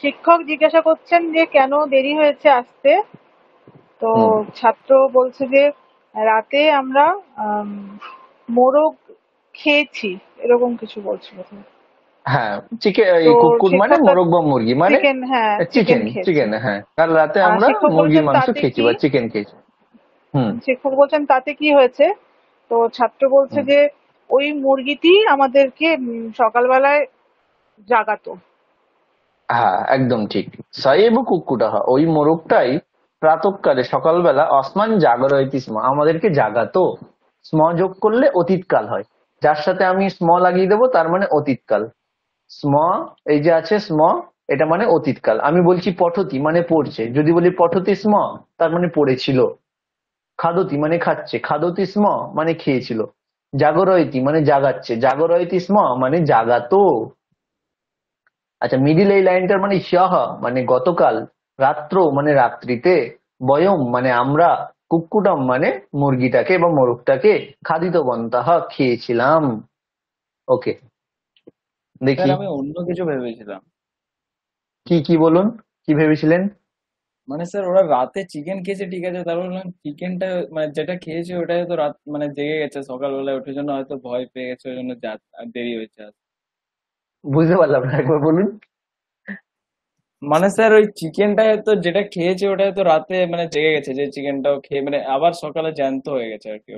শিক্ষক জিজ্ঞাসা করছেন যে কেন দেরি হয়েছে আসতে তো ছাত্র বলছে যে রাতে আমরা মোরগ খেয়েছি এরকম কিছু বলছিল হ্যাঁ চিকেন কুকুর মানে মোরগ বা মুরগি মানে চিকেন হ্যাঁ, চিকেন হ্যাঁ কাল রাতে আমরা মুরগির মাংস খেয়েছি বা চিকেন খেয়েছি শিক্ষক বলছেন তাতে কি হয়েছে তো ছাত্র বলছে যে ওই মুরগিটি আমাদেরকে সকালবেলায় জাগাতো হ্যাঁ একদম ঠিক সাইব কুকুটা হয় হ্যাঁ, ওই মোরগটাই প্রাতকালে সকালবেলা অসমান জাগরয়তি স্ম আমাদেরকে জাগাতো স্ম যোগ করলে অতীতকাল হয় যার সাথে আমি স্ম লাগিয়ে দেবো তার মানে অতীতকাল স্ম এই যে আছে স্ম এটা মানে অতীতকাল আমি বলছি পঠতি মানে পড়ছে যদি বলি পঠতি স্ম তার মানে পড়েছিল খাদতি মানে খাচ্ছে খাদতি স্ম মানে খেয়েছিল জাগরয়তি মানে জাগাচ্ছে জাগরয়তি স্ম মানে জাগাতো আচ্ছা মিডিল এই লাইনটার মানে সহ মানে গতকাল রাত্র মানে রাত্রিতে বয়ম মানে আমরা কুকুটম মানে মুরগিটাকে বা মোরগটাকে খাদিত বন্তাহ খেয়েছিলাম ওকে দেখি স্যার আমি অন্য কিছু ভেবেছিলাম কি কি বলুন কি ভেবেছিলেন মানে স্যার ওরা রাতে চিকেন খেয়েছে ঠিক আছে তারপর বললাম চিকেনটা মানে যেটা খেয়েছে ওটাই তো রাত মানে জেগে গেছে সকালবেলায় ওঠার জন্য হয়তো ভয় পেয়ে গেছে ওই জন্য দেরি হয়েছে বুঝতে পারলাম না একবার বলুন মানে স্যার ওই চিকেনটা তো যেটা খেয়েছে ওটা তো রাতে মানে জেগে গেছে যে চিকেনটাও খেয়ে মানে আবার সকালে জ্যান্ত হয়ে গেছে আর কি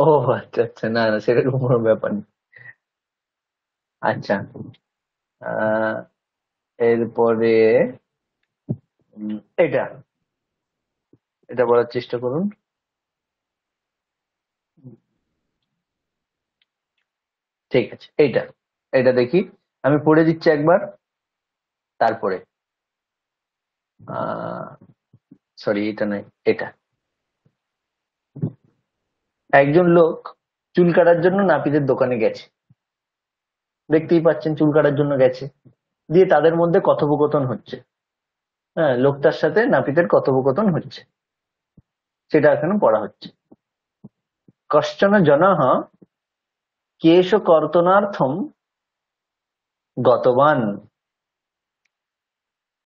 ও আচ্ছা আচ্ছা না না সেরকম কোনো ব্যাপার নেই আচ্ছা। এরপরে এটা। এটা বলার চেষ্টা করুন। ঠিক আছে এইটা এটা দেখি আমি পড়ে দিচ্ছি একবার তারপরে সরি এটা নয় এটা একজন লোক চুল কাটার জন্য নাপিতের দোকানে গেছে দেখতেই পাচ্ছেন চুল কাটার জন্য গেছে দিয়ে তাদের মধ্যে কথোপকথন হচ্ছে হ্যাঁ লোকটার সাথে নাপিতের কথোপকথন হচ্ছে সেটা এখন পড়া হচ্ছে কশ্চন জনহ কেশ কর্তনার্থম গতবান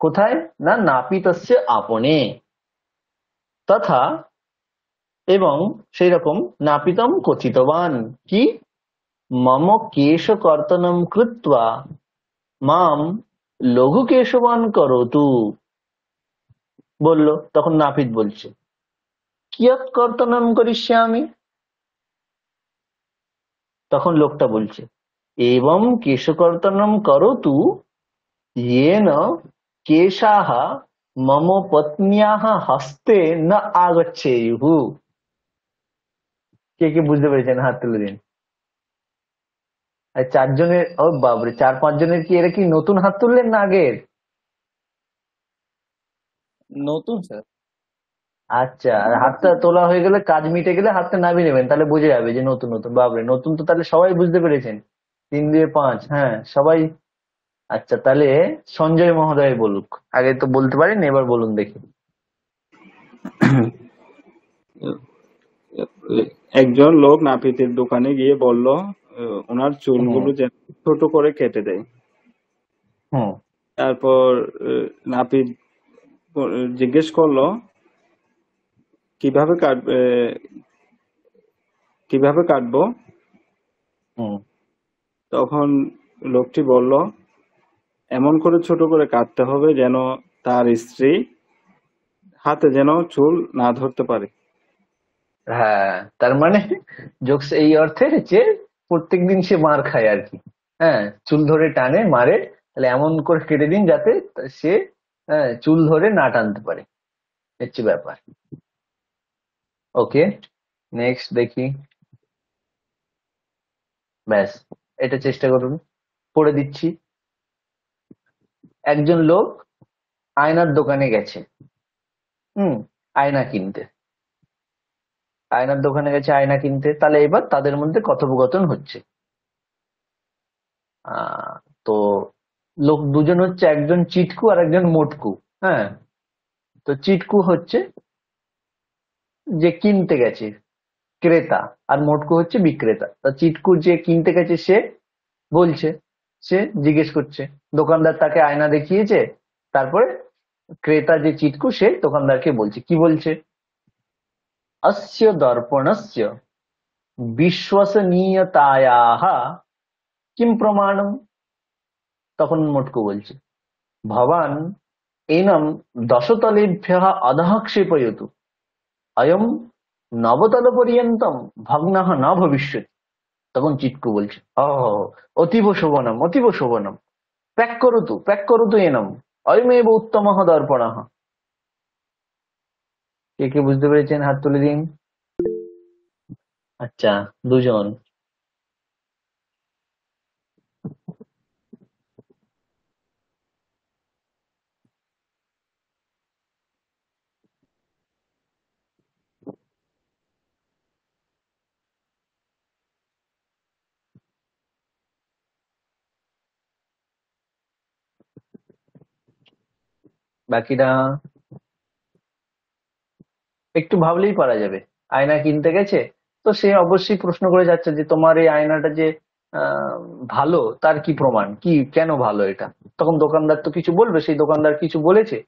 কোথায় না নাপিতস্য আপনে তথা এবং সেই রকম নাপিতম কথিতবান কি মম কেশ केशकर्तनं कृत्वा মাম লঘু কেশবান করো তু বললো তখন নাফিদ বলছে কিয়ত কর্তনম করিস আমি তখন লোকটা বলছে এবং কেশকর্তনম করো তু এন কেশাহা মম পত্নিয়াহা হস্তে না আগচ্ছে ইহু কে কে বুঝতে পেরেছেন হাত তুলে দিন আর চারজনের ও বাবরে চার পাঁচ জনের কি এরা কি নতুন হাত তুললেন না আগের নতুন স্যার আচ্ছা আর হাতটা তোলা হয়ে গেলে কাজ মিটে গেলে হাতটা নামিয়ে নেবেন তাহলে বুঝে যাবে যে নতুন নতুন বাবরে নতুন তো তাহলে সবাই বুঝতে পেরেছেন তিন দুয়ে পাঁচ হ্যাঁ সবাই আচ্ছা তাহলে সঞ্জয় মহোদয় বলুক আগে তো বলতে পারেন এবার বলুন দেখি একজন লোক নাপিতের দোকানে গিয়ে বলল ওনার চুলগুলো যেন ছোট করে কেটে দেয় তারপর নাপিত জিজ্ঞেস করলো কিভাবে কাটবে কিভাবে কাটবো তখন লোকটি বলল এমন করে ছোট করে কাটতে হবে যেন তার স্ত্রী হাতে যেন চুল না ধরতে পারে হ্যাঁ তার মানে জোকস এই অর্থে যে প্রত্যেক দিন সে মার খায় আর কি হ্যাঁ চুল ধরে টানে মারে তাহলে এমন করে কেটে দিন যাতে সে হ্যাঁ, চুল ধরে না টানতে পারে হচ্ছে ব্যাপার ওকে নেক্সট দেখি ব্যাস এটা চেষ্টা করুন পড়ে দিচ্ছি একজন লোক আয়নার দোকানে গেছে হুম আয়না কিনতে আয়নার দোকানে গেছে আয়না কিনতে তাহলে এবার তাদের মধ্যে কথোপকথন হচ্ছে তো লোক দুজন হচ্ছে একজন চিটকু আর একজন মোটকু হ্যাঁ তো চিটকু হচ্ছে যে কিনতে গেছে ক্রেতা আর মোটকু হচ্ছে বিক্রেতা তা চিটকু যে কিনতে গেছে সে বলছে সে জিজ্ঞেস করছে দোকানদার তাকে আয়না দেখিয়েছে তারপরে ক্রেতা যে চিটকু সে দোকানদারকে বলছে কি বলছে अस्य दर्पणस्य বিশ্বাসনীয়তায়াহ কিম প্রমাণম তখন মোটকু বলছে ভবান এনম দশতলেভ্য অধঃ ক্ষেপয়তু অয়ম নবতল পর্যন্তম ভগ্ন না ভবিষ্যতি তখন চিটকু বলছে অহ অতীব শোভনম অতীব শোভনম প্যাক করতু প্যাক করতু এনম অয়মেব উত্তম দর্পণ কে কে বুঝতে পেরেছেন হাত তুলে দিন আচ্ছা দুজন বাকিটা একটু ভাবলেই পারা যাবে আয়না কিনতে গেছে তো সে অবশ্যই প্রশ্ন করে যাচ্ছে যে তোমার এই আয়নাটা যে ভালো তার কি প্রমাণ কি কেন ভালো এটা তখন দোকানদার তো কিছু বলবে সেই দোকানদার কিছু বলেছে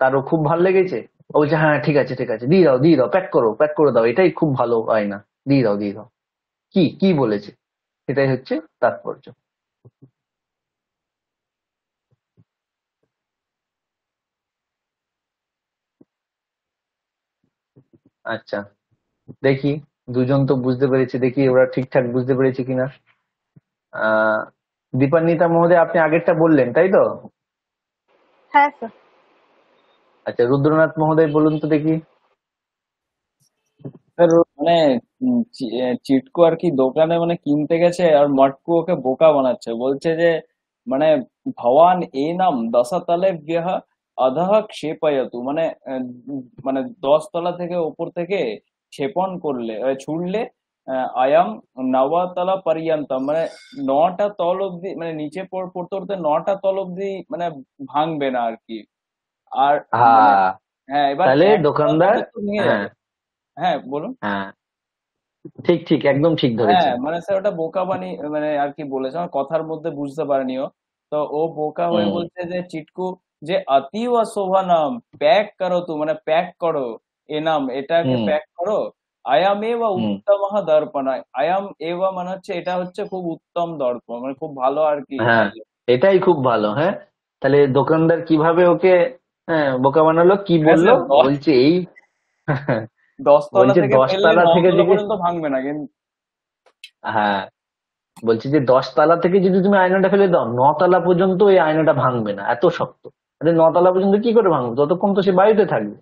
তারও খুব ভালো লেগেছে ও বলছে হ্যাঁ ঠিক আছে ঠিক আছে দিয়ে দাও দিয়ে দাও প্যাক করো প্যাক করে দাও এটাই খুব ভালো আয়না দিয়ে দাও দিয়ে দাও কি কি বলেছে এটাই হচ্ছে তাৎপর্য আচ্ছা দেখি দুজন তো বুঝতে পেরেছি দেখি ওরা ঠিকঠাক বুঝতে পেরেছে কিনা দীপান্বিতা মহোদয় আপনি আগেরটা বললেন তাই তো হ্যাঁ স্যার আচ্ছা রুদ্রনাথ মহোদয় বলুন তো দেখি মানে চিটকু আর কি দোকানে মানে কিনতে গেছে আর মটকু ওকে বোকা বানাচ্ছে বলছে যে মানে ভগবান এ নাম দশা তালে বিহা আধা ক্ষেপায়তু মানে মানে দশ তলা থেকে ওপর থেকে ক্ষেপণ করলে ছুড়লে আয়াম নওয়াতলা পর্যন্তম মানে নটা তল অব্দি মানে নিচে পড়তে পড়তে নটা তল অব্দি মানে ভাঙবে না আর কি আর মানে, হ্যাঁ এবার তাহলে দোকানদার হ্যাঁ।, হ্যাঁ বলুন হ্যাঁ। ঠিক ঠিক একদম ঠিক ধরেছি হ্যাঁ মানে স্যার ওটা বোকা বানি মানে আর কি বলেছে আমার কথার মধ্যে বুঝতে পারেনিও তো ও বোকা হয়ে বলছে যে চিটকু যে আতিওয়া শোভানাম প্যাক করো তু মানে প্যাক করো এ নাম এটাকে প্যাক করো আয়াম বা উত্তম দর্পণ আয়াম এ বা মানে হচ্ছে এটা হচ্ছে খুব উত্তম দর্পণ মানে খুব ভালো আর কি হ্যাঁ এটাই খুব ভালো হ্যাঁ তাহলে দোকানদার কিভাবে ওকে হ্যাঁ বোকা বানালো কি বললো বলছে এই দশতলা থেকে থেকে পর্যন্ত ভাঙবে না কিন্তু হ্যাঁ বলছি যে দশতলা থেকে যদি তুমি আয়নাটা ফেলে দাও নতলা পর্যন্ত ওই আয়নাটা ভাঙবে না এত শক্ত নতলা পর্যন্ত কি করে ভাঙবে ততক্ষণ তো সে বাড়িতে থাকবে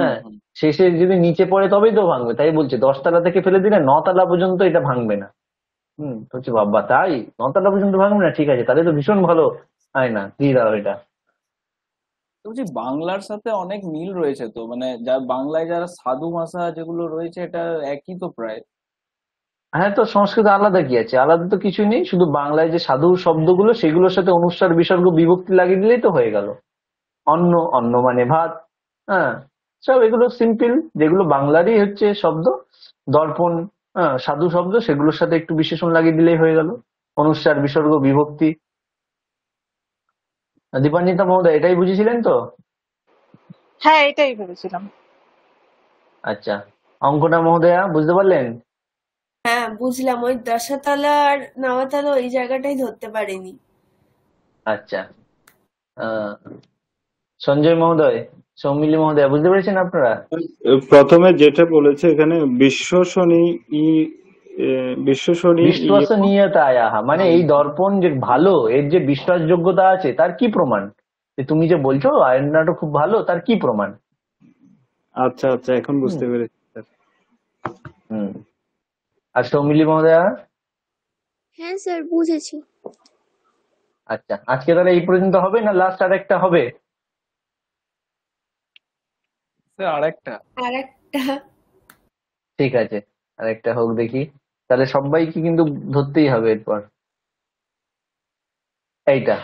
হ্যাঁ শেষে যদি নিচে পড়ে তবেই তো ভাঙবে তাই বলছে দশতলা থেকে ফেলে দিলে নতলা পর্যন্ত এটা ভাঙবে না হম বলছে বাবা তাই নতলা পর্যন্ত ভাঙবে না ঠিক আছে তাহলে তো ভীষণ ভালো হয় না দিয়ে দাও এটা বলছি বাংলার সাথে অনেক মিল রয়েছে তো মানে যা বাংলায় যারা সাধু ভাষা যেগুলো রয়েছে এটা একই তো প্রায় হ্যাঁ তো সংস্কৃত আলাদা কি আছে আলাদা তো কিছু নেই শুধু বাংলায় যে সাধু শব্দগুলো সেগুলোর সাথে অনুষ্ঠান বিসর্গ বিভক্তি লাগিয়ে দিলেই তো হয়ে গেল অন্ন অন্ন মানে ভাত হ্যাঁ সব এগুলো সিম্পল যেগুলো বাংলারই হচ্ছে শব্দ দর্পণ হ্যাঁ, সাধু শব্দ সেগুলোর সাথে একটু বিশেষণ লাগিয়ে দিলেই হয়ে গেল অনুসার বিসর্গ বিভক্তি দীপান্বিতা মহোদয় এটাই বুঝেছিলেন তো হ্যাঁ এটাই বুঝেছিলাম আচ্ছা অঙ্কনা মহোদয়া বুঝতে পারলেন হ্যাঁ বুঝলাম ওই দশাতলা আর ওই জায়গাটাই ধরতে পারিনি আচ্ছা আহ সঞ্জয় মহোদয় সৌমিলি মহোদয় বুঝতে পেরেছেন আপনারা প্রথমে যেটা বলেছে এখানে বিশ্বসনী ই আহা মানে এই দর্পণ যে ভালো এর যে বিশ্বাসযোগ্যতা আছে তার কি প্রমাণ তুমি যে বলছো আয়নাটা খুব ভালো তার কি প্রমাণ আচ্ছা আচ্ছা এখন বুঝতে পেরেছি হুম আর সৌমিলি মহোদয়া হ্যাঁ স্যার বুঝেছি আচ্ছা আজকে তাহলে এই পর্যন্ত হবে না লাস্ট আর একটা হবে আসছে আরেকটা আরেকটা ঠিক আছে আরেকটা হোক দেখি তাহলে সবাইকে কিন্তু ধরতেই হবে এরপর এইটা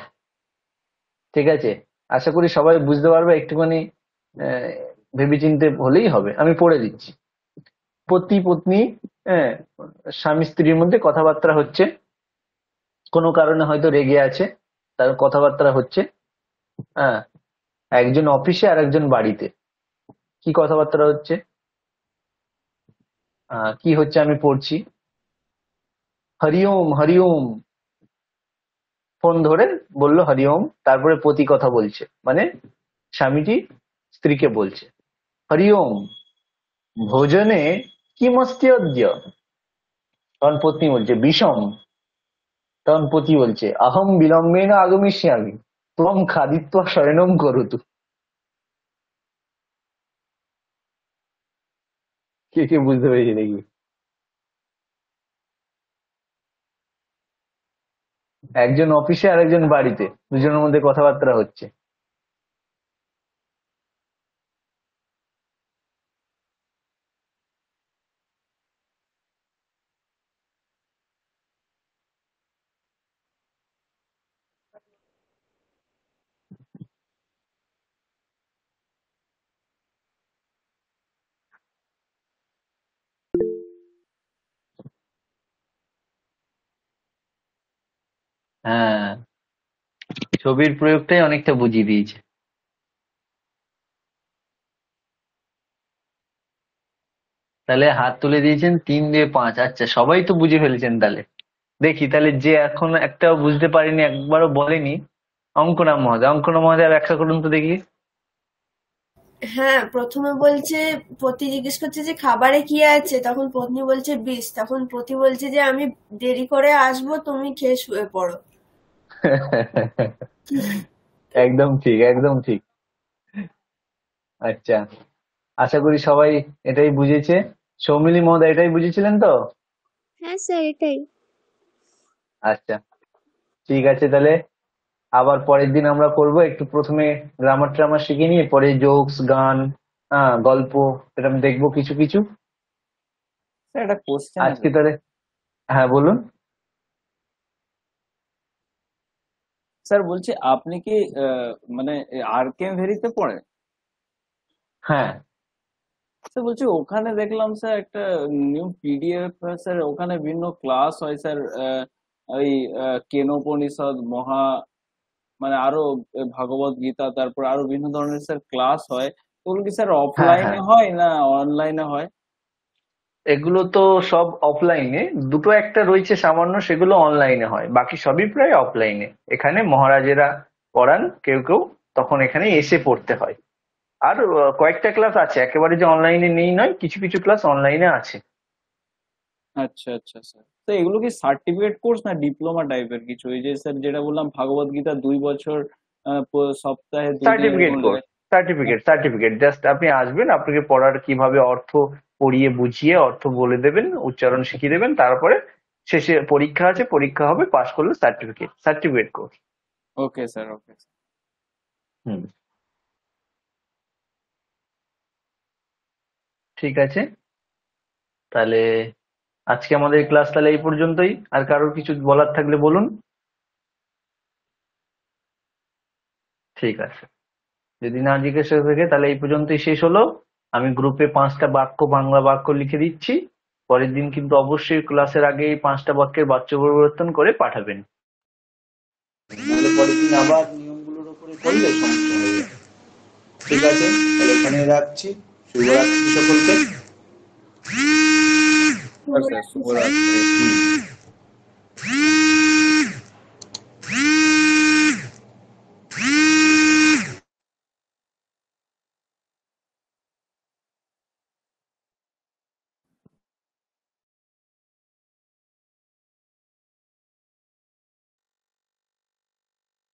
ঠিক আছে আশা করি সবাই বুঝতে পারবে একটুখানি ভেবেচিন্তে হলেই হবে আমি পড়ে দিচ্ছি পতি পত্নী হ্যাঁ স্বামী স্ত্রীর মধ্যে কথাবার্তা হচ্ছে কোনো কারণে হয়তো রেগে আছে তার কথাবার্তা হচ্ছে হ্যাঁ একজন অফিসে আর একজন বাড়িতে কি কথাবার্তা হচ্ছে কি হচ্ছে আমি পড়ছি হরিওম হরিওম ফোন ধরে বলল হরিওম তারপরে পতি কথা বলছে মানে স্বামীটি স্ত্রীকে বলছে হরিওম ভোজনে কি মস্তি অদ্য তখন পত্নী বলছে বিষম তখন পতি বলছে আহম বিলম্বে না আগমিষ্যামি তোম খাদিত্ব শয়নম করতু কে কে বুঝতে পেরেছি নাকি একজন অফিসে আর একজন বাড়িতে দুজনের মধ্যে কথাবার্তা হচ্ছে হ্যাঁ, ছবির প্রয়োগটাই অনেকটা বুঝিয়ে দিয়েছে। তাহলে হাত তুলে দিয়েছেন তিন দিয়ে পাঁচ আচ্ছা সবাই তো বুঝে ফেলেছেন তাহলে দেখি তাহলে যে এখন একটাও বুঝতে পারিনি একবারও বলেনি অঙ্কনা মহোদয় অঙ্কনা মহোদয় ব্যাখ্যা করুন তো দেখি হ্যাঁ প্রথমে বলছে পতি জিজ্ঞেস করছে যে খাবারে কি আছে তখন পত্নী বলছে বিষ তখন পতি বলছে যে আমি দেরি করে আসবো তুমি খেয়ে শুয়ে পড়ো একদম ঠিক একদম ঠিক আচ্ছা আশা করি সবাই এটাই বুঝেছে সৌমিলি মহোদয় এটাই বুঝেছিলেন তো হ্যাঁ স্যার এটাই আচ্ছা ঠিক আছে তাহলে আবার পরের দিন আমরা করব একটু প্রথমে গ্রামার ট্রামার শিখে নিয়ে পরে জোকস গান হ্যাঁ গল্প এরকম দেখবো কিছু কিছু একটা আজকে তাহলে হ্যাঁ বলুন স্যার বলছে আপনি কি মানে আরকেম ভারি তে পড়ে হ্যাঁ স্যার বলছে ওখানে দেখলাম স্যার একটা নিউ পিডিএফ স্যার ওখানে ভিন্ন ক্লাস হয় স্যার ওই কেনোপনিषद মহা মানে আরোগ্য ভগবত গীতা তারপর আর ভিন্ন ধরনের স্যার ক্লাস হয় কোন স্যার অফলাইনে হ্যাঁ, হ্যাঁ। হয় না অনলাইনে হয় এগুলো তো সব অফলাইনে দুটো একটা রয়েছে সামান্য সেগুলো অনলাইনে হয় বাকি সবই প্রায় অফলাইনে এখানে মহারাজেরা পড়ান কেউ কেউ তখন এখানে এসে পড়তে হয় আর কয়েকটা ক্লাস আছে একেবারে যে অনলাইনে নেই নয় কিছু কিছু ক্লাস অনলাইনে আছে আচ্ছা আচ্ছা স্যার তো এগুলো কি সার্টিফিকেট কোর্স না ডিপ্লোমা টাইপের কিছু ওই যে স্যার যেটা বললাম ভাগবত গীতা দুই বছর সপ্তাহে certificate course certificate certificate just আপনি আসবেন আপনাকে পড়ার কিভাবে অর্থ পড়িয়ে বুঝিয়ে অর্থ বলে দেবেন উচ্চারণ শিখিয়ে দেবেন তারপরে শেষে পরীক্ষা আছে পরীক্ষা হবে পাশ করলে certificate certificate course okay sir okay হুম ঠিক আছে তাহলে আজকে আমাদের ক্লাস তাহলে এই পর্যন্তই আর কারোর কিছু বলার থাকলে বলুন ঠিক আছে যদি না জিজ্ঞাসা থাকে তাহলে এই পর্যন্তই শেষ হলো আমি গ্রুপে পাঁচটা বাক্য বাংলা বাক্য লিখে দিচ্ছি পরের দিন কিন্তু অবশ্যই ক্লাসের আগে এই পাঁচটা বাক্যের বাচ্য পরিবর্তন করে পাঠাবেন পরের দিন ঠিক আছে এখানে রাখছি শুভরাত্রি সকলকে আচ্ছা, শুভরাত্রি